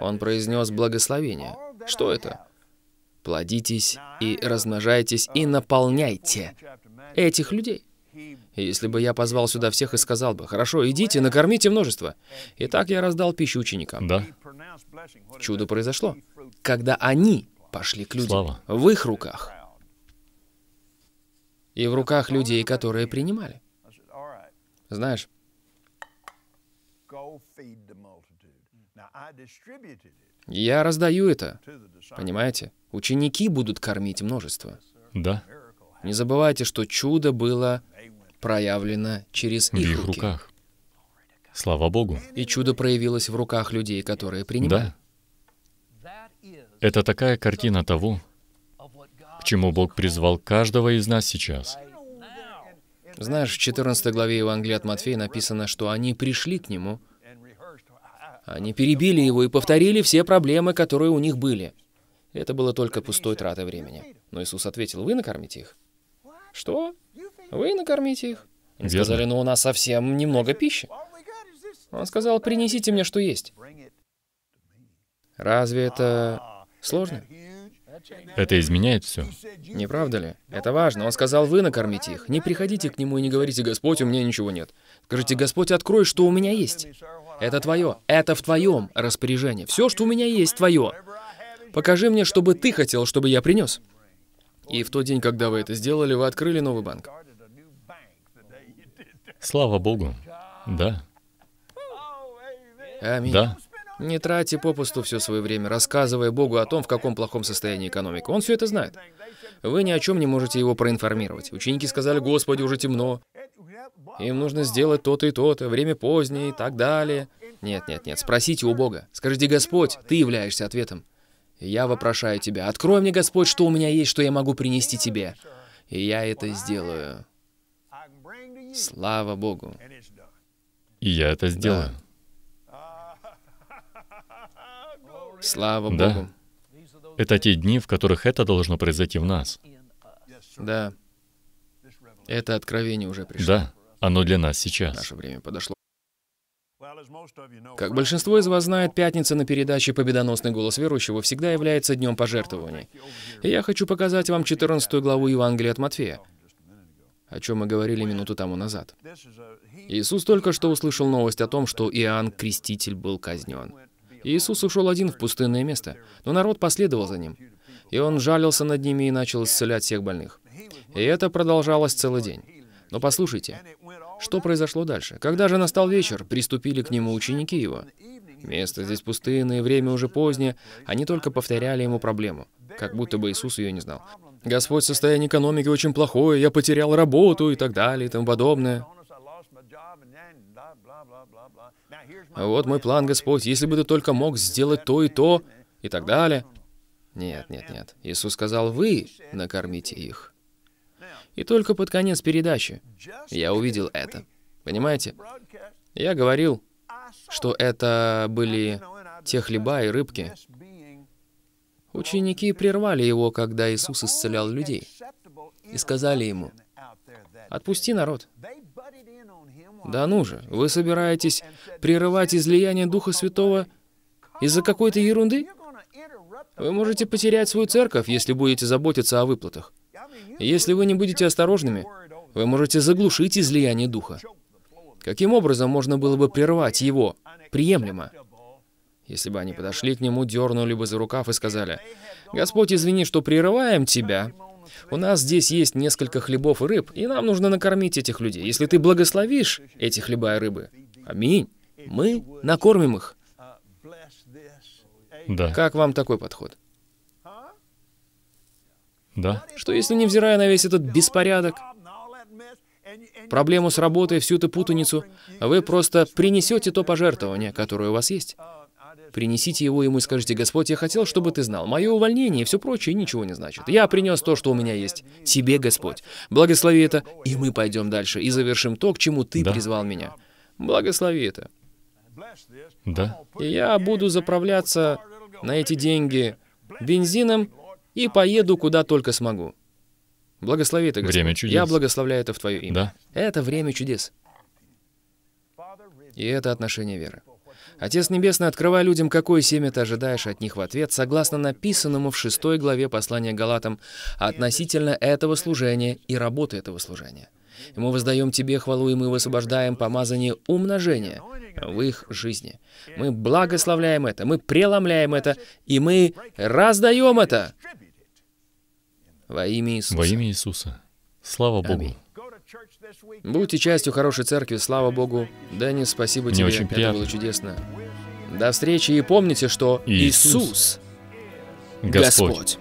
Speaker 1: Он произнес благословение. Что это? «Плодитесь и размножайтесь и наполняйте этих людей». Если бы я позвал сюда всех и сказал бы, «Хорошо, идите, накормите множество». И так я раздал пищу ученикам. Да. Чудо произошло, когда они пошли к людям. Слава. В их руках. И в руках людей, которые принимали. Знаешь, я раздаю это. Понимаете? Ученики будут кормить множество. Да. Не забывайте, что чудо было проявлено
Speaker 2: через их, в их руки. руках. Слава Богу.
Speaker 1: И чудо проявилось в руках людей, которые принимают.
Speaker 2: Да. Это такая картина того, к чему Бог призвал каждого из нас сейчас.
Speaker 1: Знаешь, в 14 главе Евангелия от Матфея написано, что они пришли к Нему, они перебили Его и повторили все проблемы, которые у них были. Это было только пустой тратой времени. Но Иисус ответил, вы накормите их. Что? Вы накормите их? Они Верно. сказали, ну у нас совсем немного пищи. Он сказал, принесите мне, что есть. Разве это сложно?
Speaker 2: Это изменяет все.
Speaker 1: Не правда ли? Это важно. Он сказал, вы накормите их. Не приходите к нему и не говорите, Господь, у меня ничего нет. Скажите, Господь, открой, что у меня есть. Это твое. Это в твоем распоряжении. Все, что у меня есть, твое. Покажи мне, что бы ты хотел, чтобы я принес. И в тот день, когда вы это сделали, вы открыли новый банк.
Speaker 2: Слава Богу. Да. Аминь. Да.
Speaker 1: Не тратьте попусту все свое время, рассказывая Богу о том, в каком плохом состоянии экономика. Он все это знает. Вы ни о чем не можете его проинформировать. Ученики сказали, «Господи, уже темно. Им нужно сделать то-то и то-то, время позднее и так далее». Нет, нет, нет, спросите у Бога. Скажите, «Господь, Ты являешься ответом». Я вопрошаю тебя, открой мне, Господь, что у меня есть, что я могу принести тебе. И я это сделаю. Слава Богу.
Speaker 2: И я это сделаю. Да.
Speaker 1: Слава Богу. Да.
Speaker 2: Это те дни, в которых это должно произойти в нас.
Speaker 1: Да. Это откровение уже пришло. Да,
Speaker 2: оно для нас сейчас. Наше время подошло.
Speaker 1: Как большинство из вас знает, пятница на передаче «Победоносный голос верующего» всегда является днем пожертвований. И я хочу показать вам 14 главу Евангелия от Матфея, о чем мы говорили минуту тому назад. Иисус только что услышал новость о том, что Иоанн Креститель был казнен. Иисус ушел один в пустынное место, но народ последовал за ним. И он жалился над ними и начал исцелять всех больных. И это продолжалось целый день. Но послушайте, что произошло дальше? Когда же настал вечер, приступили к нему ученики его. Место здесь пустынное, время уже позднее. Они только повторяли ему проблему, как будто бы Иисус ее не знал. «Господь, состояние экономики очень плохое, я потерял работу» и так далее, и тому подобное. «Вот мой план, Господь, если бы ты только мог сделать то и то» и так далее. Нет, нет, нет. Иисус сказал, «Вы накормите их». И только под конец передачи я увидел это. Понимаете? Я говорил, что это были те хлеба и рыбки. Ученики прервали его, когда Иисус исцелял людей, и сказали ему, «Отпусти народ». Да ну же, вы собираетесь прерывать излияние Духа Святого из-за какой-то ерунды? Вы можете потерять свою церковь, если будете заботиться о выплатах. Если вы не будете осторожными, вы можете заглушить излияние духа. Каким образом можно было бы прервать его? Приемлемо. Если бы они подошли к нему, дернули бы за рукав и сказали, «Господь, извини, что прерываем тебя. У нас здесь есть несколько хлебов и рыб, и нам нужно накормить этих людей. Если ты благословишь эти хлеба и рыбы, аминь, мы накормим их». Да. Как вам такой подход? Да. Что если, невзирая на весь этот беспорядок, проблему с работой, всю эту путаницу, вы просто принесете то пожертвование, которое у вас есть? Принесите его ему и скажите, «Господь, я хотел, чтобы ты знал, мое увольнение и все прочее ничего не значит. Я принес то, что у меня есть. Тебе, Господь. Благослови это, и мы пойдем дальше, и завершим то, к чему ты да. призвал меня. Благослови это». Да. И я буду заправляться на эти деньги бензином и поеду куда только смогу. Благослови это, Господь. Время чудес. Я благословляю это в Твое имя. Да. Это время чудес. И это отношение веры. Отец Небесный, открывай людям, какое семя ты ожидаешь от них в ответ, согласно написанному в 6 главе послания Галатам относительно этого служения и работы этого служения. мы воздаем Тебе хвалу, и мы высвобождаем помазание умножения в их жизни. Мы благословляем это, мы преломляем это, и мы раздаем это
Speaker 2: во имя Иисуса. Во имя Иисуса. Слава Богу.
Speaker 1: Будьте частью хорошей церкви, слава Богу. Дэнни, спасибо Мне тебе. Очень приятно. Это было чудесно. До встречи и помните, что Иисус, Иисус Господь. Господь.